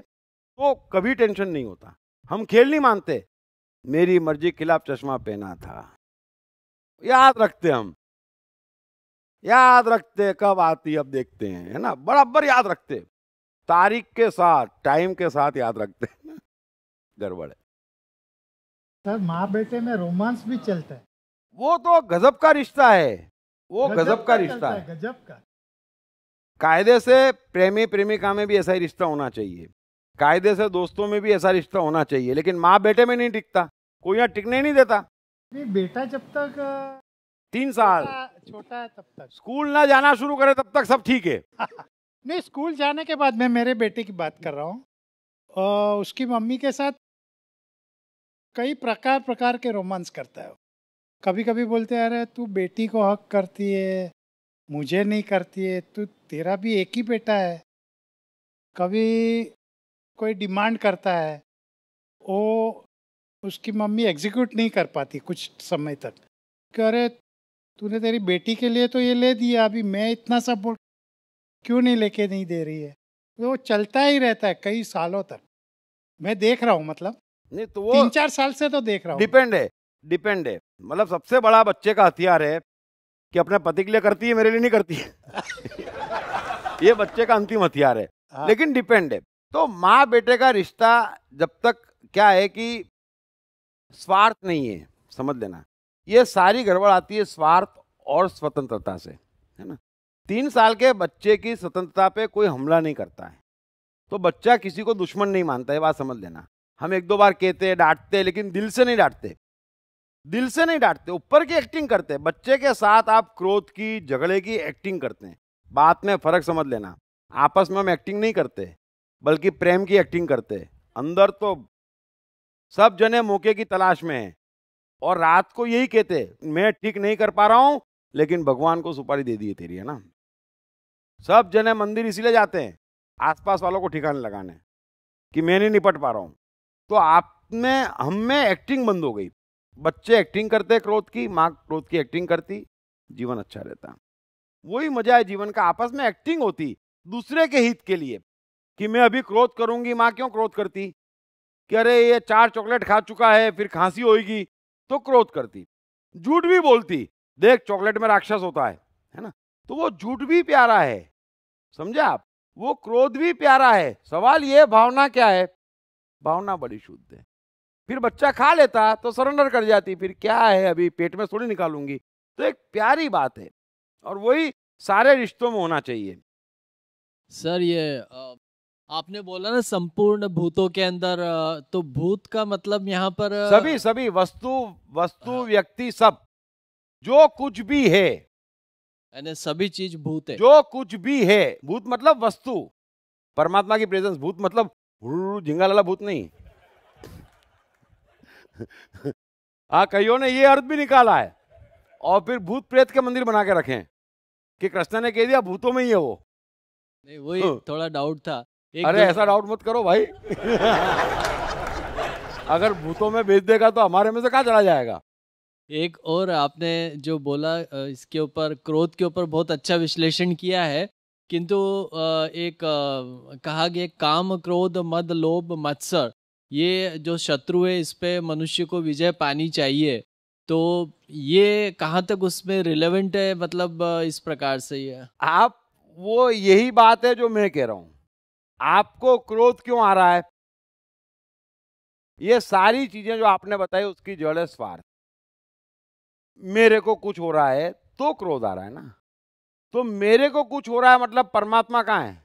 S3: तो कभी टेंशन नहीं होता हम खेल नहीं मानते मेरी मर्जी खिलाफ चश्मा पहना था याद रखते हम याद रखते कब आती अब देखते हैं है ना बराबर याद रखते तारीख के साथ टाइम के साथ याद रखते
S5: गड़बड़ है सर माँ बेटे में रोमांस भी चलता है
S3: वो तो गजब का रिश्ता है
S5: वो गजब, गजब का रिश्ता है
S3: गजब का कायदे से प्रेमी प्रेमिका में भी ऐसा ही रिश्ता होना चाहिए कायदे से दोस्तों में भी ऐसा रिश्ता होना चाहिए लेकिन माँ बेटे में नहीं टिकता कोई यहाँ टिकने नहीं देता
S5: नहीं बेटा जब तक तीन साल छोटा है तब तक स्कूल ना जाना शुरू करे
S3: तब तक सब ठीक है
S5: नहीं स्कूल जाने के बाद मैं मेरे बेटे की बात कर रहा हूँ उसकी मम्मी के साथ कई प्रकार प्रकार के रोमांस करता है कभी कभी बोलते हैं अरे तू बेटी को हक करती है मुझे नहीं करती है तू तेरा भी एक ही बेटा है कभी कोई डिमांड करता है वो उसकी मम्मी एग्जीक्यूट नहीं कर पाती कुछ समय तक कि अरे तूने तेरी बेटी के लिए तो ये ले दिया अभी मैं इतना सपोर्ट क्यों नहीं लेके नहीं दे रही है तो वो चलता ही रहता है कई सालों तक मैं देख रहा हूँ मतलब
S3: नहीं तो वो तीन चार
S5: साल से तो देख रहा हूँ
S3: डिपेंड है डिपेंड है मतलब सबसे बड़ा बच्चे का हथियार है कि अपने पति के लिए करती है मेरे लिए नहीं करती है ये बच्चे का अंतिम हथियार है हाँ। लेकिन डिपेंड है तो माँ बेटे का रिश्ता जब तक क्या है कि स्वार्थ नहीं है समझ लेना ये सारी गड़बड़ आती है स्वार्थ और स्वतंत्रता से है ना तीन साल के बच्चे की स्वतंत्रता पे कोई हमला नहीं करता है तो बच्चा किसी को दुश्मन नहीं मानता है बात समझ लेना हम एक दो बार कहते हैं डांटते लेकिन दिल से नहीं डांटते दिल से नहीं डांटते ऊपर की एक्टिंग करते हैं बच्चे के साथ आप क्रोध की झगड़े की एक्टिंग करते हैं बात में फर्क समझ लेना आपस में हम एक्टिंग नहीं करते बल्कि प्रेम की एक्टिंग करते अंदर तो सब जने मौके की तलाश में है और रात को यही कहते मैं ठीक नहीं कर पा रहा हूं लेकिन भगवान को सुपारी दे दिए तेरी है ना सब जने मंदिर इसीलिए जाते हैं आसपास वालों को ठिकाने लगाने कि मैं नहीं निपट पा रहा हूं तो आप में हम में एक्टिंग बंद हो गई बच्चे एक्टिंग करते क्रोध की माँ क्रोध की एक्टिंग करती जीवन अच्छा रहता वही मजा है जीवन का आपस में एक्टिंग होती दूसरे के हित के लिए कि मैं अभी क्रोध करूंगी माँ क्यों क्रोध करती कि अरे ये चार चॉकलेट खा चुका है फिर खांसी होगी तो क्रोध करती झूठ भी बोलती देख चॉकलेट में राक्षस होता है है ना तो वो झूठ भी प्यारा है समझे आप वो क्रोध भी प्यारा है सवाल ये भावना क्या है भावना बड़ी शुद्ध है फिर बच्चा खा लेता तो सरेंडर कर जाती फिर क्या है अभी पेट में थोड़ी निकालूंगी तो एक प्यारी बात है और वही सारे रिश्तों में होना चाहिए सर ये आपने बोला ना संपूर्ण भूतों
S6: के अंदर तो भूत का मतलब यहाँ पर सभी
S3: सभी वस्तु वस्तु हाँ। व्यक्ति सब जो कुछ भी है यानी सभी चीज भूत है जो कुछ भी है भूत मतलब वस्तु परमात्मा की प्रेजेंस भूत मतलब झिंगालाला भूत नहीं आ कईयों ने ये अर्थ भी निकाला है और फिर भूत प्रेत के मंदिर बना के रखे कि कृष्णा ने कह दिया भूतों में ही है वो नहीं वही थोड़ा डाउट था एक अरे ऐसा डाउट मत करो भाई अगर भूतों में बेच देगा तो हमारे में से कहा चला जाएगा
S6: एक और आपने जो बोला इसके ऊपर क्रोध के ऊपर बहुत अच्छा विश्लेषण किया है किंतु एक कहा गया काम क्रोध मद लोभ मत्सर ये जो शत्रु है इस पे मनुष्य को विजय पानी चाहिए तो
S3: ये कहाँ तक उसमें रिलेवेंट है मतलब इस प्रकार से ये आप वो यही बात है जो मैं कह रहा हूं आपको क्रोध क्यों आ रहा है ये सारी चीजें जो आपने बताई उसकी जड़ है स्वार्थ मेरे को कुछ हो रहा है तो क्रोध आ रहा है ना तो मेरे को कुछ हो रहा है मतलब परमात्मा कहाँ है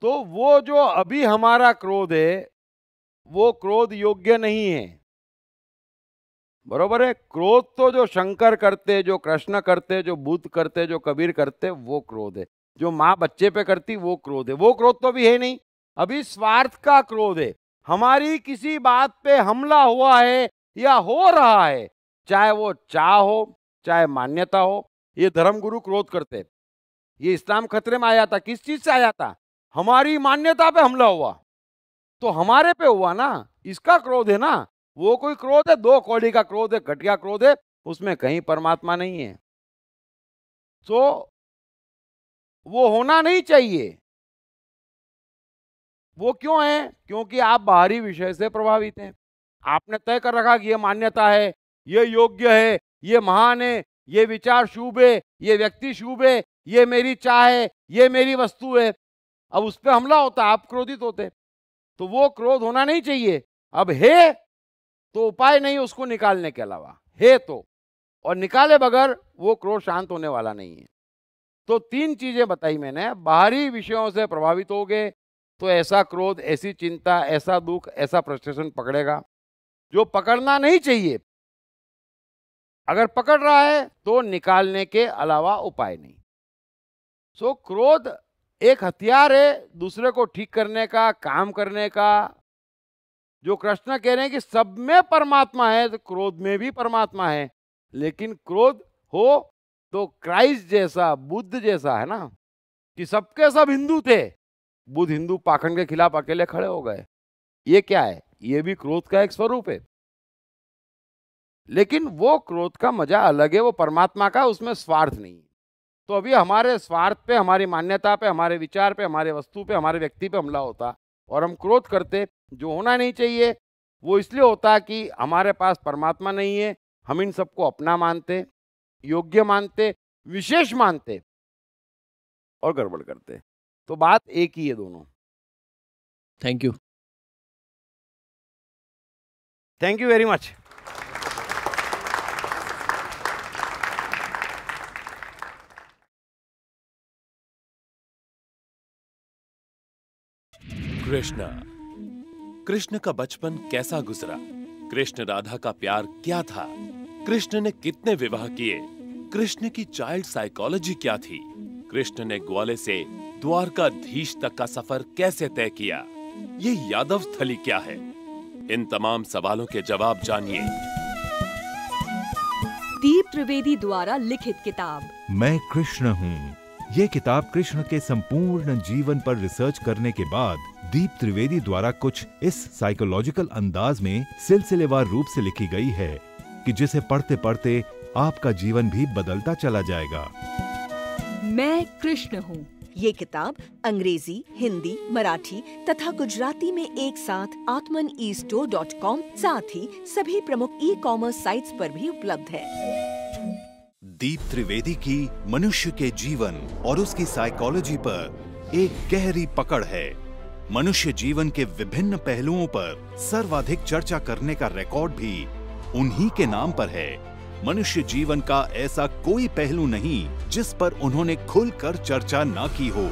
S3: तो वो जो अभी हमारा क्रोध है वो क्रोध योग्य नहीं है बरोबर है क्रोध तो जो शंकर करते जो कृष्ण करते जो बुद्ध करते जो कबीर करते वो क्रोध है जो माँ बच्चे पे करती वो क्रोध है वो क्रोध तो अभी है नहीं अभी स्वार्थ का क्रोध है हमारी किसी बात पे हमला हुआ है या हो रहा है चाहे वो चाह हो चाहे मान्यता हो ये धर्मगुरु क्रोध करते ये इस्लाम खतरे में आया था किस चीज से आया था हमारी मान्यता पे हमला हुआ तो हमारे पे हुआ ना इसका क्रोध है ना वो कोई क्रोध है दो कौड़ी का क्रोध है घटिया क्रोध है उसमें कहीं परमात्मा नहीं है तो वो होना नहीं चाहिए वो क्यों है क्योंकि आप बाहरी विषय से प्रभावित हैं आपने तय कर रखा कि ये मान्यता है ये योग्य है ये महान है ये विचार शुभ है ये व्यक्ति शुभ है ये मेरी चाह है ये मेरी वस्तु है अब उस पर हमला होता आप क्रोधित होते तो वो क्रोध होना नहीं चाहिए अब है तो उपाय नहीं उसको निकालने के अलावा है तो और निकाले बगैर वो क्रोध शांत होने वाला नहीं है तो तीन चीजें बताई मैंने बाहरी विषयों से प्रभावित हो गए तो ऐसा क्रोध ऐसी चिंता ऐसा दुख ऐसा प्रस्टेशन पकड़ेगा जो पकड़ना नहीं चाहिए अगर पकड़ रहा है तो निकालने के अलावा उपाय नहीं सो so, क्रोध एक हथियार है दूसरे को ठीक करने का काम करने का जो कृष्ण कह रहे हैं कि सब में परमात्मा है तो क्रोध में भी परमात्मा है लेकिन क्रोध हो तो क्राइस्ट जैसा बुद्ध जैसा है ना कि सबके सब हिंदू थे बुद्ध हिंदू पाखंड के खिलाफ अकेले खड़े हो गए ये क्या है ये भी क्रोध का एक स्वरूप है लेकिन वो क्रोध का मजा अलग है वो परमात्मा का उसमें स्वार्थ नहीं है तो अभी हमारे स्वार्थ पे हमारी मान्यता पे हमारे विचार पे हमारे वस्तु पे हमारे व्यक्ति पे हमला होता और हम क्रोध करते जो होना नहीं चाहिए वो इसलिए होता कि हमारे पास परमात्मा नहीं है हम इन सबको अपना मानते योग्य मानते विशेष मानते और गड़बड़ करते तो बात एक ही है दोनों thank you
S2: thank you very much Krishna
S1: Krishna का बचपन कैसा गुजरा कृष्ण राधा का प्यार क्या था कृष्ण ने कितने विवाह किए कृष्ण की चाइल्ड साइकोलॉजी क्या थी कृष्ण ने ग्वाले से द्वारका धीश तक का सफर कैसे तय किया ये यादव थली क्या है इन तमाम सवालों के जवाब जानिए
S4: दीप त्रिवेदी द्वारा लिखित किताब
S1: मैं कृष्ण हूँ ये किताब कृष्ण के संपूर्ण जीवन पर रिसर्च करने के बाद दीप त्रिवेदी द्वारा कुछ इस साइकोलॉजिकल अंदाज में सिलसिलेवार रूप से लिखी गई है कि जिसे पढ़ते पढ़ते आपका जीवन भी बदलता चला जाएगा
S4: मैं कृष्ण हूँ ये किताब अंग्रेजी हिंदी मराठी तथा गुजराती में एक साथ आत्मन ई स्टोर डॉट कॉम साथ ही सभी प्रमुख ई कॉमर्स साइट्स पर भी उपलब्ध है
S1: दीप त्रिवेदी की मनुष्य के जीवन और उसकी साइकोलॉजी पर एक गहरी पकड़ है मनुष्य जीवन के विभिन्न पहलुओं पर सर्वाधिक चर्चा करने का रिकॉर्ड भी उन्हीं के नाम पर है मनुष्य जीवन का ऐसा कोई पहलू नहीं जिस पर उन्होंने खुलकर चर्चा ना की हो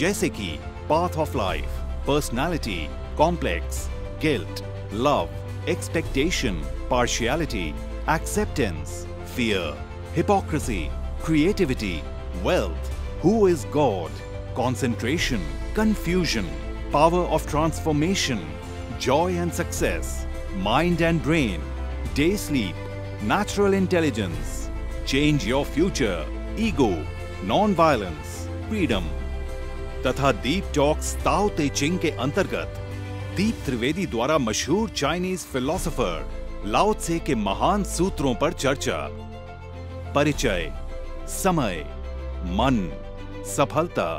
S1: जैसे कि path of life personality complex guilt love expectation partiality acceptance fear hypocrisy creativity wealth who is God concentration, confusion, power of transformation, joy and success, mind and brain, day sleep, natural intelligence, change your future, ego, non-violence, freedom तथा दीप talks ताओ ते चिंग के अंतर्गत दीप त्रिवेदी द्वारा मशहूर Chinese philosopher लाओत्से के महान सूत्रों पर चर्चा परिचय समय मन सफलता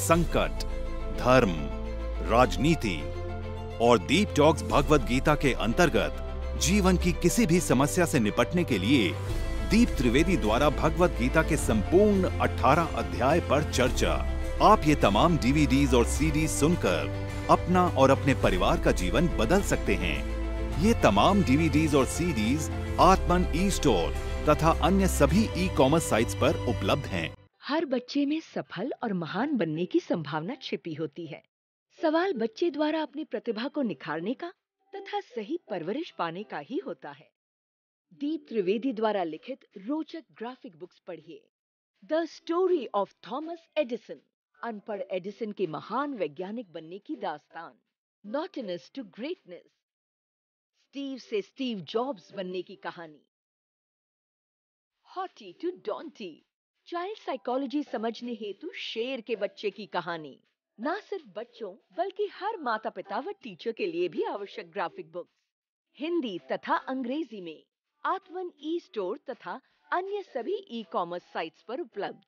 S1: संकट धर्म राजनीति और दीप टॉक्स भगवत गीता के अंतर्गत जीवन की किसी भी समस्या से निपटने के लिए दीप त्रिवेदी द्वारा भगवत गीता के संपूर्ण 18 अध्याय पर चर्चा आप ये तमाम डीवीडीज और सीडी सुनकर अपना और अपने परिवार का जीवन बदल सकते हैं ये तमाम डीवीडीज और सीडीज आत्मन ई स्टोर तथा अन्य सभी ई कॉमर्स साइट्स पर उपलब्ध हैं
S4: हर बच्चे में सफल और महान बनने की संभावना छिपी होती है सवाल बच्चे द्वारा अपनी प्रतिभा को निखारने का तथा सही परवरिश पाने का ही होता है दीप त्रिवेदी द्वारा लिखित रोचक ग्राफिक बुक्स पढ़िए the story of Thomas Edison अनपढ़ एडिसन के महान वैज्ञानिक बनने की दास्तान नॉटिनस टू ग्रेटनेस स्टीव से स्टीव जॉब्स बनने की कहानी हॉटी टू डॉन्टी चाइल्ड साइकोलॉजी समझने हेतु शेर के बच्चे की कहानी न सिर्फ बच्चों बल्कि हर माता पिता व टीचर के लिए भी आवश्यक ग्राफिक बुक हिंदी तथा अंग्रेजी में आत्मन ई स्टोर तथा अन्य सभी ई कॉमर्स साइट्स पर उपलब्ध